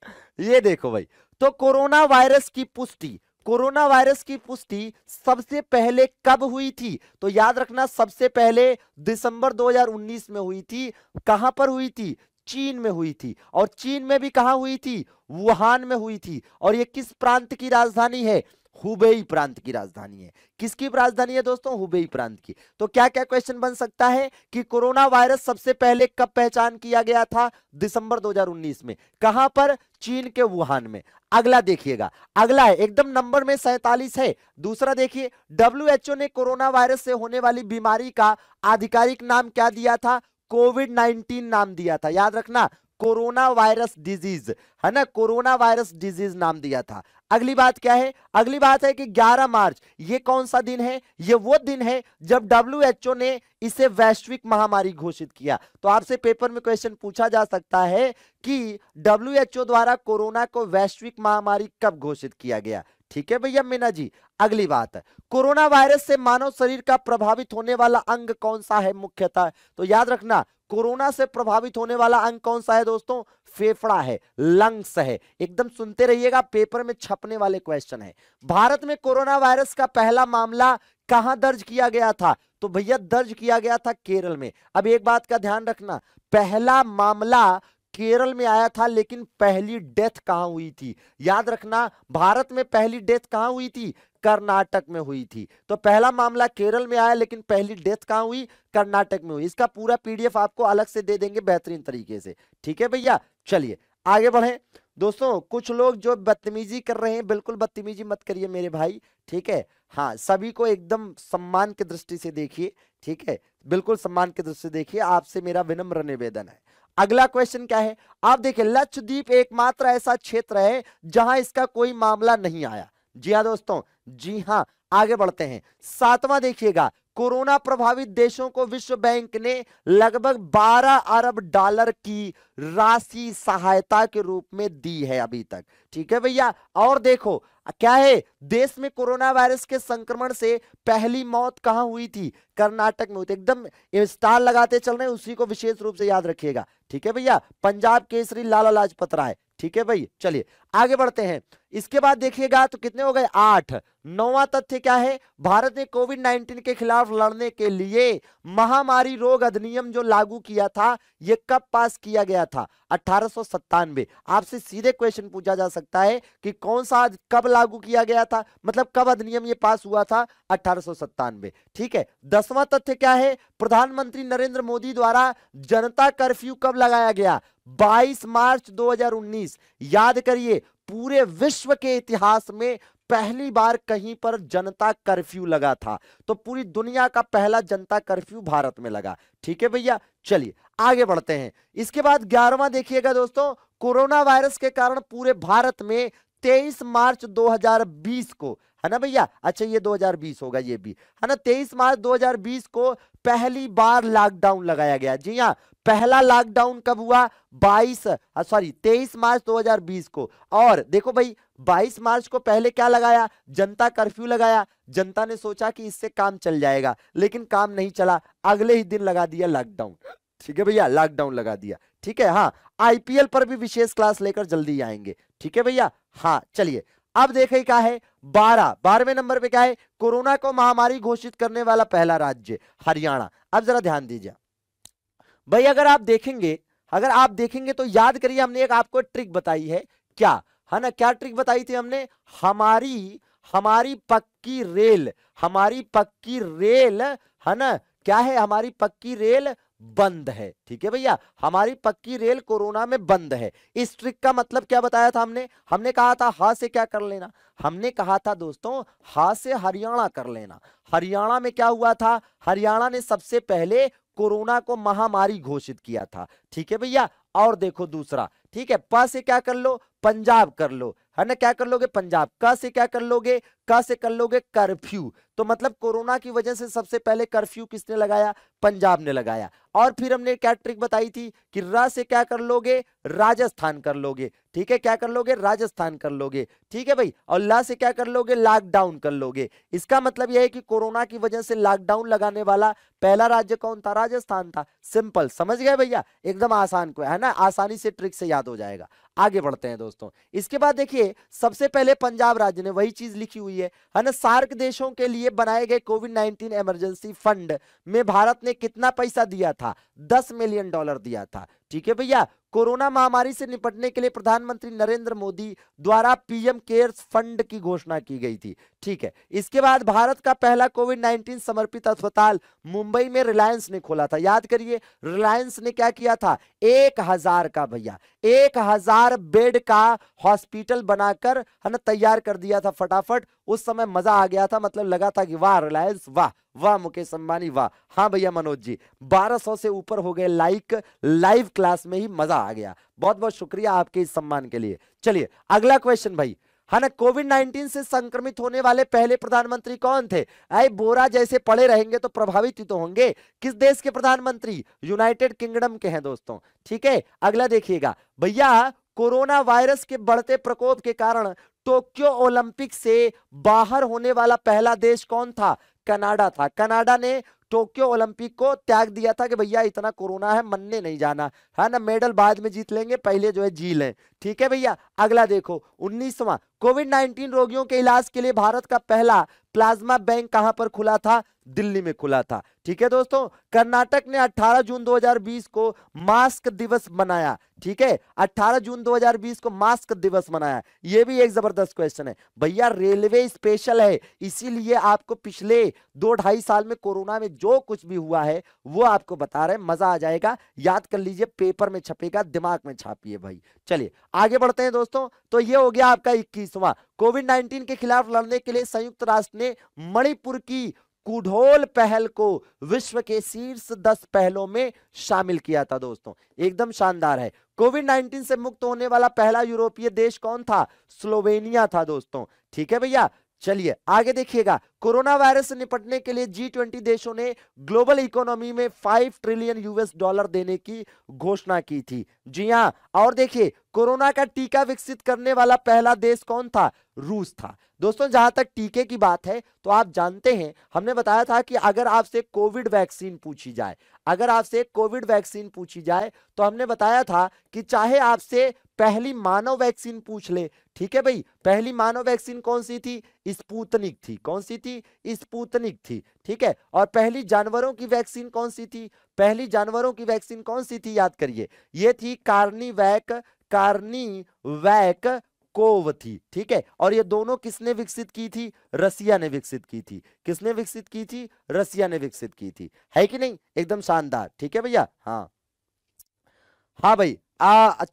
ये देखो भाई तो कोरोना वायरस की पुष्टि कोरोना वायरस की पुष्टि सबसे पहले कब हुई थी तो याद रखना सबसे पहले दिसंबर 2019 में हुई थी कहां पर हुई थी चीन में हुई थी और चीन में भी कहा हुई थी वुहान में हुई थी और ये किस प्रांत की राजधानी है हुबेई प्रांत की राजधानी है किसकी राजधानी है दोस्तों हुबेई प्रांत की तो क्या क्या क्वेश्चन बन सकता है कि कोरोना वायरस सबसे पहले कब पहचान किया गया था दिसंबर 2019 में कहां पर चीन के वुहान में अगला देखिएगा अगला है एकदम नंबर में सैतालीस है दूसरा देखिए डब्ल्यू ने कोरोना वायरस से होने वाली बीमारी का आधिकारिक नाम क्या दिया था कोविड 19 नाम दिया था याद रखना कोरोना वायरस डिजीज है ना कोरोना वायरस डिजीज नाम दिया था अगली बात क्या है अगली बात है कि 11 मार्च ये कौन सा दिन है ये वो दिन है जब डब्ल्यू ने इसे वैश्विक महामारी घोषित किया तो आपसे पेपर में क्वेश्चन पूछा जा सकता है कि डब्ल्यू द्वारा कोरोना को वैश्विक महामारी कब घोषित किया गया ठीक है भैया मीना जी अगली बात कोरोना वायरस से मानव शरीर का प्रभावित होने वाला अंग कौन सा है मुख्यतः तो याद रखना कोरोना से प्रभावित होने वाला अंग कौन सा है दोस्तों फेफड़ा है लंग्स है एकदम सुनते रहिएगा पेपर में छपने वाले क्वेश्चन है भारत में कोरोना वायरस का पहला मामला कहां दर्ज किया गया था तो भैया दर्ज किया गया था केरल में अब एक बात का ध्यान रखना पहला मामला केरल में आया था लेकिन पहली डेथ कहाँ हुई थी याद रखना भारत में पहली डेथ कहाँ हुई थी कर्नाटक में हुई थी तो पहला मामला केरल में आया लेकिन पहली डेथ कहां हुई कर्नाटक में हुई इसका पूरा पीडीएफ आपको अलग से दे देंगे बेहतरीन तरीके से ठीक है भैया चलिए आगे बढ़े दोस्तों कुछ लोग जो बदतमीजी कर रहे हैं बिल्कुल बदतमीजी मत करिए मेरे भाई ठीक है हाँ सभी को एकदम सम्मान की दृष्टि से देखिए ठीक है बिल्कुल सम्मान की दृष्टि से देखिए आपसे मेरा विनम्र निवेदन है अगला क्वेश्चन क्या है आप देखिए लक्षद्वीप एकमात्र ऐसा क्षेत्र है जहां इसका कोई मामला नहीं आया जी हाँ दोस्तों जी हाँ आगे बढ़ते हैं सातवां देखिएगा कोरोना प्रभावित देशों को विश्व बैंक ने लगभग 12 अरब डॉलर की राशि सहायता के रूप में दी है अभी तक ठीक है भैया और देखो क्या है देश में कोरोना वायरस के संक्रमण से पहली मौत कहां हुई थी कर्नाटक में हुई एकदम स्टार लगाते चल रहे उसी को विशेष रूप से याद रखिएगा ठीक है भैया पंजाब केसरी लाला लाजपत राय ठीक है भाई चलिए आगे बढ़ते हैं इसके बाद देखिएगा तो कितने हो गए आठ नौवा तथ्य क्या है भारत ने कोविड 19 के खिलाफ लड़ने के लिए महामारी रोग अधिनियम जो लागू किया था यह कब पास किया गया था अठारह आपसे सीधे क्वेश्चन पूछा जा सकता है कि कौन सा कब लागू किया गया था मतलब कब अधिनियम यह पास हुआ था अठारह ठीक है दसवां तथ्य क्या है प्रधानमंत्री नरेंद्र मोदी द्वारा जनता कर्फ्यू कब लगाया गया 22 मार्च 2019 याद करिए पूरे विश्व के इतिहास में पहली बार कहीं पर जनता कर्फ्यू लगा था तो पूरी दुनिया का पहला जनता कर्फ्यू भारत में लगा ठीक है भैया चलिए आगे बढ़ते हैं इसके बाद ग्यारहवा देखिएगा दोस्तों कोरोना वायरस के कारण पूरे भारत में 23 मार्च 2020 को है ना भैया अच्छा ये 2020 होगा ये भी है ना 23 मार्च 2020 को पहली बार लॉकडाउन लगाया गया जी हाँ पहला लॉकडाउन कब हुआ 22 सॉरी 23 मार्च 2020 को और देखो भाई 22 मार्च को पहले क्या लगाया जनता कर्फ्यू लगाया जनता ने सोचा कि इससे काम चल जाएगा लेकिन काम नहीं चला अगले ही दिन लगा दिया लॉकडाउन ठीक है भैया लॉकडाउन लगा दिया ठीक है हाँ आईपीएल पर भी विशेष क्लास लेकर जल्दी आएंगे ठीक है भैया हाँ चलिए अब देखे क्या है बारह बारहवें नंबर पे क्या है कोरोना को महामारी घोषित करने वाला पहला राज्य हरियाणा अब जरा ध्यान दीजिए भाई अगर आप देखेंगे अगर आप देखेंगे तो याद करिए हमने एक आपको ट्रिक बताई है क्या है हाँ ना क्या ट्रिक बताई थी हमने हमारी हमारी पक्की रेल हमारी पक्की रेल है हाँ ना क्या है हमारी पक्की रेल बंद है ठीक है भैया हमारी पक्की रेल कोरोना में बंद है इस ट्रिक का मतलब क्या बताया था हमने हमने कहा था हा से क्या कर लेना हमने कहा था दोस्तों हा से हरियाणा कर लेना हरियाणा में क्या हुआ था हरियाणा ने सबसे पहले कोरोना को महामारी घोषित किया था ठीक है भैया और देखो दूसरा ठीक है प से क्या कर लो पंजाब कर लो अन्य क्या कर लोगे पंजाब का से क्या कर लोगे का से कर लोगे कर्फ्यू तो मतलब कोरोना की वजह से सबसे पहले कर्फ्यू किसने लगाया पंजाब ने लगाया और फिर हमने क्या ट्रिक बताई थी कि रा से क्या कर लोगे राजस्थान कर लोगे ठीक है क्या कर लोगे राजस्थान कर लोगे ठीक है भाई और ला से क्या कर लोगे लॉकडाउन कर लोगे इसका मतलब यह है कि कोरोना की वजह से लॉकडाउन लगाने वाला पहला राज्य कौन था राजस्थान था सिंपल समझ गए भैया एकदम आसान को है ना आसानी से ट्रिक से याद हो जाएगा आगे बढ़ते हैं दोस्तों इसके बाद देखिए सबसे पहले पंजाब राज्य ने वही चीज लिखी हुई है है ना सार्क देशों के लिए बनाए गए कोविड 19 इमरजेंसी फंड में भारत ने कितना पैसा दिया था 10 मिलियन डॉलर दिया था ठीक है भैया कोरोना महामारी से निपटने के लिए प्रधानमंत्री नरेंद्र मोदी द्वारा पीएम केयर्स फंड की घोषणा की गई थी ठीक है इसके बाद भारत का पहला कोविड 19 समर्पित अस्पताल मुंबई में रिलायंस ने खोला था याद करिए रिलायंस ने क्या किया था एक हजार का भैया एक हजार बेड का हॉस्पिटल बनाकर है ना तैयार कर दिया था फटाफट उस समय मजा आ गया था मतलब लगा था कि वाह रिलायंस वाह वाह मुकेश अंबानी वाह हाँ भैया मनोज जी 1200 से ऊपर हो गए लाइक लाइव क्लास में ही मजा आ गया बहुत बहुत शुक्रिया आपके इस सम्मान के लिए चलिए अगला क्वेश्चन भाई है हाँ ना कोविड 19 से संक्रमित होने वाले पहले प्रधानमंत्री कौन थे अरे बोरा जैसे पड़े रहेंगे तो प्रभावित ही तो होंगे किस देश के प्रधानमंत्री यूनाइटेड किंगडम के हैं दोस्तों ठीक है अगला देखिएगा भैया कोरोना वायरस के बढ़ते प्रकोप के कारण टोक्यो ओलंपिक से बाहर होने वाला पहला देश कौन था कनाडा था कनाडा ने टोक्यो ओलंपिक को त्याग दिया था कि भैया इतना कोरोना है मनने नहीं जाना है हाँ ना मेडल बाद में जीत लेंगे पहले जो है जी लें ठीक है भैया अगला देखो उन्नीसवा कोविड नाइन्टीन रोगियों के इलाज के लिए भारत का पहला प्लाज्मा बैंक कहां पर खुला था दिल्ली में खुला था ठीक है दोस्तों कर्नाटक ने 18 जून 2020 को मास्क दिवस मनाया ठीक है 18 जून 2020 को मास्क दिवस मनाया यह भी एक जबरदस्त क्वेश्चन है भैया रेलवे स्पेशल है इसीलिए आपको पिछले दो ढाई साल में कोरोना में जो कुछ भी हुआ है वो आपको बता रहे हैं मजा आ जाएगा याद कर लीजिए पेपर में छपेगा दिमाग में छापिए भाई चलिए आगे बढ़ते हैं दोस्तों तो ये हो गया आपका इक्कीसवा कोविड नाइन्टीन के खिलाफ लड़ने के लिए संयुक्त राष्ट्र ने मणिपुर की कुढोल पहल को विश्व के शीर्ष दस पहलों में शामिल किया था दोस्तों एकदम शानदार है कोविड 19 से मुक्त होने वाला पहला यूरोपीय देश कौन था स्लोवेनिया था दोस्तों ठीक है भैया चलिए आगे देखिएगा कोरोना वायरस से निपटने के लिए जी ट्वेंटी देशों ने ग्लोबल इकोनॉमी में फाइव ट्रिलियन यूएस डॉलर देने की घोषणा की थी जी हाँ और देखिए कोरोना का टीका विकसित करने वाला पहला देश कौन था रूस था दोस्तों जहां तक टीके की बात है तो आप जानते हैं हमने बताया था कि अगर आपसे कोविड वैक्सीन पूछी जाए अगर आपसे कोविड वैक्सीन पूछी जाए तो हमने बताया था कि चाहे आपसे पहली मानव वैक्सीन पूछ ले ठीक है भाई पहली मानव वैक्सीन कौन सी थी स्पूतनिक थी कौन सी थी स्पूतनिक थी ठीक है और पहली जानवरों की वैक्सीन कौन सी थी पहली जानवरों की वैक्सीन कौन सी थी याद करिए ये थी कार्निवैक कार्निवैक कोव थी ठीक है और ये दोनों किसने विकसित की थी रसिया ने विकसित की थी किसने विकसित की थी रसिया ने विकसित की थी है कि नहीं एकदम शानदार ठीक है भैया हाँ हाँ भाई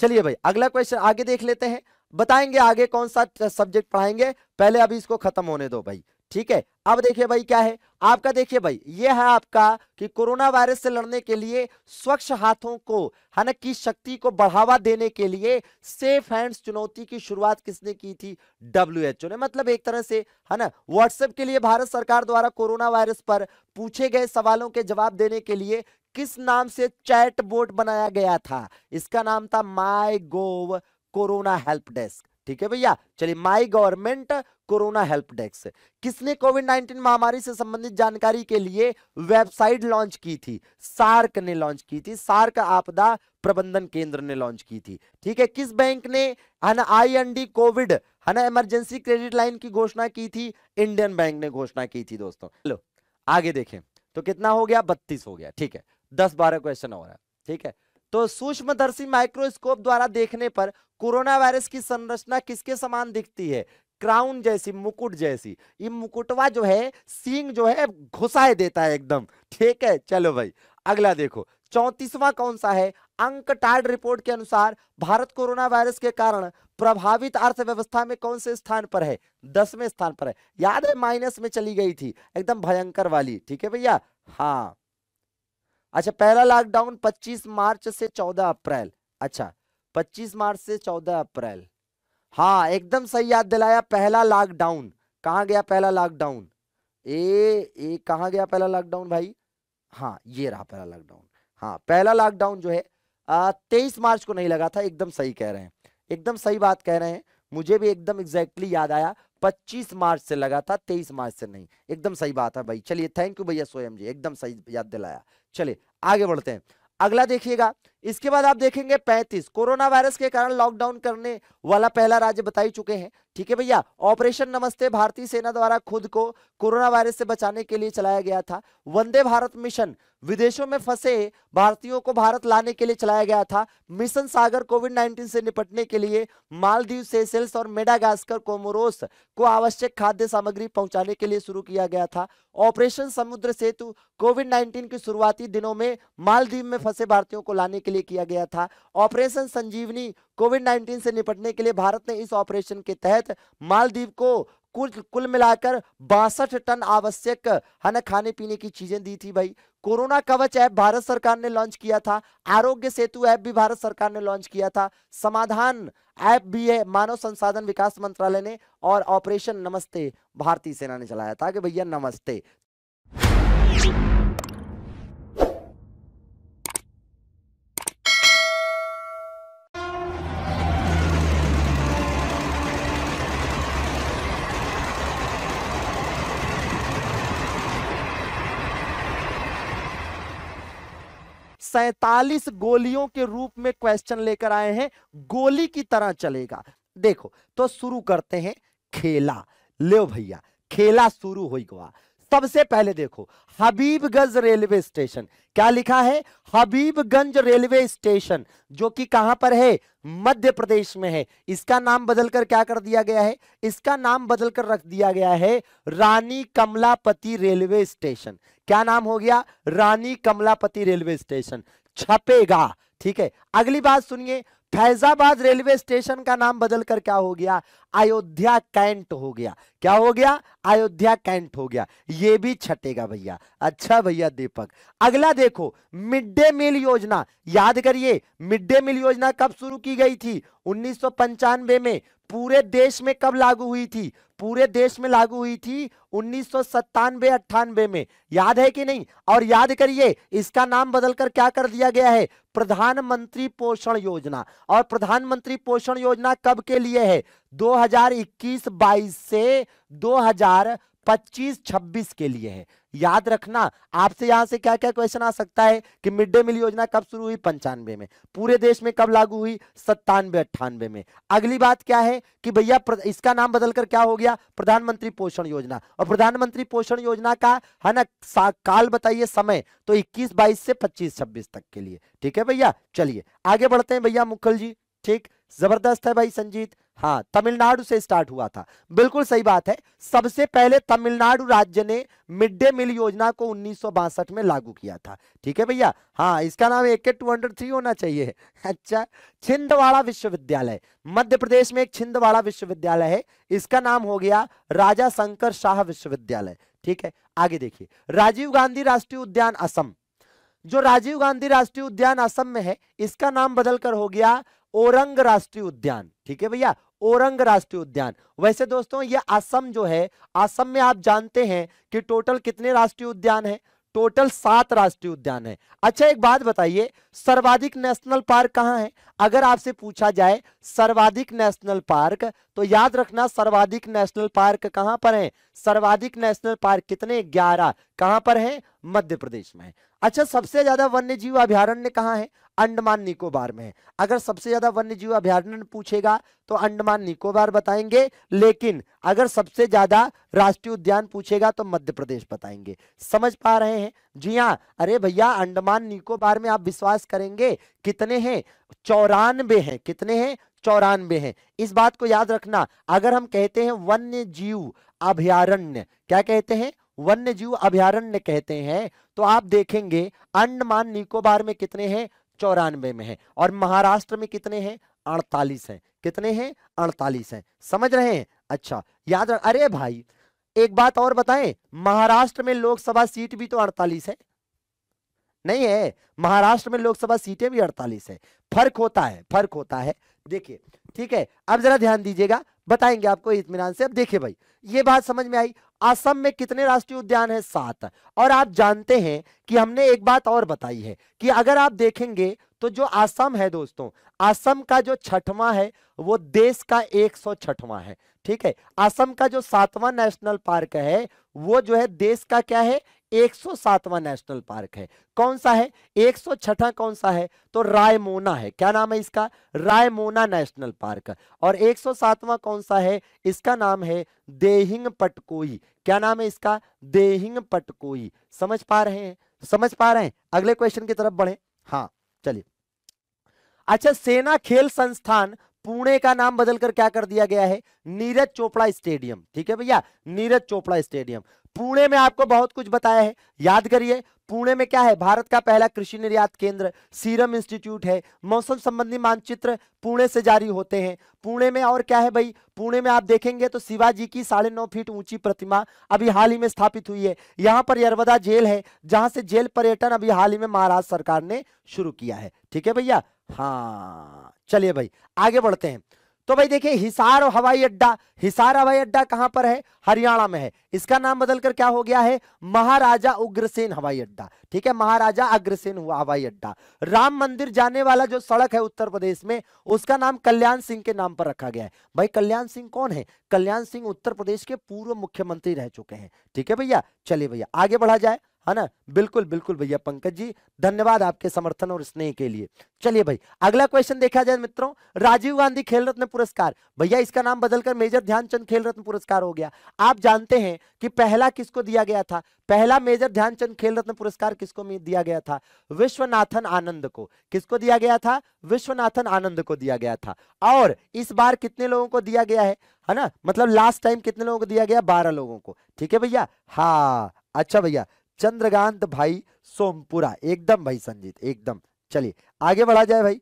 चलिए भाई अगला क्वेश्चन आगे देख लेते हैं बताएंगे आगे कौन सा सब्जेक्ट पढ़ाएंगे पहले अभी इसको खत्म होने दो भाई ठीक है अब देखिए भाई क्या है आपका देखिए भाई ये है आपका कि कोरोना वायरस से लड़ने के लिए स्वच्छ हाथों को हनक की शक्ति को बढ़ावा देने के लिए सेफ हैंड्स चुनौती की शुरुआत किसने की थी डब्ल्यूएचओ ने मतलब एक तरह से है ना व्हाट्सएप के लिए भारत सरकार द्वारा कोरोना वायरस पर पूछे गए सवालों के जवाब देने के लिए किस नाम से चैट बोर्ड बनाया गया था इसका नाम था my gov corona help desk ठीक है भैया चलिए my government corona help desk किसने कोविड 19 महामारी से संबंधित जानकारी के लिए वेबसाइट लॉन्च की थी सार्क ने लॉन्च की थी सार्क आपदा प्रबंधन केंद्र ने लॉन्च की थी ठीक है किस बैंक ने है आई एन डी कोविड है ना इमरजेंसी क्रेडिट लाइन की घोषणा की थी इंडियन बैंक ने घोषणा की थी दोस्तों चलो आगे देखें तो कितना हो गया बत्तीस हो गया ठीक है दस बारह क्वेश्चन हो रहा है ठीक है तो सूक्ष्मदर्शी माइक्रोस्कोप द्वारा देखने पर कोरोना वायरस की संरचना किसके समान दिखती है क्राउन जैसी मुकुट जैसी ये मुकुटवा जो है सींग जो है घुसाए देता है एकदम ठीक है चलो भाई अगला देखो चौतीसवा कौन सा है अंक टार्ड रिपोर्ट के अनुसार भारत कोरोना वायरस के कारण प्रभावित अर्थव्यवस्था में कौन से स्थान पर है दसवें स्थान पर है याद है माइनस में चली गई थी एकदम भयंकर वाली ठीक है भैया हाँ अच्छा पहला लॉकडाउन 25 मार्च से 14 अप्रैल अच्छा 25 मार्च से 14 अप्रैल हाँ एकदम सही याद दिलाया पहला लॉकडाउन कहा गया पहला लॉकडाउन ए ए कहा गया पहला लॉकडाउन भाई हाँ ये रहा पहला लॉकडाउन हाँ पहला लॉकडाउन जो है तेईस मार्च को नहीं लगा था एकदम सही कह रहे हैं एकदम सही बात कह रहे हैं मुझे भी एकदम एग्जैक्टली याद आया 25 मार्च से लगा था 23 मार्च से नहीं एकदम सही बात है भाई चलिए थैंक यू भैया सोयम जी एकदम सही याद दिलाया चलिए आगे बढ़ते हैं अगला देखिएगा इसके बाद आप देखेंगे पैंतीस कोरोना वायरस के कारण लॉकडाउन करने वाला पहला राज्य बता ही चुके हैं ठीक है भैया ऑपरेशन नमस्ते भारतीय सेना द्वारा खुद को कोरोना वायरस से बचाने के लिए चलाया गया था वंदे भारत मिशन विदेशों में फंसे भारतीयों को भारत लाने के लिए चलाया गया था मिशन सागर कोविड 19 से निपटने के लिए मालदीव सेसेल्स और मेडागास्कर कोमोरोस को आवश्यक खाद्य सामग्री पहुंचाने के लिए शुरू किया गया था ऑपरेशन समुद्र सेतु कोविड 19 के शुरुआती दिनों में मालदीव में फंसे भारतीयों को लाने के लिए लिए किया गया था ऑपरेशन संजीवनी कोविड 19 से निपटने के लिए भारत ने इस ऑपरेशन के तहत मालदीव को कुल कुल मिलाकर बासठ टन आवश्यक है ना खाने पीने की चीजें दी थी भाई कोरोना कवच ऐप भारत सरकार ने लॉन्च किया था आरोग्य सेतु ऐप भी भारत सरकार ने लॉन्च किया था समाधान ऐप भी है मानव संसाधन विकास मंत्रालय ने और ऑपरेशन नमस्ते भारतीय सेना ने चलाया था कि भैया नमस्ते सैतालीस गोलियों के रूप में क्वेश्चन लेकर आए हैं गोली की तरह चलेगा देखो तो शुरू करते हैं खेला लो भैया खेला शुरू हो गया सबसे पहले देखो हबीबगंज रेलवे स्टेशन क्या लिखा है हबीबगंज रेलवे स्टेशन जो कि कहां पर है मध्य प्रदेश में है इसका नाम बदलकर क्या कर दिया गया है इसका नाम बदलकर रख दिया गया है रानी कमलापति रेलवे स्टेशन क्या नाम हो गया रानी कमलापति रेलवे स्टेशन छपेगा ठीक है अगली बात सुनिए फैजाबाद रेलवे स्टेशन का नाम बदलकर क्या हो गया अयोध्या कैंट हो गया क्या हो गया अयोध्या कैंट हो गया यह भी छटेगा भैया अच्छा भैया दीपक अगला देखो मिड डे मील योजना याद करिए मिड डे मील योजना कब शुरू की गई थी उन्नीस में पूरे देश में कब लागू हुई थी पूरे देश में लागू हुई थी उन्नीस सौ में याद है कि नहीं और याद करिए इसका नाम बदलकर क्या कर दिया गया है प्रधानमंत्री पोषण योजना और प्रधानमंत्री पोषण योजना कब के लिए है 2021-22 से 2025-26 के लिए है याद रखना आपसे यहां से क्या क्या क्वेश्चन आ सकता है कि मिड डे मील योजना कब शुरू हुई पंचानवे में पूरे देश में कब लागू हुई सत्तानवे अट्ठानवे में अगली बात क्या है कि भैया इसका नाम बदलकर क्या हो गया प्रधानमंत्री पोषण योजना और प्रधानमंत्री पोषण योजना का है ना काल बताइए समय तो इक्कीस बाईस से पच्चीस छब्बीस तक के लिए ठीक है भैया चलिए आगे बढ़ते हैं भैया मुखल जी ठीक जबरदस्त है भाई संजीत हाँ तमिलनाडु से स्टार्ट हुआ था बिल्कुल सही बात है सबसे पहले तमिलनाडु राज्य ने मिड डे मील योजना को उन्नीस में लागू किया था ठीक है भैया हाँ इसका नाम एक के टू हंड्रेड थ्री होना चाहिए अच्छा छिंदवाड़ा विश्वविद्यालय मध्य प्रदेश में एक छिंदवाड़ा विश्वविद्यालय है इसका नाम हो गया राजा शंकर शाह विश्वविद्यालय ठीक है आगे देखिए राजीव गांधी राष्ट्रीय उद्यान असम जो राजीव गांधी राष्ट्रीय उद्यान असम में है इसका नाम बदलकर हो गया औरंग राष्ट्रीय उद्यान ठीक है भैया औरंग राष्ट्रीय उद्यान वैसे दोस्तों ये असम जो है असम में आप जानते हैं कि टोटल कितने राष्ट्रीय उद्यान है टोटल सात राष्ट्रीय उद्यान है अच्छा एक बात बताइए सर्वाधिक नेशनल पार्क कहां है अगर आपसे पूछा जाए सर्वाधिक नेशनल पार्क तो याद रखना सर्वाधिक नेशनल पार्क कहां पर है सर्वाधिक नेशनल पार्क कितने ग्यारह कहां पर है मध्य प्रदेश में अच्छा सबसे ज्यादा वन्य जीव अभ्यारण्य कहाँ है अंडमान निकोबार में अगर सबसे ज्यादा वन्य जीव अभ्यारण्य पूछेगा तो अंडमान निकोबार बताएंगे लेकिन अगर सबसे ज्यादा राष्ट्रीय उद्यान पूछेगा तो मध्य प्रदेश बताएंगे समझ पा रहे हैं जी हाँ अरे भैया अंडमान निकोबार में आप विश्वास करेंगे कितने हैं चौरानबे हैं कितने हैं चौरानबे हैं इस बात को याद रखना अगर हम कहते हैं वन्य जीव अभ्यारण्य क्या कहते हैं वन्य जीव अभ्यारण्य कहते हैं तो आप देखेंगे अंडमान निकोबार में कितने हैं चौरानवे में है और महाराष्ट्र में कितने हैं अड़तालीस हैं कितने हैं अड़तालीस हैं समझ रहे हैं अच्छा याद अरे भाई एक बात और बताएं महाराष्ट्र में लोकसभा सीट भी तो अड़तालीस है नहीं है महाराष्ट्र में लोकसभा सीटें भी अड़तालीस है फर्क होता है फर्क होता है देखिए ठीक है अब जरा ध्यान दीजिएगा बताएंगे आपको इतमान से अब देखिए भाई ये बात समझ में आई असम में कितने राष्ट्रीय उद्यान है सात और आप जानते हैं कि हमने एक बात और बताई है कि अगर आप देखेंगे तो जो असम है दोस्तों असम का जो छठवां है वो देश का एक सौ छठवां है ठीक है असम का जो सातवां नेशनल पार्क है वो जो है देश का क्या है 107वां नेशनल पार्क है कौन सा है छठा कौन सा है तो रायमोना है क्या नाम है इसका रायमोना नेशनल पार्क और 107वां कौन सा है इसका नाम है देहिंग पटकोई क्या नाम है इसका देहिंग पटकोई समझ पा रहे हैं समझ पा रहे हैं अगले क्वेश्चन की तरफ बढ़े हाँ चलिए अच्छा सेना खेल संस्थान पुणे का नाम बदलकर क्या कर दिया गया है नीरज चोपड़ा स्टेडियम ठीक है भैया नीरज चोपड़ा स्टेडियम पुणे में आपको बहुत कुछ बताया है याद करिए पुणे में क्या है भारत का पहला कृषि निर्यात केंद्र सीरम इंस्टीट्यूट है मौसम संबंधी मानचित्र पुणे से जारी होते हैं पुणे में और क्या है भाई पुणे में आप देखेंगे तो शिवाजी की साढ़े नौ फीट ऊंची प्रतिमा अभी हाल ही में स्थापित हुई है यहाँ पर यरवदा जेल है जहां से जेल पर्यटन अभी हाल ही में महाराष्ट्र सरकार ने शुरू किया है ठीक है भैया हाँ चलिए भाई आगे बढ़ते हैं तो भाई देखिए हिसार हवाई अड्डा हिसार हवाई अड्डा कहां पर है हरियाणा में है इसका नाम बदलकर क्या हो गया है महाराजा उग्रसेन हवाई अड्डा ठीक है महाराजा अग्रसेन हुआ हवाई अड्डा राम मंदिर जाने वाला जो सड़क है उत्तर प्रदेश में उसका नाम कल्याण सिंह के नाम पर रखा गया है भाई कल्याण सिंह कौन है कल्याण सिंह उत्तर प्रदेश के पूर्व मुख्यमंत्री रह चुके हैं ठीक है भैया चलिए भैया आगे बढ़ा जाए है ना बिल्कुल बिल्कुल भैया पंकज जी धन्यवाद आपके समर्थन और स्नेह के लिए चलिए भाई अगला क्वेश्चन देखा जाए मित्रों राजीव गांधी खेल रत्न पुरस्कार भैया इसका नाम बदलकर मेजर ध्यानचंद खेल रत्न पुरस्कार हो गया आप जानते हैं कि पहला किसको दिया गया था पहला मेजर ध्यानचंद खेल रत्न पुरस्कार किसको दिया गया था विश्वनाथन आनंद को किसको दिया गया था विश्वनाथन आनंद को दिया गया था और इस बार कितने लोगों को दिया गया है है ना मतलब लास्ट टाइम कितने लोगों को दिया गया बारह लोगों को ठीक है भैया हाँ अच्छा भैया चंद्रकांत भाई सोमपुरा एकदम भाई संजीत एकदम चलिए आगे बढ़ा जाए भाई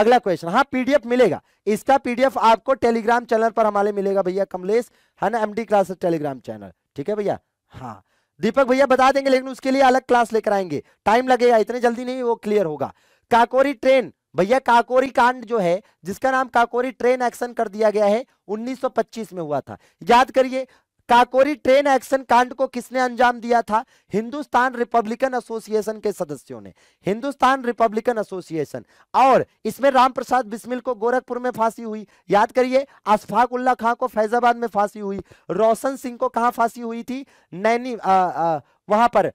अगला क्वेश्चन हाँ पीडीएफ मिलेगा इसका पीडीएफ आपको टेलीग्राम चैनल पर हमारे मिलेगा भैया कमलेश है ना एमडी क्लास टेलीग्राम चैनल ठीक है भैया हाँ दीपक भैया बता देंगे लेकिन उसके लिए अलग क्लास लेकर आएंगे टाइम लगेगा इतने जल्दी नहीं वो क्लियर होगा काकोरी ट्रेन भैया काकोरी कांड जो है जिसका नाम काकोरी ट्रेन एक्शन कर दिया गया है 1925 में हुआ था याद करिए काकोरी ट्रेन एक्शन कांड को किसने अंजाम दिया था हिंदुस्तान रिपब्लिकन एसोसिएशन के सदस्यों ने हिंदुस्तान रिपब्लिकन एसोसिएशन और इसमें रामप्रसाद बिस्मिल को गोरखपुर में फांसी हुई याद करिए अशफाक उल्ला खां को फैजाबाद में फांसी हुई रोशन सिंह को कहा फांसी हुई थी नैनी आ, आ, वहां पर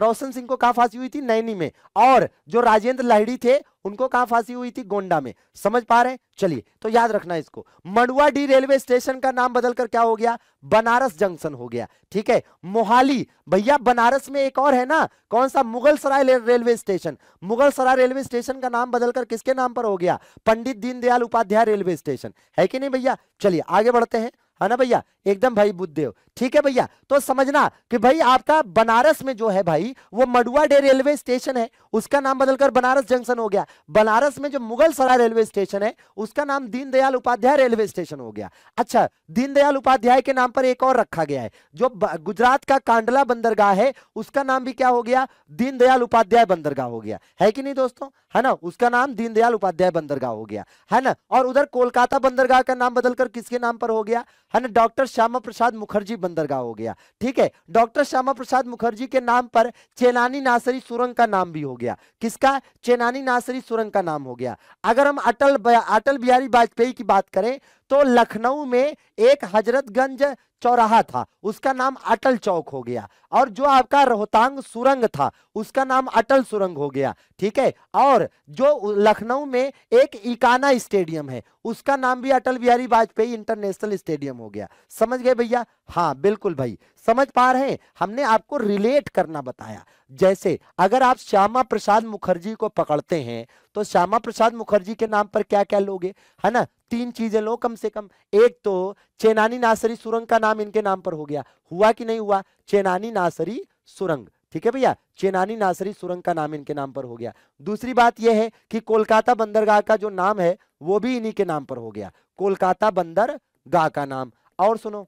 रोशन सिंह को कहा फांसी हुई थी नैनी में और जो राजेंद्र लाहिड़ी थे उनको कहा फांसी हुई थी गोंडा में समझ पा रहे हैं चलिए तो याद रखना इसको मडुआ डी रेलवे स्टेशन का नाम बदलकर क्या हो गया बनारस जंक्शन हो गया ठीक है मोहाली भैया बनारस में एक और है ना कौन सा Mughal Sarai railway station Mughal Sarai railway station का नाम बदलकर किसके नाम पर हो गया पंडित दीनदयाल उपाध्याय रेलवे स्टेशन है कि नहीं भैया चलिए आगे बढ़ते हैं है ना भैया एकदम भाई बुद्धदेव ठीक है भैया तो समझना कि भाई आपका बनारस में जो है भाई वो मडुआ डे रेलवे स्टेशन है उसका नाम बदलकर बनारस जंक्शन हो गया बनारस में जो मुगल सराय रेलवे स्टेशन है उसका नाम दीनदयाल उपाध्याय रेलवे स्टेशन हो गया अच्छा दीनदयाल उपाध्याय के नाम पर एक और रखा गया है जो गुजरात का कांडला बंदरगाह है उसका नाम भी क्या हो गया दीनदयाल उपाध्याय बंदरगाह हो गया है कि नहीं दोस्तों है ना उसका नाम दीनदयाल उपाध्याय बंदरगाह हो गया है ना और उधर कोलकाता बंदरगाह का नाम बदलकर किसके नाम पर हो गया है ना डॉक्टर श्यामा प्रसाद मुखर्जी बंदरगाह हो गया ठीक है डॉक्टर श्यामा प्रसाद मुखर्जी के नाम पर चेनानी नासरी सुरंग का नाम भी हो गया किसका चेनानी नासरी सुरंग का नाम हो गया अगर हम अटल अटल बिहारी वाजपेयी की बात करें तो लखनऊ में एक हजरतगंज चौराहा था उसका नाम अटल चौक हो गया और जो आपका रोहतांग सुरंग था उसका नाम अटल सुरंग हो गया ठीक है और जो लखनऊ में एक इकाना स्टेडियम है उसका नाम भी अटल बिहारी वाजपेयी इंटरनेशनल स्टेडियम हो गया समझ गए भैया हाँ बिल्कुल भाई समझ पा रहे हैं हमने आपको रिलेट करना बताया जैसे अगर आप श्यामा प्रसाद मुखर्जी को पकड़ते हैं तो श्यामा प्रसाद मुखर्जी के नाम पर क्या क्या लोगे है ना तीन चीजें लो कम से कम एक तो चेनानी नासरी सुरंग का नाम इनके नाम पर हो गया हुआ कि नहीं हुआ चेनानी नासरी सुरंग ठीक है भैया चेनानी नासरी सुरंग का नाम इनके नाम पर हो गया दूसरी बात यह है कि कोलकाता बंदरगाह का जो नाम है वो भी इन्हीं के नाम पर हो गया कोलकाता बंदरगाह का नाम और सुनो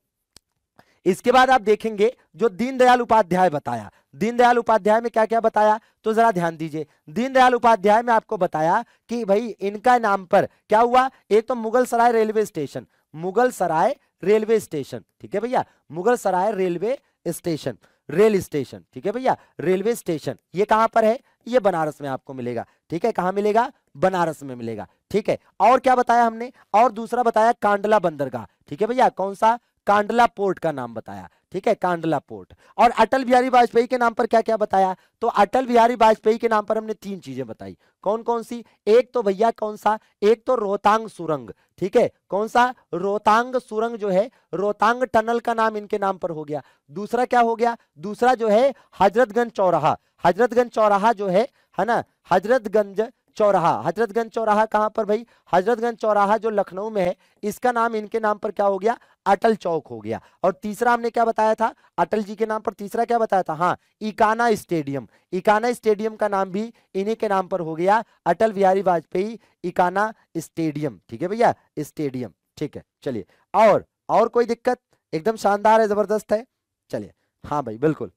इसके बाद आप देखेंगे जो दीनदयाल उपाध्याय बताया दीनदयाल उपाध्याय में क्या क्या बताया तो जरा ध्यान दीजिए दीनदयाल उपाध्याय में आपको बताया कि भाई इनका नाम पर क्या हुआ एक तो Mughal Sarai railway station Mughal Sarai railway station ठीक है भैया Mughal Sarai railway station rail station ठीक है भैया रेलवे स्टेशन ये कहां पर है ये बनारस में आपको मिलेगा ठीक है कहां मिलेगा बनारस में मिलेगा ठीक है और क्या बताया हमने और दूसरा बताया कांडला बंदरगाह ठीक है भैया कौन सा कांडला पोर्ट का नाम बताया ठीक है कांडला पोर्ट और अटल बिहारी वाजपेयी के नाम पर क्या क्या बताया तो अटल बिहारी वाजपेयी के नाम पर हमने तीन चीजें बताई कौन कौन सी एक तो भैया कौन सा एक तो रोहतांग सुरंग ठीक है कौन सा रोहतांग सुरंग जो है रोहतांग टनल का नाम इनके नाम पर हो गया दूसरा क्या हो गया दूसरा जो है हजरतगंज चौराहा हजरतगंज चौराहा जो है है ना हजरतगंज चौराहा हजरतगंज चौराहा कहां पर भाई हजरतगंज चौराहा जो लखनऊ में है इसका नाम इनके नाम पर क्या हो गया अटल चौक हो गया और तीसरा हमने क्या बताया था अटल जी के नाम पर तीसरा क्या बताया था हाँ इकाना स्टेडियम इकाना स्टेडियम का नाम भी इन्हीं के नाम पर हो गया अटल बिहारी वाजपेयी इकाना स्टेडियम ठीक है भैया स्टेडियम ठीक है चलिए और और कोई दिक्कत एकदम शानदार है जबरदस्त है चलिए हाँ भाई बिल्कुल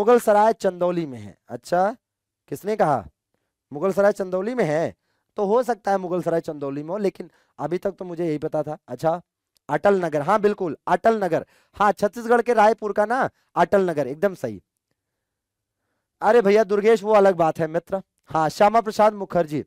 मुगल सराय चंदौली में है अच्छा किसने कहा मुगल सराय चंदौली में है तो हो सकता है मुगल सराय चंदौली में हो लेकिन अभी तक तो मुझे यही पता था अच्छा अटल नगर हाँ बिल्कुल अटल नगर हाँ छत्तीसगढ़ के रायपुर का ना अटल नगर एकदम सही अरे भैया दुर्गेश वो अलग बात है मित्र हाँ श्यामा प्रसाद मुखर्जी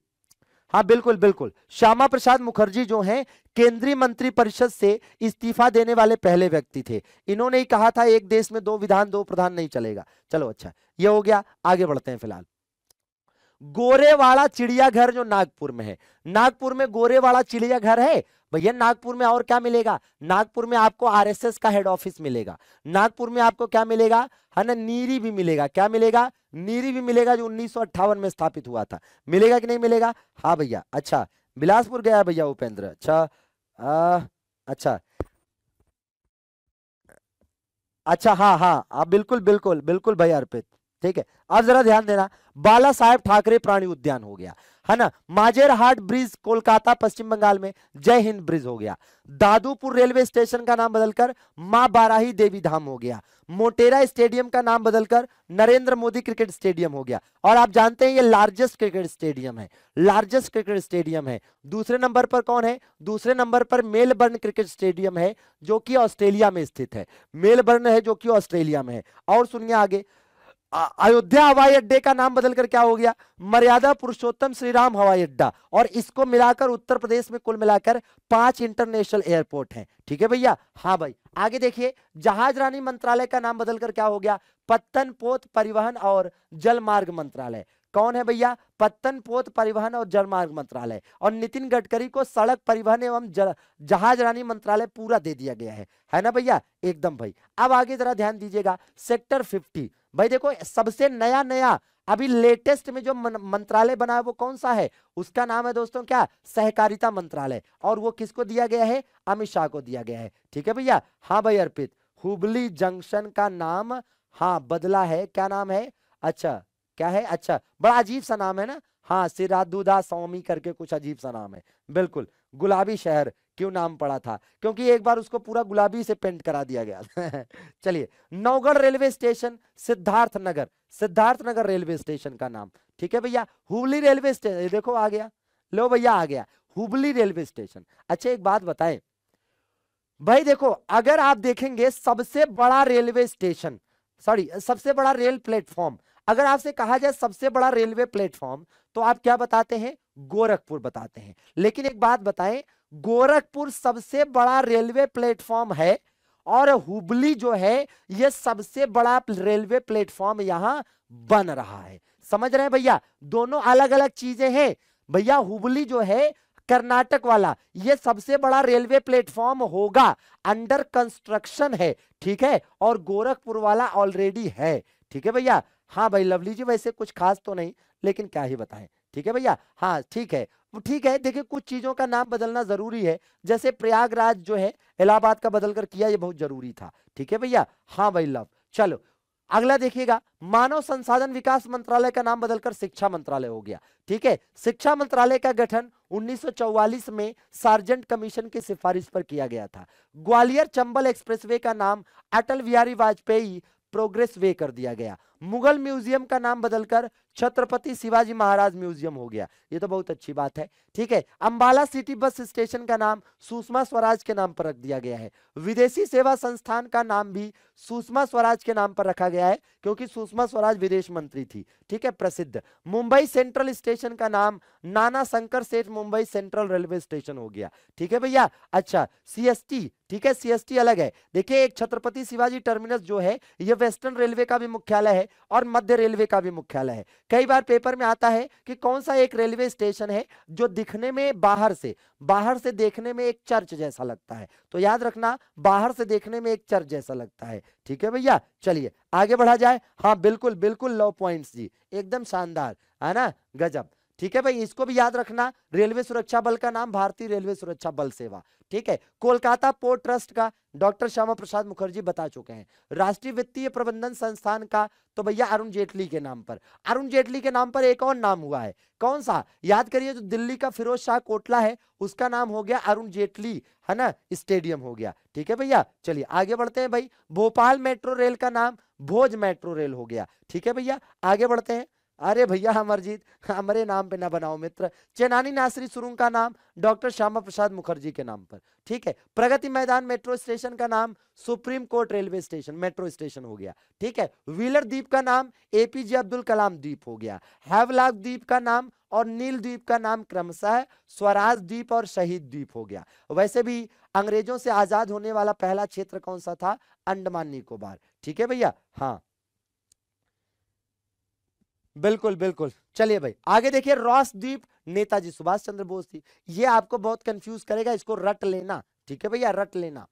हाँ बिल्कुल बिल्कुल श्यामा प्रसाद मुखर्जी जो हैं केंद्रीय मंत्री परिषद से इस्तीफा देने वाले पहले व्यक्ति थे इन्होंने ही कहा था एक देश में दो विधान दो प्रधान नहीं चलेगा चलो अच्छा ये हो गया आगे बढ़ते हैं फिलहाल गोरेवाड़ा चिड़ियाघर जो नागपुर में है नागपुर में गोरेवाड़ा चिड़ियाघर है भैया नागपुर में और क्या मिलेगा नागपुर में आपको आरएसएस का हेड ऑफिस मिलेगा नागपुर में आपको क्या मिलेगा है ना नीरी भी मिलेगा क्या मिलेगा नीरी भी मिलेगा जो उन्नीस में स्थापित हुआ था मिलेगा कि नहीं मिलेगा हाँ भैया अच्छा बिलासपुर गया भैया उपेंद्र अच्छा आ, अच्छा अच्छा हाँ हाँ आप बिल्कुल बिल्कुल बिल्कुल भैया अर्पित ठीक है अब जरा ध्यान देना बाला साहेब ठाकरे प्राणी उद्यान हो गया है ना माजेर हाट ब्रिज कोलकाता पश्चिम बंगाल में जय हिंद ब्रिज हो गया दादूपुर रेलवे स्टेशन का नाम बदलकर मां बाराही देवी धाम हो गया मोटेरा स्टेडियम का नाम बदलकर नरेंद्र मोदी क्रिकेट स्टेडियम हो गया और आप जानते हैं ये लार्जेस्ट क्रिकेट स्टेडियम है लार्जेस्ट क्रिकेट स्टेडियम है दूसरे नंबर पर कौन है दूसरे नंबर पर मेलबर्न क्रिकेट स्टेडियम है जो कि ऑस्ट्रेलिया में स्थित है मेलबर्न है जो कि ऑस्ट्रेलिया में है और सुनिए आगे अयोध्या हवाई अड्डे का नाम बदलकर क्या हो गया मर्यादा पुरुषोत्तम श्री राम हवाई अड्डा और इसको मिलाकर उत्तर प्रदेश में कुल मिलाकर पांच इंटरनेशनल एयरपोर्ट हैं ठीक है भैया हाँ भाई आगे देखिए जहाज रानी मंत्रालय का नाम बदलकर क्या हो गया पत्तन पोत परिवहन और जलमार्ग मंत्रालय कौन है भैया पत्तन पोत परिवहन और जलमार्ग मंत्रालय और नितिन गडकरी को सड़क परिवहन एवं जहाज रानी मंत्रालय पूरा दे दिया गया है है ना भैया एकदम भाई अब आगे जरा ध्यान दीजिएगा सेक्टर फिफ्टी भाई देखो सबसे नया नया अभी लेटेस्ट में जो मंत्रालय बना है वो कौन सा है उसका नाम है दोस्तों क्या सहकारिता मंत्रालय और वो किसको दिया गया है अमित शाह को दिया गया है ठीक है भैया हाँ भाई अर्पित हुबली जंक्शन का नाम हाँ बदला है क्या नाम है अच्छा क्या है अच्छा बड़ा अजीब सा नाम है ना हाँ सिराधुदा सौमी करके कुछ अजीब सा नाम है बिल्कुल गुलाबी शहर क्यों नाम पड़ा था क्योंकि एक बार उसको पूरा गुलाबी से पेंट करा दिया गया चलिए Naugarh railway station Siddharth Nagar Siddharth Nagar railway station का नाम ठीक है भैया हुबली रेलवे स्टेशन देखो आ गया लो भैया आ गया हुबली रेलवे स्टेशन अच्छा एक बात बताए भाई देखो अगर आप देखेंगे सबसे बड़ा रेलवे स्टेशन सॉरी सबसे बड़ा रेल प्लेटफॉर्म अगर आपसे कहा जाए सबसे बड़ा रेलवे प्लेटफॉर्म तो आप क्या बताते हैं गोरखपुर बताते हैं लेकिन एक बात बताएं गोरखपुर सबसे बड़ा रेलवे प्लेटफॉर्म है और हुबली जो है यह सबसे बड़ा रेलवे प्लेटफॉर्म यहां बन रहा है समझ रहे हैं भैया दोनों अलग अलग चीजें हैं भैया हुबली जो है कर्नाटक वाला ये सबसे बड़ा रेलवे प्लेटफॉर्म होगा अंडर कंस्ट्रक्शन है ठीक है और गोरखपुर वाला ऑलरेडी है ठीक है भैया हाँ भाई लवली जी वैसे कुछ खास तो नहीं लेकिन क्या ही बताएं ठीक है भैया हाँ ठीक है ठीक है देखिए कुछ चीजों का नाम बदलना जरूरी है जैसे प्रयागराज जो है इलाहाबाद का बदलकर किया ये बहुत जरूरी था ठीक है भैया हाँ भाई लव चलो अगला देखिएगा मानव संसाधन विकास मंत्रालय का नाम बदलकर शिक्षा मंत्रालय हो गया ठीक है शिक्षा मंत्रालय का गठन 1944 में सार्जेंट कमीशन की सिफारिश पर किया गया था ग्वालियर चंबल एक्सप्रेसवे का नाम अटल बिहारी वाजपेयी प्रोग्रेस वे कर दिया गया मुगल म्यूजियम का नाम बदलकर छत्रपति शिवाजी महाराज म्यूजियम हो गया ये तो बहुत अच्छी बात है ठीक है अंबाला सिटी बस स्टेशन का नाम सुषमा स्वराज के नाम पर रख दिया गया है विदेशी सेवा संस्थान का नाम भी सुषमा स्वराज के नाम पर रखा गया है क्योंकि सुषमा स्वराज विदेश मंत्री थी ठीक है प्रसिद्ध मुंबई सेंट्रल स्टेशन का नाम नाना शंकर सेठ मुंबई सेंट्रल रेलवे स्टेशन हो गया ठीक है भैया अच्छा सीएसटी ठीक है सीएसटी अलग है देखिए एक छत्रपति शिवाजी टर्मिनस जो है यह वेस्टर्न रेलवे का भी मुख्यालय है और मध्य रेलवे का भी मुख्यालय है कई बार पेपर में आता है कि कौन सा एक रेलवे स्टेशन है जो दिखने में बाहर से बाहर से देखने में एक चर्च जैसा लगता है तो याद रखना बाहर से देखने में एक चर्च जैसा लगता है ठीक है भैया चलिए आगे बढ़ा जाए हाँ बिल्कुल बिल्कुल लो पॉइंट जी एकदम शानदार है ना गजब ठीक है भाई इसको भी याद रखना रेलवे सुरक्षा बल का नाम भारतीय रेलवे सुरक्षा बल सेवा ठीक है कोलकाता पोर्ट ट्रस्ट का डॉक्टर श्यामा प्रसाद मुखर्जी बता चुके हैं राष्ट्रीय वित्तीय प्रबंधन संस्थान का तो भैया अरुण जेटली के नाम पर अरुण जेटली के नाम पर एक और नाम हुआ है कौन सा याद करिए जो दिल्ली का फिरोज शाह कोटला है उसका नाम हो गया अरुण जेटली है ना स्टेडियम हो गया ठीक है भैया चलिए आगे बढ़ते हैं भाई भोपाल मेट्रो रेल का नाम भोज मेट्रो रेल हो गया ठीक है भैया आगे बढ़ते हैं अरे भैया अमरजीत हमारे नाम पे ना बनाओ मित्र चेनानी नासरी सुरुंग का नाम डॉक्टर श्यामा प्रसाद मुखर्जी के नाम पर ठीक है प्रगति मैदान मेट्रो स्टेशन का नाम supreme court railway station metro station हो गया ठीक है व्हीलर द्वीप का नाम एपीजे अब्दुल कलाम द्वीप हो गया हैवलाक द्वीप का नाम और नील द्वीप का नाम क्रमशः स्वराज द्वीप और शहीद द्वीप हो गया वैसे भी अंग्रेजों से आजाद होने वाला पहला क्षेत्र कौन सा था अंडमान निकोबार ठीक है भैया हाँ बिल्कुल बिल्कुल चलिए भाई आगे देखिए द्वीप नेताजी सुभाष चंद्र बोस थी ये आपको बहुत कंफ्यूज करेगा इसको रट लेना ठीक है भैया रट लेना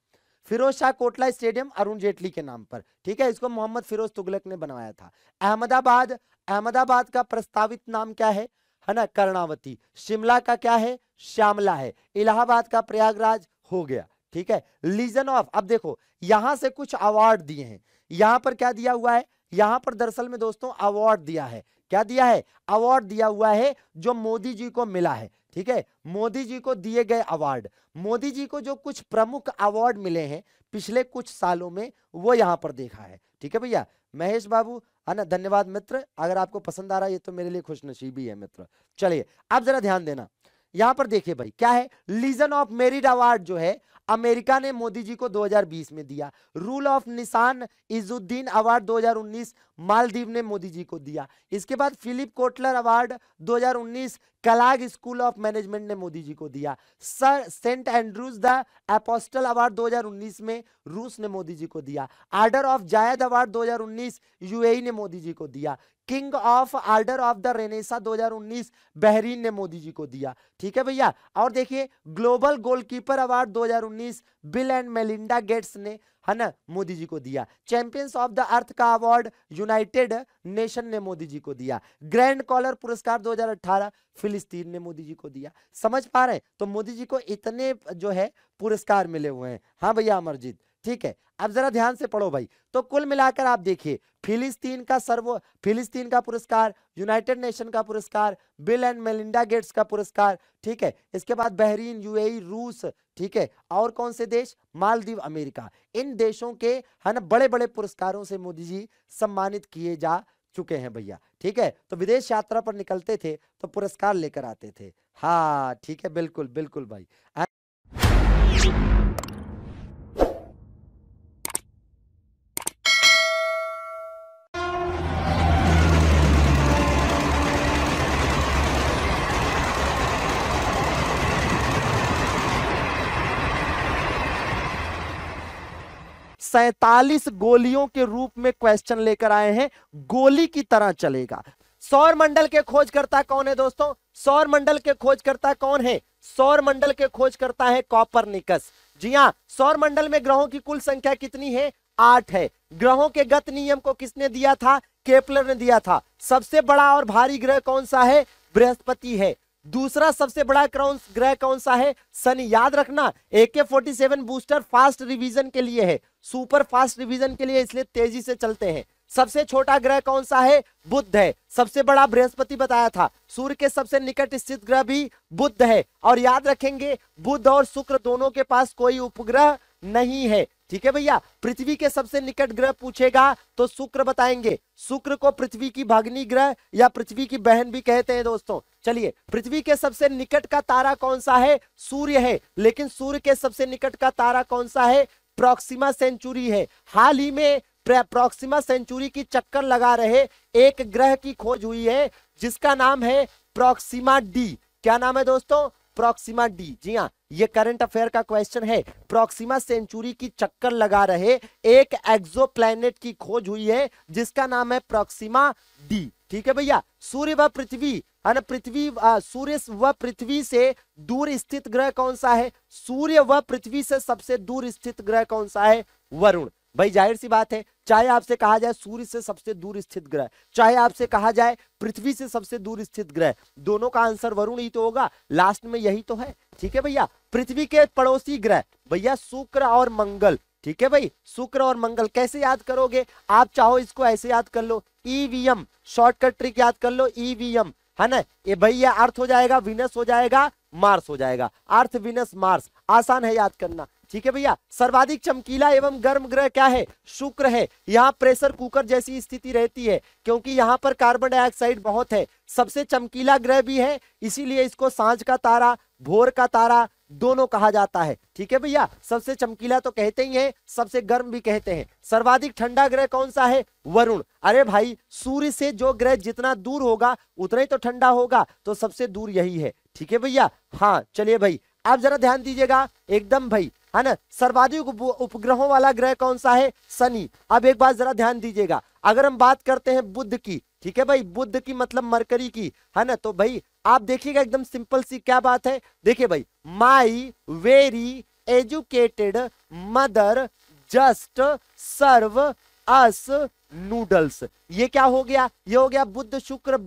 फिरोज शाह कोटला स्टेडियम अरुण जेटली के नाम पर ठीक है इसको मोहम्मद फिरोज तुगलक ने बनवाया था अहमदाबाद अहमदाबाद का प्रस्तावित नाम क्या है है ना कर्णावती शिमला का क्या है श्यामला है इलाहाबाद का प्रयागराज हो गया ठीक है लीजन ऑफ अब देखो यहां से कुछ अवार्ड दिए हैं यहां पर क्या दिया हुआ है यहां पर दरअसल में दोस्तों अवार्ड दिया है क्या दिया है अवार्ड दिया हुआ है जो मोदी जी को मिला है ठीक है मोदी जी को दिए गए अवार्ड मोदी जी को जो कुछ प्रमुख अवार्ड मिले हैं पिछले कुछ सालों में वो यहाँ पर देखा है ठीक है भैया महेश बाबू है ना धन्यवाद मित्र अगर आपको पसंद आ रहा है ये तो मेरे लिए खुशनसीबी है मित्र चलिए आप जरा ध्यान देना यहाँ पर देखिए भाई क्या है लीजन ऑफ मेरिट अवार्ड जो है अमेरिका ने मोदी जी को 2020 में दिया रूल ऑफ निशान इजुद्दीन अवार्ड 2019 मालदीव ने मोदी जी को दिया इसके बाद Philip Kotler award 2019 Kellogg school of management ने मोदी जी को दिया sir saint Andrews the apostle award 2019 में रूस ने मोदी जी को दिया order of Zayed award 2019 UAE ने मोदी जी को दिया king of order of the renaissance 2019 Bahrain ने मोदी जी को दिया ठीक है भैया और देखिए global goalkeeper award 2019 Bill and Melinda Gates ने है ना मोदी जी को दिया चैंपियंस ऑफ द अर्थ का अवार्ड यूनाइटेड नेशन ने मोदी जी को दिया ग्रैंड कॉलर पुरस्कार 2018 फिलिस्तीन ने मोदी जी को दिया समझ पा रहे हैं तो मोदी जी को इतने जो है पुरस्कार मिले हुए हैं हाँ भैया अमरजीत ठीक है अब जरा ध्यान से पढ़ो भाई तो कुल मिलाकर आप देखिए फिलिस्तीन का सर्व फिलिस्तीन का पुरस्कार यूनाइटेड नेशन का पुरस्कार बिल एंड मेलिंडा गेट्स का पुरस्कार ठीक है इसके बाद बहरीन यूएई रूस ठीक है और कौन से देश मालदीव अमेरिका इन देशों के है ना बड़े बड़े पुरस्कारों से मोदी जी सम्मानित किए जा चुके हैं भैया ठीक है तो विदेश यात्रा पर निकलते थे तो पुरस्कार लेकर आते थे हाँ ठीक है बिल्कुल बिल्कुल भाई सैतालीस गोलियों के रूप में क्वेश्चन लेकर आए हैं गोली की तरह चलेगा सौर मंडल के खोजकर्ता कौन है दोस्तों सौर मंडल के खोजकर्ता कौन है सौर मंडल के खोजकर्ता है कॉपर निकस जी हाँ सौर मंडल में ग्रहों की कुल संख्या कितनी है आठ है ग्रहों के गत नियम को किसने दिया था केपलर ने दिया था सबसे बड़ा और भारी ग्रह कौन सा है बृहस्पति है दूसरा सबसे बड़ा कौन ग्रह कौन सा है सन याद रखना A K forty seven booster fast revision के लिए है सुपर फास्ट रिवीजन के लिए इसलिए तेजी से चलते हैं सबसे छोटा ग्रह कौन सा है बुद्ध है सबसे बड़ा बृहस्पति बताया था सूर्य के सबसे निकट स्थित ग्रह भी बुद्ध है और याद रखेंगे बुद्ध और शुक्र दोनों के पास कोई उपग्रह नहीं है ठीक है भैया पृथ्वी के सबसे निकट ग्रह पूछेगा तो शुक्र बताएंगे शुक्र को पृथ्वी की भग्नि ग्रह या पृथ्वी की बहन भी कहते हैं दोस्तों चलिए पृथ्वी के सबसे निकट का तारा कौन सा है सूर्य है लेकिन सूर्य के सबसे निकट का तारा कौन सा है प्रॉक्सिमा सेंचुरी है हाल ही में प्रॉक्सिमा सेंचुरी की चक्कर लगा रहे एक ग्रह की खोज हुई है जिसका नाम है प्रॉक्सिमा डी क्या नाम है दोस्तों प्रॉक्सिमा डी जी हाँ ये करंट अफेयर का क्वेश्चन है प्रॉक्सिमा सेंचुरी की चक्कर लगा रहे एक एक्सो की खोज हुई है जिसका नाम है प्रोक्सीमा डी ठीक है भैया सूर्य व पृथ्वी है ना पृथ्वी सूर्य व पृथ्वी से दूर स्थित ग्रह कौन सा है सूर्य व पृथ्वी से सबसे दूर स्थित ग्रह कौन सा है वरुण भाई जाहिर सी बात है चाहे आपसे कहा जाए सूर्य से सबसे दूर स्थित ग्रह चाहे आपसे कहा जाए पृथ्वी से सबसे दूर स्थित ग्रह दोनों का आंसर वरुण ही तो होगा लास्ट में यही तो है ठीक है भैया पृथ्वी के पड़ोसी ग्रह भैया शुक्र और मंगल ठीक है भाई शुक्र और मंगल कैसे याद करोगे आप चाहो इसको ऐसे याद कर लो ईवीएम शॉर्टकट ट्रिक याद कर लो ईवीएम है ना ये भैया अर्थ हो जाएगा विनस हो जाएगा मार्स हो जाएगा अर्थ विनस मार्स आसान है याद करना ठीक है भैया सर्वाधिक चमकीला एवं गर्म ग्रह क्या है शुक्र है यहाँ प्रेशर कुकर जैसी स्थिति रहती है क्योंकि यहाँ पर कार्बन डाइऑक्साइड बहुत है सबसे चमकीला ग्रह भी है इसीलिए इसको सांझ का तारा भोर का तारा दोनों कहा जाता है ठीक है भैया सबसे चमकीला तो कहते ही है सबसे गर्म भी कहते हैं सर्वाधिक ठंडा ग्रह कौन सा है वरुण अरे भाई सूर्य से जो ग्रह जितना दूर होगा उतना ही तो ठंडा होगा तो सबसे दूर यही है ठीक है भैया हाँ चलिए भाई आप जरा ध्यान दीजिएगा एकदम भाई है ना सर्वाधिक उपग्रहों वाला ग्रह कौन सा है शनि अब एक बात जरा ध्यान दीजिएगा अगर हम बात करते हैं बुद्ध की ठीक है भाई बुद्ध की मतलब मरकरी की है ना तो भाई आप देखिएगा एकदम सिंपल सी क्या बात है देखिए भाई my very educated mother just serve us noodles ये क्या हो गया ये हो गया बुद्ध शुक्र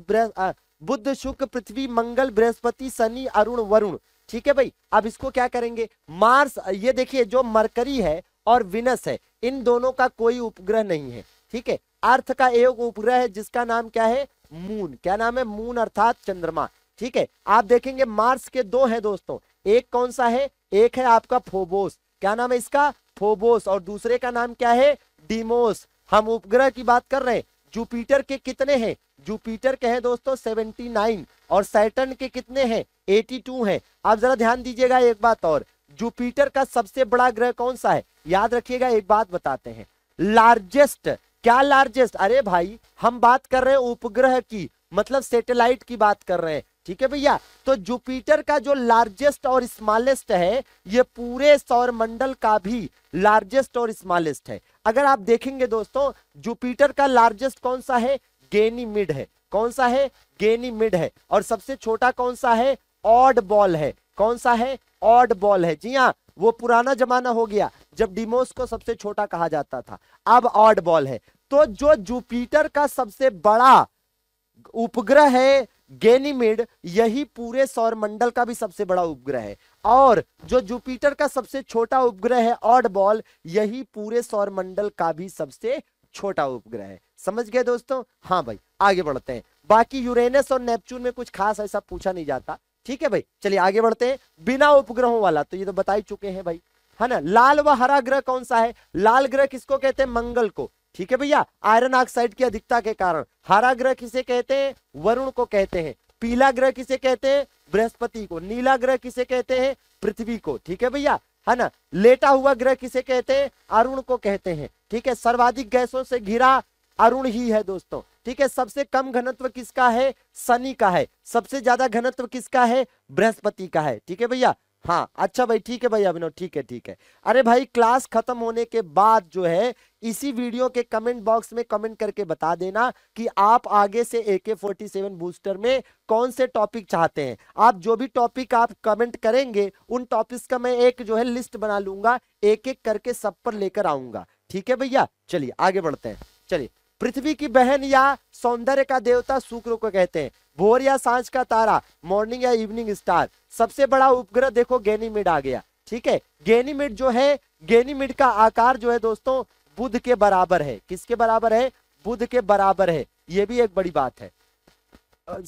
बुद्ध शुक्र पृथ्वी मंगल बृहस्पति शनि अरुण वरुण ठीक है भाई अब इसको क्या करेंगे मार्स ये देखिए जो मरकरी है और विनस है इन दोनों का कोई उपग्रह नहीं है ठीक है अर्थ का एक उपग्रह है जिसका नाम क्या है मून क्या नाम है मून अर्थात चंद्रमा ठीक है आप देखेंगे मार्स के दो हैं दोस्तों एक कौन सा है एक है आपका फोबोस क्या नाम है इसका फोबोस और दूसरे का नाम क्या है डिमोस हम उपग्रह की बात कर रहे हैं जुपिटर के कितने हैं जुपिटर के हैं दोस्तों नाइन और सैटन के कितने हैं 82 हैं आप जरा ध्यान दीजिएगा एक बात और जुपिटर का सबसे बड़ा ग्रह कौन सा है याद रखिएगा एक बात बताते हैं लार्जेस्ट क्या लार्जेस्ट अरे भाई हम बात कर रहे हैं उपग्रह की मतलब सैटेलाइट की बात कर रहे हैं ठीक है भैया तो जुपिटर का जो लार्जेस्ट और स्मॉलेस्ट है ये पूरे सौर मंडल का भी लार्जेस्ट और स्मॉलेस्ट है अगर आप देखेंगे दोस्तों जुपिटर का लार्जेस्ट कौन सा है गेनीमिड है कौन सा है गेनी मिड है और सबसे छोटा कौन सा है ऑड बॉल है कौन सा है ऑड बॉल है जी हाँ वो पुराना जमाना हो गया जब डिमोस को सबसे छोटा कहा जाता था अब ऑड बॉल है तो जो जुपिटर का सबसे बड़ा उपग्रह है गेनीमिड यही पूरे सौरमंडल का भी सबसे बड़ा उपग्रह है और जो जुपिटर का सबसे छोटा उपग्रह है ऑड बॉल यही पूरे सौरमंडल का भी सबसे छोटा उपग्रह है समझ गए दोस्तों हाँ भाई आगे बढ़ते हैं बाकी यूरेनस और नेपच्यून में कुछ खास ऐसा पूछा नहीं जाता ठीक है भाई चलिए आगे बढ़ते हैं बिना उपग्रहों वाला तो ये तो बता ही चुके हैं भाई है ना लाल व हरा ग्रह कौन सा है लाल ग्रह किसको कहते हैं मंगल को ठीक है भैया आयरन ऑक्साइड की अधिकता के कारण हरा ग्रह किसे कहते हैं वरुण को कहते हैं पीला ग्रह किसे कहते हैं बृहस्पति को नीला ग्रह किसे कहते हैं पृथ्वी को ठीक है भैया है ना लेटा हुआ ग्रह किसे कहते हैं अरुण को कहते हैं ठीक है सर्वाधिक गैसों से घिरा अरुण ही है दोस्तों ठीक है सबसे कम घनत्व किसका है शनि का है सबसे ज्यादा घनत्व किसका है बृहस्पति का है ठीक है भैया हाँ अच्छा भाई ठीक है भैया अभिनव ठीक है ठीक है अरे भाई क्लास खत्म होने के बाद जो है इसी वीडियो के कमेंट बॉक्स में कमेंट करके बता देना कि आप आगे से ए के फोर्टी सेवन बूस्टर में कौन से टॉपिक चाहते हैं आप जो भी टॉपिक आप कमेंट करेंगे उन टॉपिक्स का मैं एक जो है लिस्ट बना लूंगा एक एक करके सब पर लेकर आऊंगा ठीक है भैया चलिए आगे बढ़ते हैं चलिए पृथ्वी की बहन या सौंदर्य का देवता शुक्र को कहते हैं भोर या सांझ का तारा मॉर्निंग या इवनिंग स्टार सबसे बड़ा उपग्रह देखो गेनीमिड आ गया ठीक है गेनीमिड जो है गेनीमिड का आकार जो है दोस्तों बुध के बराबर है किसके बराबर है बुध के बराबर है ये भी एक बड़ी बात है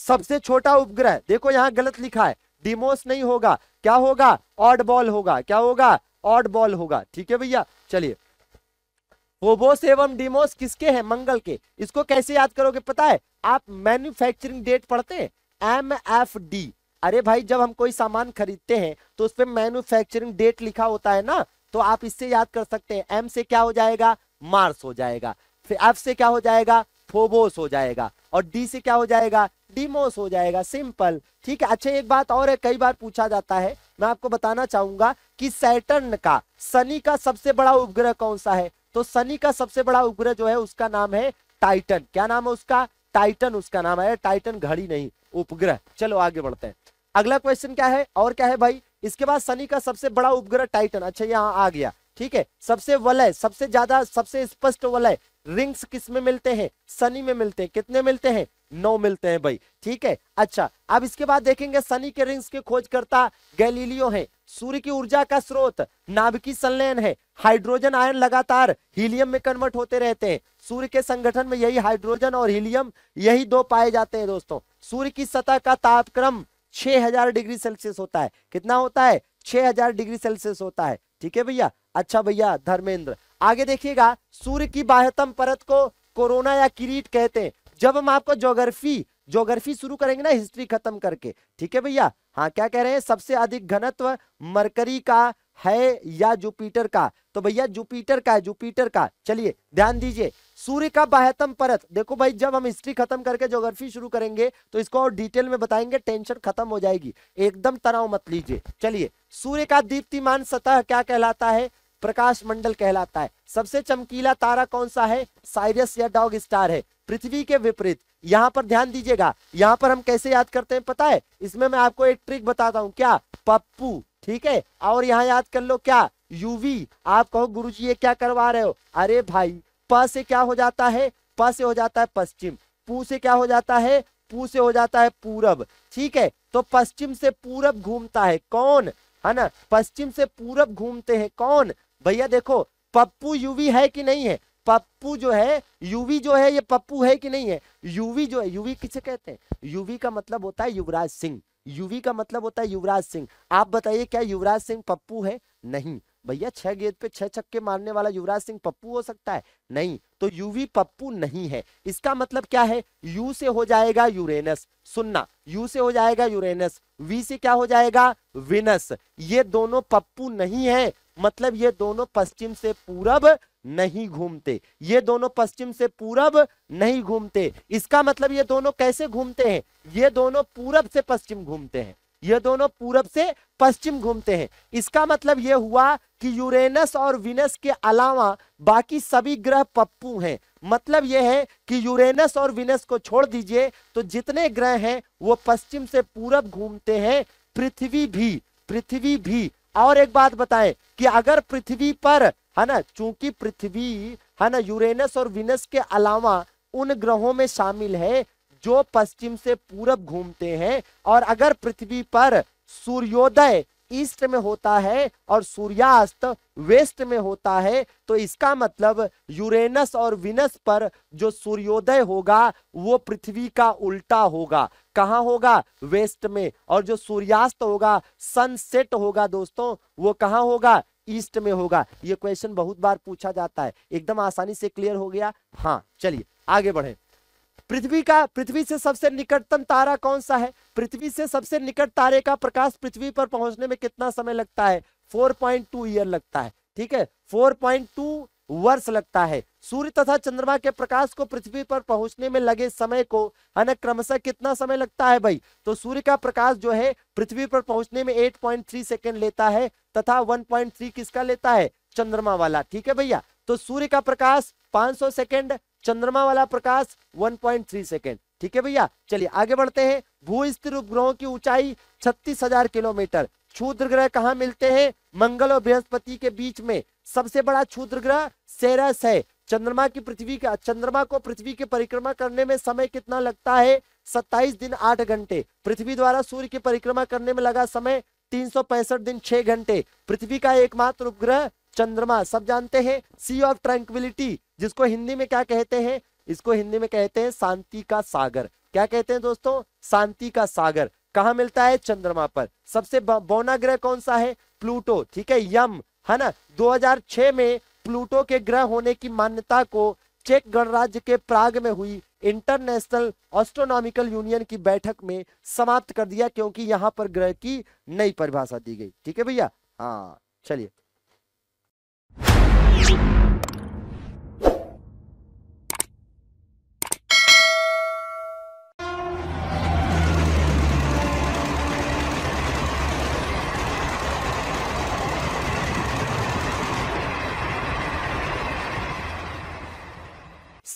सबसे छोटा उपग्रह देखो यहाँ गलत लिखा है डिमोस नहीं होगा क्या होगा ऑड बॉल होगा क्या होगा ऑड बॉल होगा ठीक है भैया चलिए फोबोस एवं डिमोस किसके हैं मंगल के इसको कैसे याद करोगे पता है आप मैन्युफैक्चरिंग डेट पढ़ते हैं एम एफ डी अरे भाई जब हम कोई सामान खरीदते हैं तो उस पर मैन्युफैक्चरिंग डेट लिखा होता है ना तो आप इससे याद कर सकते हैं एम से क्या हो जाएगा मार्स हो जाएगा फिर एफ से क्या हो जाएगा फोबोस हो जाएगा और डी से क्या हो जाएगा डिमोस हो जाएगा सिंपल ठीक है अच्छा एक बात और है कई बार पूछा जाता है मैं आपको बताना चाहूंगा कि सैटर्न का शनि का सबसे बड़ा उपग्रह कौन सा है तो शनि का सबसे बड़ा उपग्रह जो है उसका नाम है टाइटन क्या नाम है उसका टाइटन उसका नाम है टाइटन घड़ी नहीं उपग्रह चलो आगे बढ़ते हैं अगला क्वेश्चन क्या है और क्या है भाई इसके बाद शनि का सबसे बड़ा उपग्रह टाइटन अच्छा यहाँ आ गया ठीक है सबसे वलय सबसे ज्यादा सबसे स्पष्ट वलय रिंग्स किस में मिलते हैं शनि में मिलते हैं कितने मिलते हैं नौ मिलते हैं भाई ठीक है अच्छा अब इसके बाद देखेंगे सनी के रिंग्स के खोजकर्ता गैलीलियो हैं सूर्य की ऊर्जा का स्रोत की संलयन है हाइड्रोजन आयन लगातार हीलियम में कन्वर्ट होते रहते हैं सूर्य के संगठन में यही हाइड्रोजन और हीलियम यही दो पाए जाते हैं दोस्तों सूर्य की सतह का तापक्रम छह डिग्री सेल्सियस होता है कितना होता है छह डिग्री सेल्सियस होता है ठीक है भैया अच्छा भैया धर्मेंद्र आगे देखिएगा सूर्य की बाह्यतम परत को कोरोना या किरीट कहते हैं जब हम आपको ज्योग्राफी ज्योग्राफी शुरू करेंगे ना हिस्ट्री खत्म करके ठीक है भैया हाँ क्या कह रहे हैं सबसे अधिक घनत्व मरकरी का है या जुपिटर का तो भैया जुपिटर का है जुपिटर का चलिए ध्यान दीजिए सूर्य का बाह्यतम परत देखो भाई जब हम हिस्ट्री खत्म करके ज्योग्राफी शुरू करेंगे तो इसको और डिटेल में बताएंगे टेंशन खत्म हो जाएगी एकदम तनाव मत लीजिए चलिए सूर्य का दीप्तिमान सतह क्या कहलाता है प्रकाश मंडल कहलाता है सबसे चमकीला तारा कौन सा है साइरस या डॉग स्टार है पृथ्वी के विपरीत यहाँ पर ध्यान दीजिएगा यहाँ पर हम कैसे याद करते हैं पता है इसमें मैं आपको एक ट्रिक बताता हूँ क्या पप्पू ठीक है और यहाँ याद कर लो क्या यूवी आप कहो गुरु जी ये क्या करवा रहे हो अरे भाई प से क्या हो जाता है प से हो जाता है पश्चिम पू से क्या हो जाता है पू से हो जाता है पूरब ठीक है तो पश्चिम से पूरब घूमता है कौन है ना पश्चिम से पूरब घूमते हैं कौन भैया देखो पप्पू यूवी है कि नहीं है पप्पू जो है यूवी जो है ये पप्पू है कि नहीं है यूवी जो है यूवी किसे कहते हैं यूवी का मतलब होता है युवराज सिंह यूवी का मतलब होता है युवराज सिंह आप बताइए क्या युवराज सिंह पप्पू है नहीं भैया छह गेंद पे छह छक्के मारने वाला युवराज सिंह पप्पू हो सकता है नहीं तो यूवी पप्पू नहीं है इसका मतलब क्या है यू से हो जाएगा यूरेनस सुनना यू से हो जाएगा यूरेनस वी से क्या हो जाएगा विनस ये दोनों पप्पू नहीं है मतलब ये दोनों पश्चिम से पूरब नहीं घूमते ये दोनों पश्चिम से पूरब नहीं घूमते इसका मतलब ये दोनों कैसे घूमते हैं ये दोनों पूरब से पश्चिम घूमते हैं ये दोनों पूरब से पश्चिम घूमते हैं इसका मतलब ये हुआ कि यूरेनस और विनस के अलावा बाकी सभी ग्रह पप्पू हैं मतलब यह है कि यूरेनस और विनस को छोड़ दीजिए तो जितने ग्रह हैं वो पश्चिम से पूरब घूमते हैं पृथ्वी भी पृथ्वी भी और एक बात बताएं कि अगर पृथ्वी पर है ना चूंकि पृथ्वी है ना यूरेनस और विनस के अलावा उन ग्रहों में शामिल है जो पश्चिम से पूरब घूमते हैं और अगर पृथ्वी पर सूर्योदय ईस्ट में होता है और सूर्यास्त वेस्ट में होता है तो इसका मतलब यूरेनस और विनस पर जो सूर्योदय होगा वो पृथ्वी का उल्टा होगा कहा होगा वेस्ट में और जो सूर्यास्त होगा सनसेट होगा दोस्तों वो कहा होगा ईस्ट में होगा ये क्वेश्चन बहुत बार पूछा जाता है एकदम आसानी से क्लियर हो गया हाँ चलिए आगे बढ़े पृथ्वी का पृथ्वी से सबसे निकटतम तारा कौन सा है पृथ्वी से सबसे निकट तारे का प्रकाश पृथ्वी पर पहुंचने में कितना समय लगता है 4.2 ईयर लगता है ठीक है 4.2 वर्ष लगता है सूर्य तथा चंद्रमा के प्रकाश को पृथ्वी पर पहुंचने में लगे समय को है ना क्रमशः कितना समय लगता है भाई तो सूर्य का प्रकाश जो है पृथ्वी पर पहुंचने में 8.3 सेकेंड लेता है तथा 1.3 किसका लेता है चंद्रमा वाला ठीक है भैया तो सूर्य का प्रकाश 500 सेकंड चंद्रमा वाला प्रकाश 1.3 सेकेंड ठीक है भैया चलिए आगे बढ़ते हैं भू स्थिर उपग्रहों की ऊंचाई छत्तीस हजार किलोमीटर क्षुद्र ग्रह कहाँ मिलते हैं मंगल और बृहस्पति के बीच में सबसे बड़ा क्षुद्र ग्रह सेरस है चंद्रमा की पृथ्वी का चंद्रमा को पृथ्वी की परिक्रमा करने में समय कितना लगता है 27 दिन 8 घंटे पृथ्वी द्वारा सूर्य की परिक्रमा करने में लगा समय तीन दिन 6 घंटे पृथ्वी का एकमात्र उपग्रह चंद्रमा सब जानते हैं सी ऑफ ट्रैंक्विलिटी जिसको हिंदी में क्या कहते हैं इसको हिंदी में कहते हैं शांति का सागर क्या कहते हैं दोस्तों शांति का सागर कहा मिलता है चंद्रमा पर सबसे बौना ग्रह कौन सा है प्लूटो ठीक है यम है ना 2006 में प्लूटो के ग्रह होने की मान्यता को चेक गणराज्य के प्राग में हुई इंटरनेशनल ऑस्ट्रोनॉमिकल यूनियन की बैठक में समाप्त कर दिया क्योंकि यहां पर ग्रह की नई परिभाषा दी गई ठीक है भैया हाँ चलिए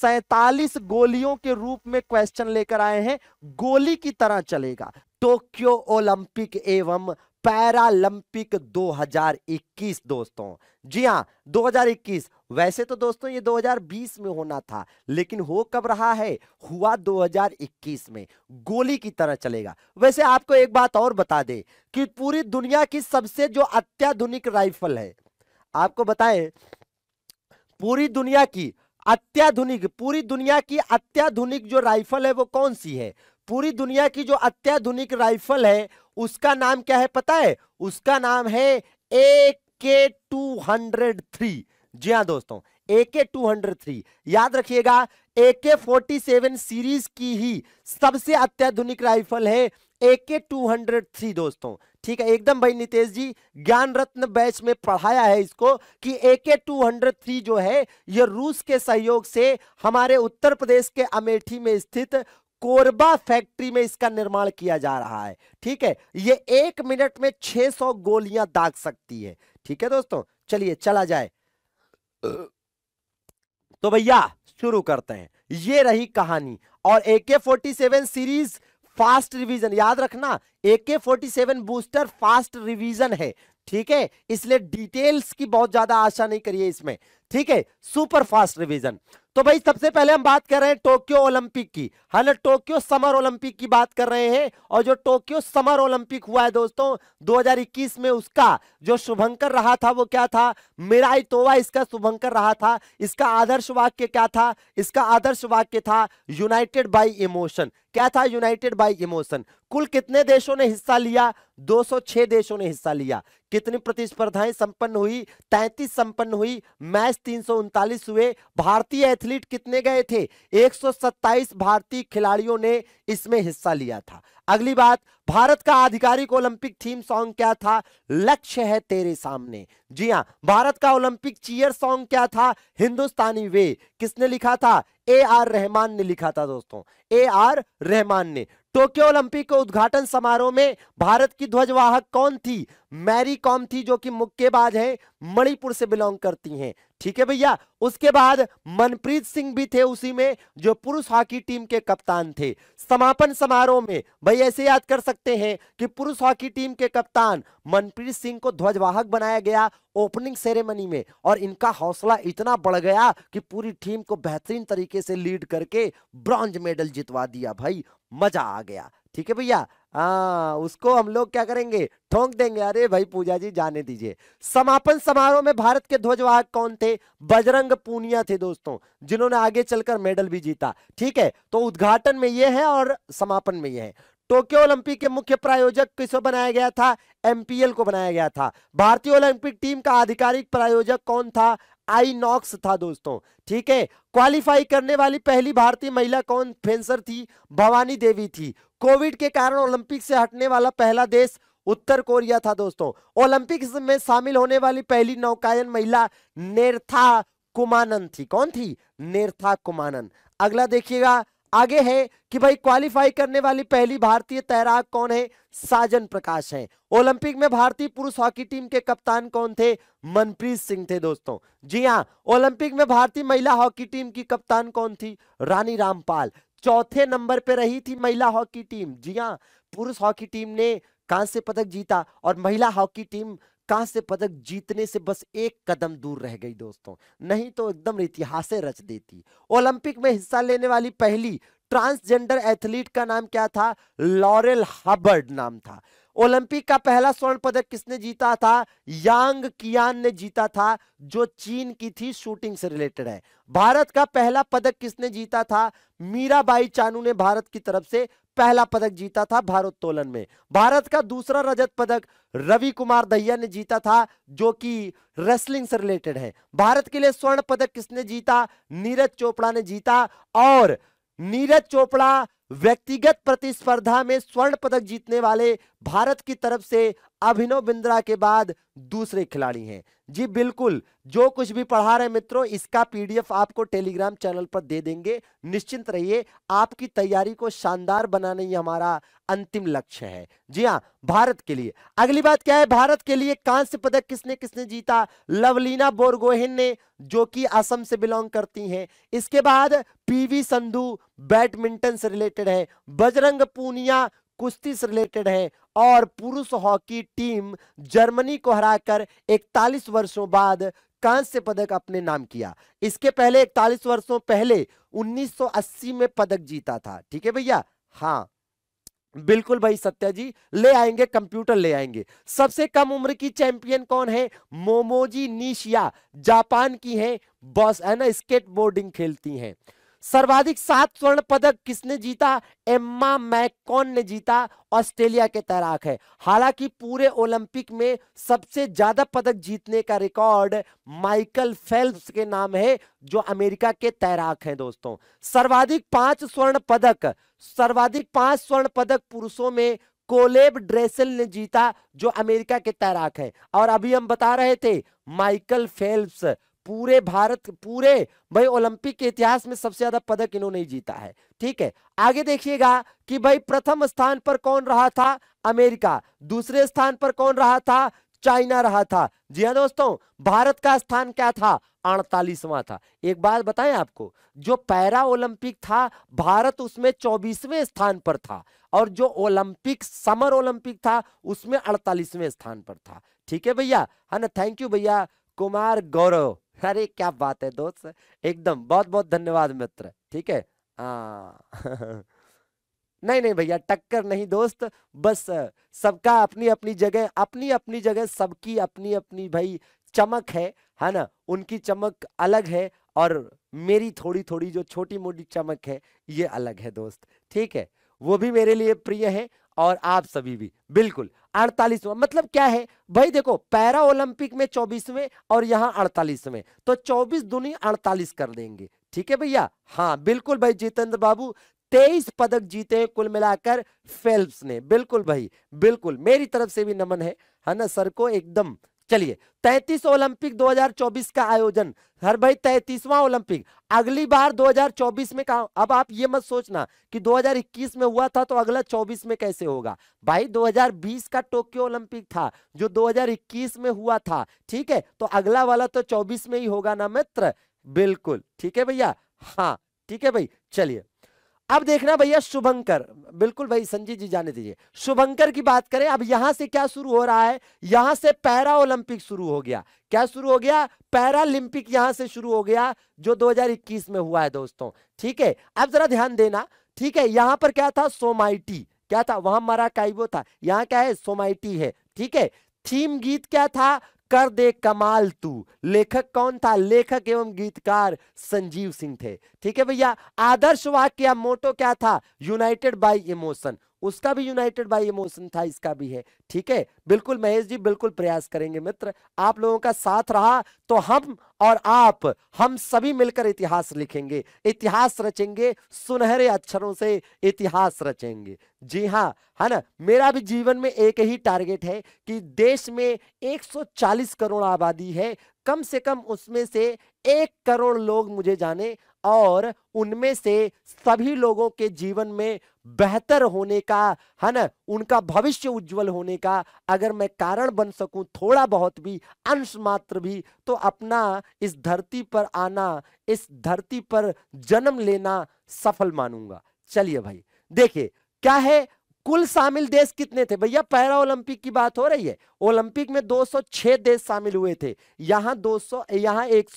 सैतालीस गोलियों के रूप में क्वेश्चन लेकर आए हैं गोली की तरह चलेगा टोक्यो ओलंपिक एवं पैरालंपिक 2021 दोस्तों जी हाँ 2021 वैसे तो दोस्तों ये 2020 में होना था लेकिन हो कब रहा है हुआ 2021 में गोली की तरह चलेगा वैसे आपको एक बात और बता दे कि पूरी दुनिया की सबसे जो अत्याधुनिक राइफल है आपको बताएं पूरी दुनिया की अत्याधुनिक पूरी दुनिया की अत्याधुनिक जो राइफल है वो कौन सी है पूरी दुनिया की जो अत्याधुनिक राइफल है उसका नाम क्या है पता है उसका नाम है ए के टू हंड्रेड थ्री जी हाँ दोस्तों ए के टू हंड्रेड थ्री याद रखिएगा ए के फोर्टी सेवन सीरीज की ही सबसे अत्याधुनिक राइफल है ए के टू हंड्रेड थ्री दोस्तों ठीक है एकदम भाई नितेश जी ज्ञान रत्न बैच में पढ़ाया है इसको कि ए के टू हंड्रेड थ्री जो है यह रूस के सहयोग से हमारे उत्तर प्रदेश के अमेठी में स्थित कोरबा फैक्ट्री में इसका निर्माण किया जा रहा है ठीक है ये एक मिनट में 600 गोलियां दाग सकती है ठीक है दोस्तों चलिए चला जाए तो भैया शुरू करते हैं ये रही कहानी और A K forty seven series fast revision याद रखना A K forty seven booster fast revision है ठीक है इसलिए डिटेल्स की बहुत ज्यादा आशा नहीं करिए इसमें ठीक है सुपर फास्ट रिवीजन तो भाई सबसे पहले हम बात कर रहे हैं टोक्यो ओलंपिक की है हाँ ना टोक्यो समर ओलंपिक की बात कर रहे हैं और जो टोक्यो समर ओलंपिक हुआ है दोस्तों 2021 में उसका जो शुभंकर रहा था वो क्या था मिराई तोवा इसका शुभंकर रहा था इसका आदर्श वाक्य क्या था इसका आदर्श वाक्य था यूनाइटेड बाई इमोशन क्या था यूनाइटेड बाय इमोशन कुल कितने देशों ने हिस्सा लिया 206 देशों ने हिस्सा लिया कितनी प्रतिस्पर्धाएं संपन्न हुई 33 संपन्न हुई मैच तीन हुए भारतीय एथलीट कितने गए थे 127 भारतीय खिलाड़ियों ने इसमें हिस्सा लिया था अगली बात भारत का आधिकारिक ओलंपिक थीम सॉन्ग क्या था लक्ष्य है तेरे सामने जी हाँ भारत का ओलंपिक चीयर सॉन्ग क्या था हिंदुस्तानी वे किसने लिखा था ए आर रहमान ने लिखा था दोस्तों ए आर रहमान ने टोक्यो ओलंपिक के उद्घाटन समारोह में भारत की ध्वजवाहक कौन थी मैरी कॉम थी जो कि मुक्केबाज है मणिपुर से बिलोंग करती हैं ठीक है भैया उसके बाद मनप्रीत सिंह भी थे उसी में जो पुरुष हॉकी टीम के कप्तान थे समापन समारोह में भाई ऐसे याद कर सकते हैं कि पुरुष हॉकी टीम के कप्तान मनप्रीत सिंह को ध्वजवाहक बनाया गया ओपनिंग सेरेमनी में और इनका हौसला इतना बढ़ गया कि पूरी टीम को बेहतरीन तरीके से लीड करके ब्रॉन्ज मेडल जितवा दिया भाई मजा आ गया ठीक है भैया हाँ उसको हम लोग क्या करेंगे ठोंक देंगे अरे भाई पूजा जी जाने दीजिए समापन समारोह में भारत के ध्वजवाहक कौन थे बजरंग पूनिया थे दोस्तों जिन्होंने आगे चलकर मेडल भी जीता ठीक है तो उद्घाटन में ये है और समापन में ये है टोक्यो ओलंपिक के मुख्य प्रायोजक किसको बनाया गया था एमपीएल को बनाया गया था भारतीय ओलंपिक टीम का आधिकारिक प्रायोजक कौन था आईनॉक्स था दोस्तों ठीक है क्वालिफाई करने वाली पहली भारतीय महिला कौन फेंसर थी भवानी देवी थी कोविड के कारण ओलंपिक से हटने वाला पहला देश उत्तर कोरिया था दोस्तों ओलंपिक्स में शामिल होने वाली पहली नौकायन महिला नेरथा कुमानन थी कौन थी नेरथा कुमानन अगला देखिएगा आगे है कि भाई क्वालिफाई करने वाली पहली भारतीय तैराक कौन है साजन प्रकाश है ओलंपिक में भारतीय पुरुष हॉकी टीम के कप्तान कौन थे मनप्रीत सिंह थे दोस्तों जी हाँ ओलंपिक में भारतीय महिला हॉकी टीम की कप्तान कौन थी रानी रामपाल चौथे नंबर पे रही थी महिला हॉकी टीम जी हाँ पुरुष हॉकी टीम ने कांस्य पदक जीता और महिला हॉकी टीम कांस्य पदक जीतने से बस एक कदम दूर रह गई दोस्तों नहीं तो एकदम इतिहास रच देती ओलंपिक में हिस्सा लेने वाली पहली ट्रांसजेंडर एथलीट का नाम क्या था लॉरेल हबर्ड नाम था ओलंपिक का पहला स्वर्ण पदक किसने जीता था यांग कियान ने जीता था जो चीन की थी शूटिंग से रिलेटेड है भारत का पहला पदक किसने जीता था मीराबाई चानू ने भारत की तरफ से पहला पदक जीता था भारोत्तोलन में भारत का दूसरा रजत पदक रवि कुमार दहिया ने जीता था जो कि रेसलिंग से रिलेटेड है भारत के लिए स्वर्ण पदक किसने जीता नीरज चोपड़ा ने जीता और नीरज चोपड़ा व्यक्तिगत प्रतिस्पर्धा में स्वर्ण पदक जीतने वाले भारत की तरफ से अभिनव बिंद्रा के बाद दूसरे खिलाड़ी हैं जी बिल्कुल जो कुछ भी पढ़ा रहे मित्रों इसका पीडीएफ आपको टेलीग्राम चैनल पर दे देंगे निश्चिंत रहिए आपकी तैयारी को शानदार बनाने ही हमारा अंतिम लक्ष्य है जी हाँ भारत के लिए अगली बात क्या है भारत के लिए कांस्य पदक किसने किसने जीता लवलीना बोरगोहिन ने जो कि असम से बिलोंग करती हैं इसके बाद पीवी संधू बैडमिंटन से रिलेटेड है बजरंग पूनिया कुश्ती से रिलेटेड है और पुरुष हॉकी टीम जर्मनी को हराकर 41 वर्षों बाद कांस्य पदक अपने नाम किया इसके पहले 41 वर्षों पहले 1980 में पदक जीता था ठीक है भैया हाँ बिल्कुल भाई सत्या जी ले आएंगे कंप्यूटर ले आएंगे सबसे कम उम्र की चैंपियन कौन है मोमोजी नीशिया जापान की है बॉस है ना स्केटबोर्डिंग खेलती हैं सर्वाधिक सात स्वर्ण पदक किसने जीता एम्मा मैकॉन ने जीता ऑस्ट्रेलिया के तैराक है हालांकि पूरे ओलंपिक में सबसे ज्यादा पदक जीतने का रिकॉर्ड माइकल फेल्प्स के नाम है जो अमेरिका के तैराक हैं दोस्तों सर्वाधिक पांच स्वर्ण पदक सर्वाधिक पांच स्वर्ण पदक पुरुषों में कोलेब ड्रेसल ने जीता जो अमेरिका के तैराक है और अभी हम बता रहे थे माइकल फेल्प्स पूरे भारत पूरे भाई ओलंपिक के इतिहास में सबसे ज्यादा पदक इन्होंने जीता है ठीक है आगे देखिएगा कि भाई प्रथम स्थान पर कौन रहा था अमेरिका दूसरे स्थान पर कौन रहा था चाइना रहा था जी हाँ दोस्तों भारत का स्थान क्या था अड़तालीसवां था एक बात बताएं आपको जो पैरा ओलंपिक था भारत उसमें चौबीसवें स्थान पर था और जो ओलंपिक समर ओलंपिक था उसमें अड़तालीसवें स्थान पर था ठीक है भैया है हाँ ना थैंक यू भैया कुमार गौरव अरे क्या बात है दोस्त एकदम बहुत बहुत धन्यवाद मित्र ठीक है हाँ नहीं नहीं भैया टक्कर नहीं दोस्त बस सबका अपनी अपनी जगह अपनी अपनी जगह सबकी अपनी अपनी भाई चमक है है ना उनकी चमक अलग है और मेरी थोड़ी थोड़ी जो छोटी मोटी चमक है ये अलग है दोस्त ठीक है वो भी मेरे लिए प्रिय है और आप सभी भी बिल्कुल अड़तालीसवा मतलब क्या है भाई देखो पैरा ओलंपिक में चौबीसवें और यहाँ अड़तालीसवें तो चौबीस दुनी अड़तालीस कर देंगे ठीक है भैया हाँ बिल्कुल भाई जितेंद्र बाबू तेईस पदक जीते हैं कुल मिलाकर फेल्प्स ने बिल्कुल भाई बिल्कुल मेरी तरफ से भी नमन है है ना सर को एकदम चलिए तैतीस ओलंपिक 2024 का आयोजन हर भाई तैतीसवां ओलंपिक अगली बार 2024 में कहा अब आप ये मत सोचना कि 2021 में हुआ था तो अगला 24 में कैसे होगा भाई 2020 का टोक्यो ओलंपिक था जो 2021 में हुआ था ठीक है तो अगला वाला तो 24 में ही होगा ना मित्र बिल्कुल ठीक है भैया हाँ ठीक है भाई चलिए अब देखना भैया शुभंकर बिल्कुल भाई संजीत जी जाने दीजिए शुभंकर की बात करें अब यहां से क्या शुरू हो रहा है यहां से पैरा ओलंपिक शुरू हो गया क्या शुरू हो गया पैरालंपिक यहां से शुरू हो गया जो 2021 में हुआ है दोस्तों ठीक है अब जरा ध्यान देना ठीक है यहां पर क्या था सोमाइटी क्या था वहां मरा काइबो था यहाँ क्या है सोमाइटी है ठीक है थीम गीत क्या था कर दे कमाल तू लेखक कौन था लेखक एवं गीतकार संजीव सिंह थे ठीक है भैया आदर्श वाक्य मोटो क्या था यूनाइटेड बाय इमोशन उसका भी यूनाइटेड बाई इमोशन था इसका भी है ठीक है बिल्कुल महेश जी बिल्कुल प्रयास करेंगे मित्र आप लोगों का साथ रहा तो हम और आप हम सभी मिलकर इतिहास लिखेंगे इतिहास रचेंगे सुनहरे अक्षरों से इतिहास रचेंगे जी हाँ है ना मेरा भी जीवन में एक ही टारगेट है कि देश में 140 करोड़ आबादी है कम से कम उसमें से एक करोड़ लोग मुझे जाने और उनमें से सभी लोगों के जीवन में बेहतर होने का है ना उनका भविष्य उज्जवल होने का अगर मैं कारण बन सकूं थोड़ा बहुत भी अंश मात्र भी तो अपना इस धरती पर आना इस धरती पर जन्म लेना सफल मानूंगा चलिए भाई देखिए क्या है कुल शामिल देश कितने थे भैया पैरा ओलंपिक की बात हो रही है ओलंपिक में 206 देश शामिल हुए थे दो 200 यहां एक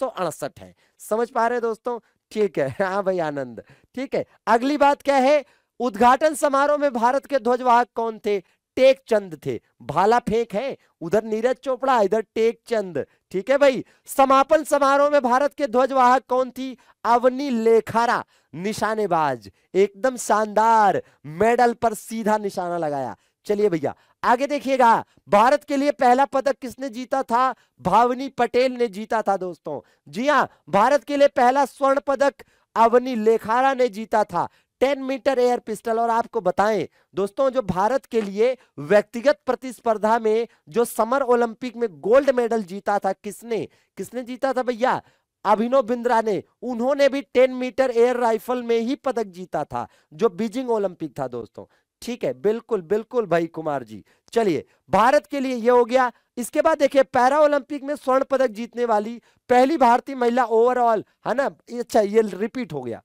है समझ पा रहे दोस्तों ठीक है हाँ भाई आनंद ठीक है अगली बात क्या है उद्घाटन समारोह में भारत के ध्वजवाहक कौन थे टेक चंद थे भाला फेंक है उधर नीरज चोपड़ा इधर टेक चंद ठीक है भाई समापन समारोह में भारत के ध्वजवाहक कौन थी अवनी लेखारा निशानेबाज एकदम शानदार मेडल पर सीधा निशाना लगाया चलिए भैया आगे देखिएगा भारत के लिए पहला पदक किसने जीता था भावनी पटेल ने जीता था दोस्तों जी हाँ भारत के लिए पहला स्वर्ण पदक अवनी लेखारा ने जीता था 10 मीटर एयर पिस्टल और आपको बताएं दोस्तों जो भारत के लिए व्यक्तिगत प्रतिस्पर्धा में जो समर ओलंपिक में गोल्ड मेडल जीता था किसने किसने जीता था भैया अभिनव बिंद्रा ने उन्होंने भी 10 मीटर एयर राइफल में ही पदक जीता था जो बीजिंग ओलंपिक था दोस्तों ठीक है बिल्कुल बिल्कुल भाई कुमार जी चलिए भारत के लिए यह हो गया इसके बाद देखिए पैरा ओलंपिक में स्वर्ण पदक जीतने वाली पहली भारतीय महिला ओवरऑल है ना अच्छा ये रिपीट हो गया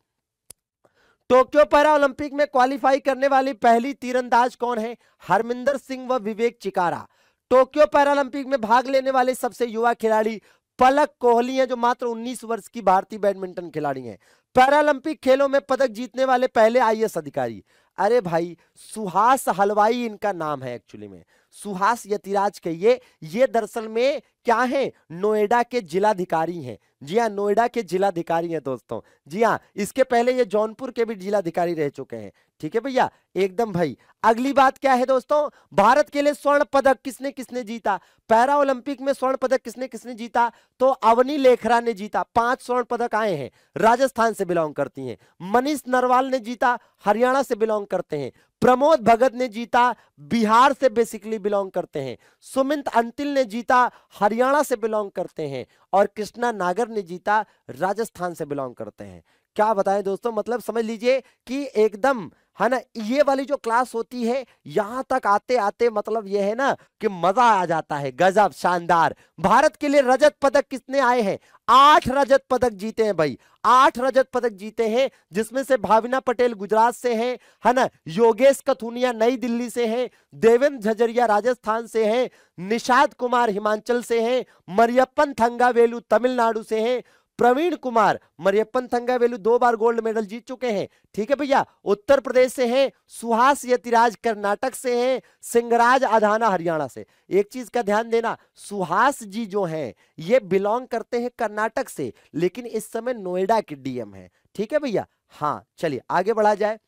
टोक्यो पैरा ओलंपिक में क्वालिफाई करने वाली पहली तीरंदाज कौन है हरमिंदर सिंह व विवेक चिकारा टोक्यो पैरालंपिक में भाग लेने वाले सबसे युवा खिलाड़ी पलक कोहली हैं जो मात्र 19 वर्ष की भारतीय बैडमिंटन खिलाड़ी हैं पैरालंपिक खेलों में पदक जीतने वाले पहले आईएएस अधिकारी अरे भाई सुहास हलवाई इनका नाम है एक्चुअली में सुहास यतिराज कहिए ये दरअसल में क्या है नोएडा के जिलाधिकारी हैं जी हाँ नोएडा के जिलाधिकारी हैं दोस्तों जी हाँ इसके पहले ये जौनपुर के भी जिलाधिकारी रह चुके हैं ठीक है भैया एकदम भाई अगली बात क्या है दोस्तों भारत के लिए स्वर्ण पदक किसने किसने जीता पैरा ओलंपिक में स्वर्ण पदक किसने किसने जीता तो अवनी लेखरा ने जीता पांच स्वर्ण पदक आए हैं राजस्थान से बिलोंग करती हैं मनीष नरवाल ने जीता हरियाणा से बिलोंग करते हैं प्रमोद भगत ने जीता बिहार से बेसिकली बिलोंग करते हैं सुमित अंतिल ने जीता हरियाणा से बिलोंग करते हैं और कृष्णा नागर ने जीता राजस्थान से बिलोंग करते हैं क्या बताएं दोस्तों मतलब समझ लीजिए कि एकदम है ना ये वाली जो क्लास होती है यहां तक आते आते मतलब ये है ना कि मजा आ जाता है गजब शानदार भारत के लिए रजत पदक किसने आए हैं आठ रजत पदक जीते हैं भाई आठ रजत पदक जीते हैं जिसमें से भावना पटेल गुजरात से हैं है ना योगेश कथुनिया नई दिल्ली से हैं देवेंद्र झजरिया राजस्थान से हैं निषाद कुमार हिमाचल से हैं मरियप्पन थंगावेलू तमिलनाडु से हैं प्रवीण कुमार मरियपन वेलू दो बार गोल्ड मेडल जीत चुके हैं ठीक है भैया उत्तर प्रदेश से हैं सुहास यतिराज कर्नाटक से हैं सिंगराज आधाना हरियाणा से एक चीज का ध्यान देना सुहास जी जो हैं ये बिलोंग करते हैं कर्नाटक से लेकिन इस समय नोएडा के डीएम हैं ठीक है भैया हाँ चलिए आगे बढ़ा जाए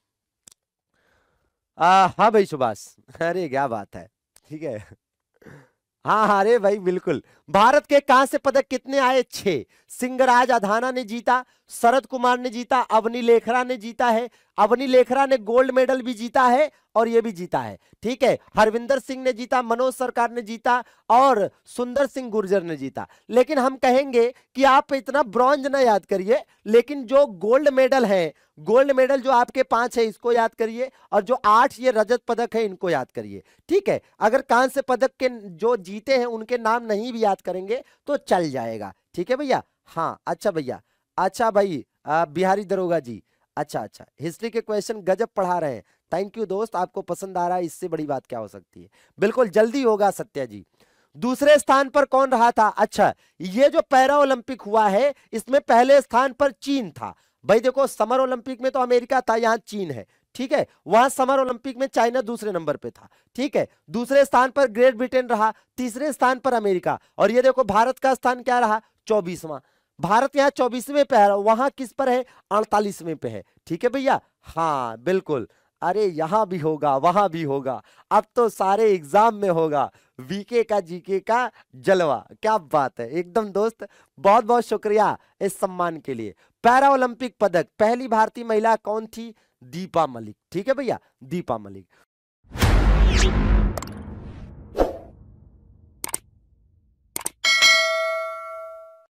हाँ भाई सुभाष अरे क्या बात है ठीक है हाँ हाँ अरे भाई बिल्कुल भारत के कांस्य पदक कितने आए छे सिंगराज अधाना ने जीता शरद कुमार ने जीता अवनी लेखरा ने जीता है अवनी लेखरा ने गोल्ड मेडल भी जीता है और ये भी जीता है ठीक है हरविंदर सिंह ने जीता मनोज सरकार ने जीता और सुंदर सिंह गुर्जर ने जीता लेकिन हम कहेंगे कि आप इतना ब्रॉन्ज ना याद करिए लेकिन जो गोल्ड मेडल है गोल्ड मेडल जो आपके पांच है इसको याद करिए और जो आठ ये रजत पदक है इनको याद करिए ठीक है अगर कांस्य पदक के जो जीते हैं उनके नाम नहीं भी याद करेंगे तो चल जाएगा ठीक है भैया हाँ अच्छा भैया अच्छा भाई आ, बिहारी दरोगा जी अच्छा अच्छा हिस्ट्री के क्वेश्चन गजब पढ़ा रहे हैं थैंक यू दोस्त आपको पसंद आ रहा है इससे बड़ी बात क्या हो सकती है बिल्कुल जल्दी होगा सत्या जी दूसरे स्थान पर कौन रहा था अच्छा ये जो पैरा ओलंपिक हुआ है इसमें पहले स्थान पर चीन था भाई देखो समर ओलंपिक में तो अमेरिका था यहाँ चीन है ठीक है वहां समर ओलंपिक में चाइना दूसरे नंबर पे था ठीक है दूसरे स्थान पर ग्रेट ब्रिटेन रहा तीसरे स्थान पर अमेरिका और ये देखो भारत का स्थान क्या रहा चौबीसवां भारत यहाँ चौबीसवें पे है वहां किस पर है अड़तालीसवें पे है ठीक है भैया हाँ बिल्कुल अरे यहाँ भी होगा वहां भी होगा अब तो सारे एग्जाम में होगा वीके का जीके का जलवा क्या बात है एकदम दोस्त बहुत बहुत शुक्रिया इस सम्मान के लिए पैरा ओलंपिक पदक पहली भारतीय महिला कौन थी दीपा मलिक ठीक है भैया दीपा मलिक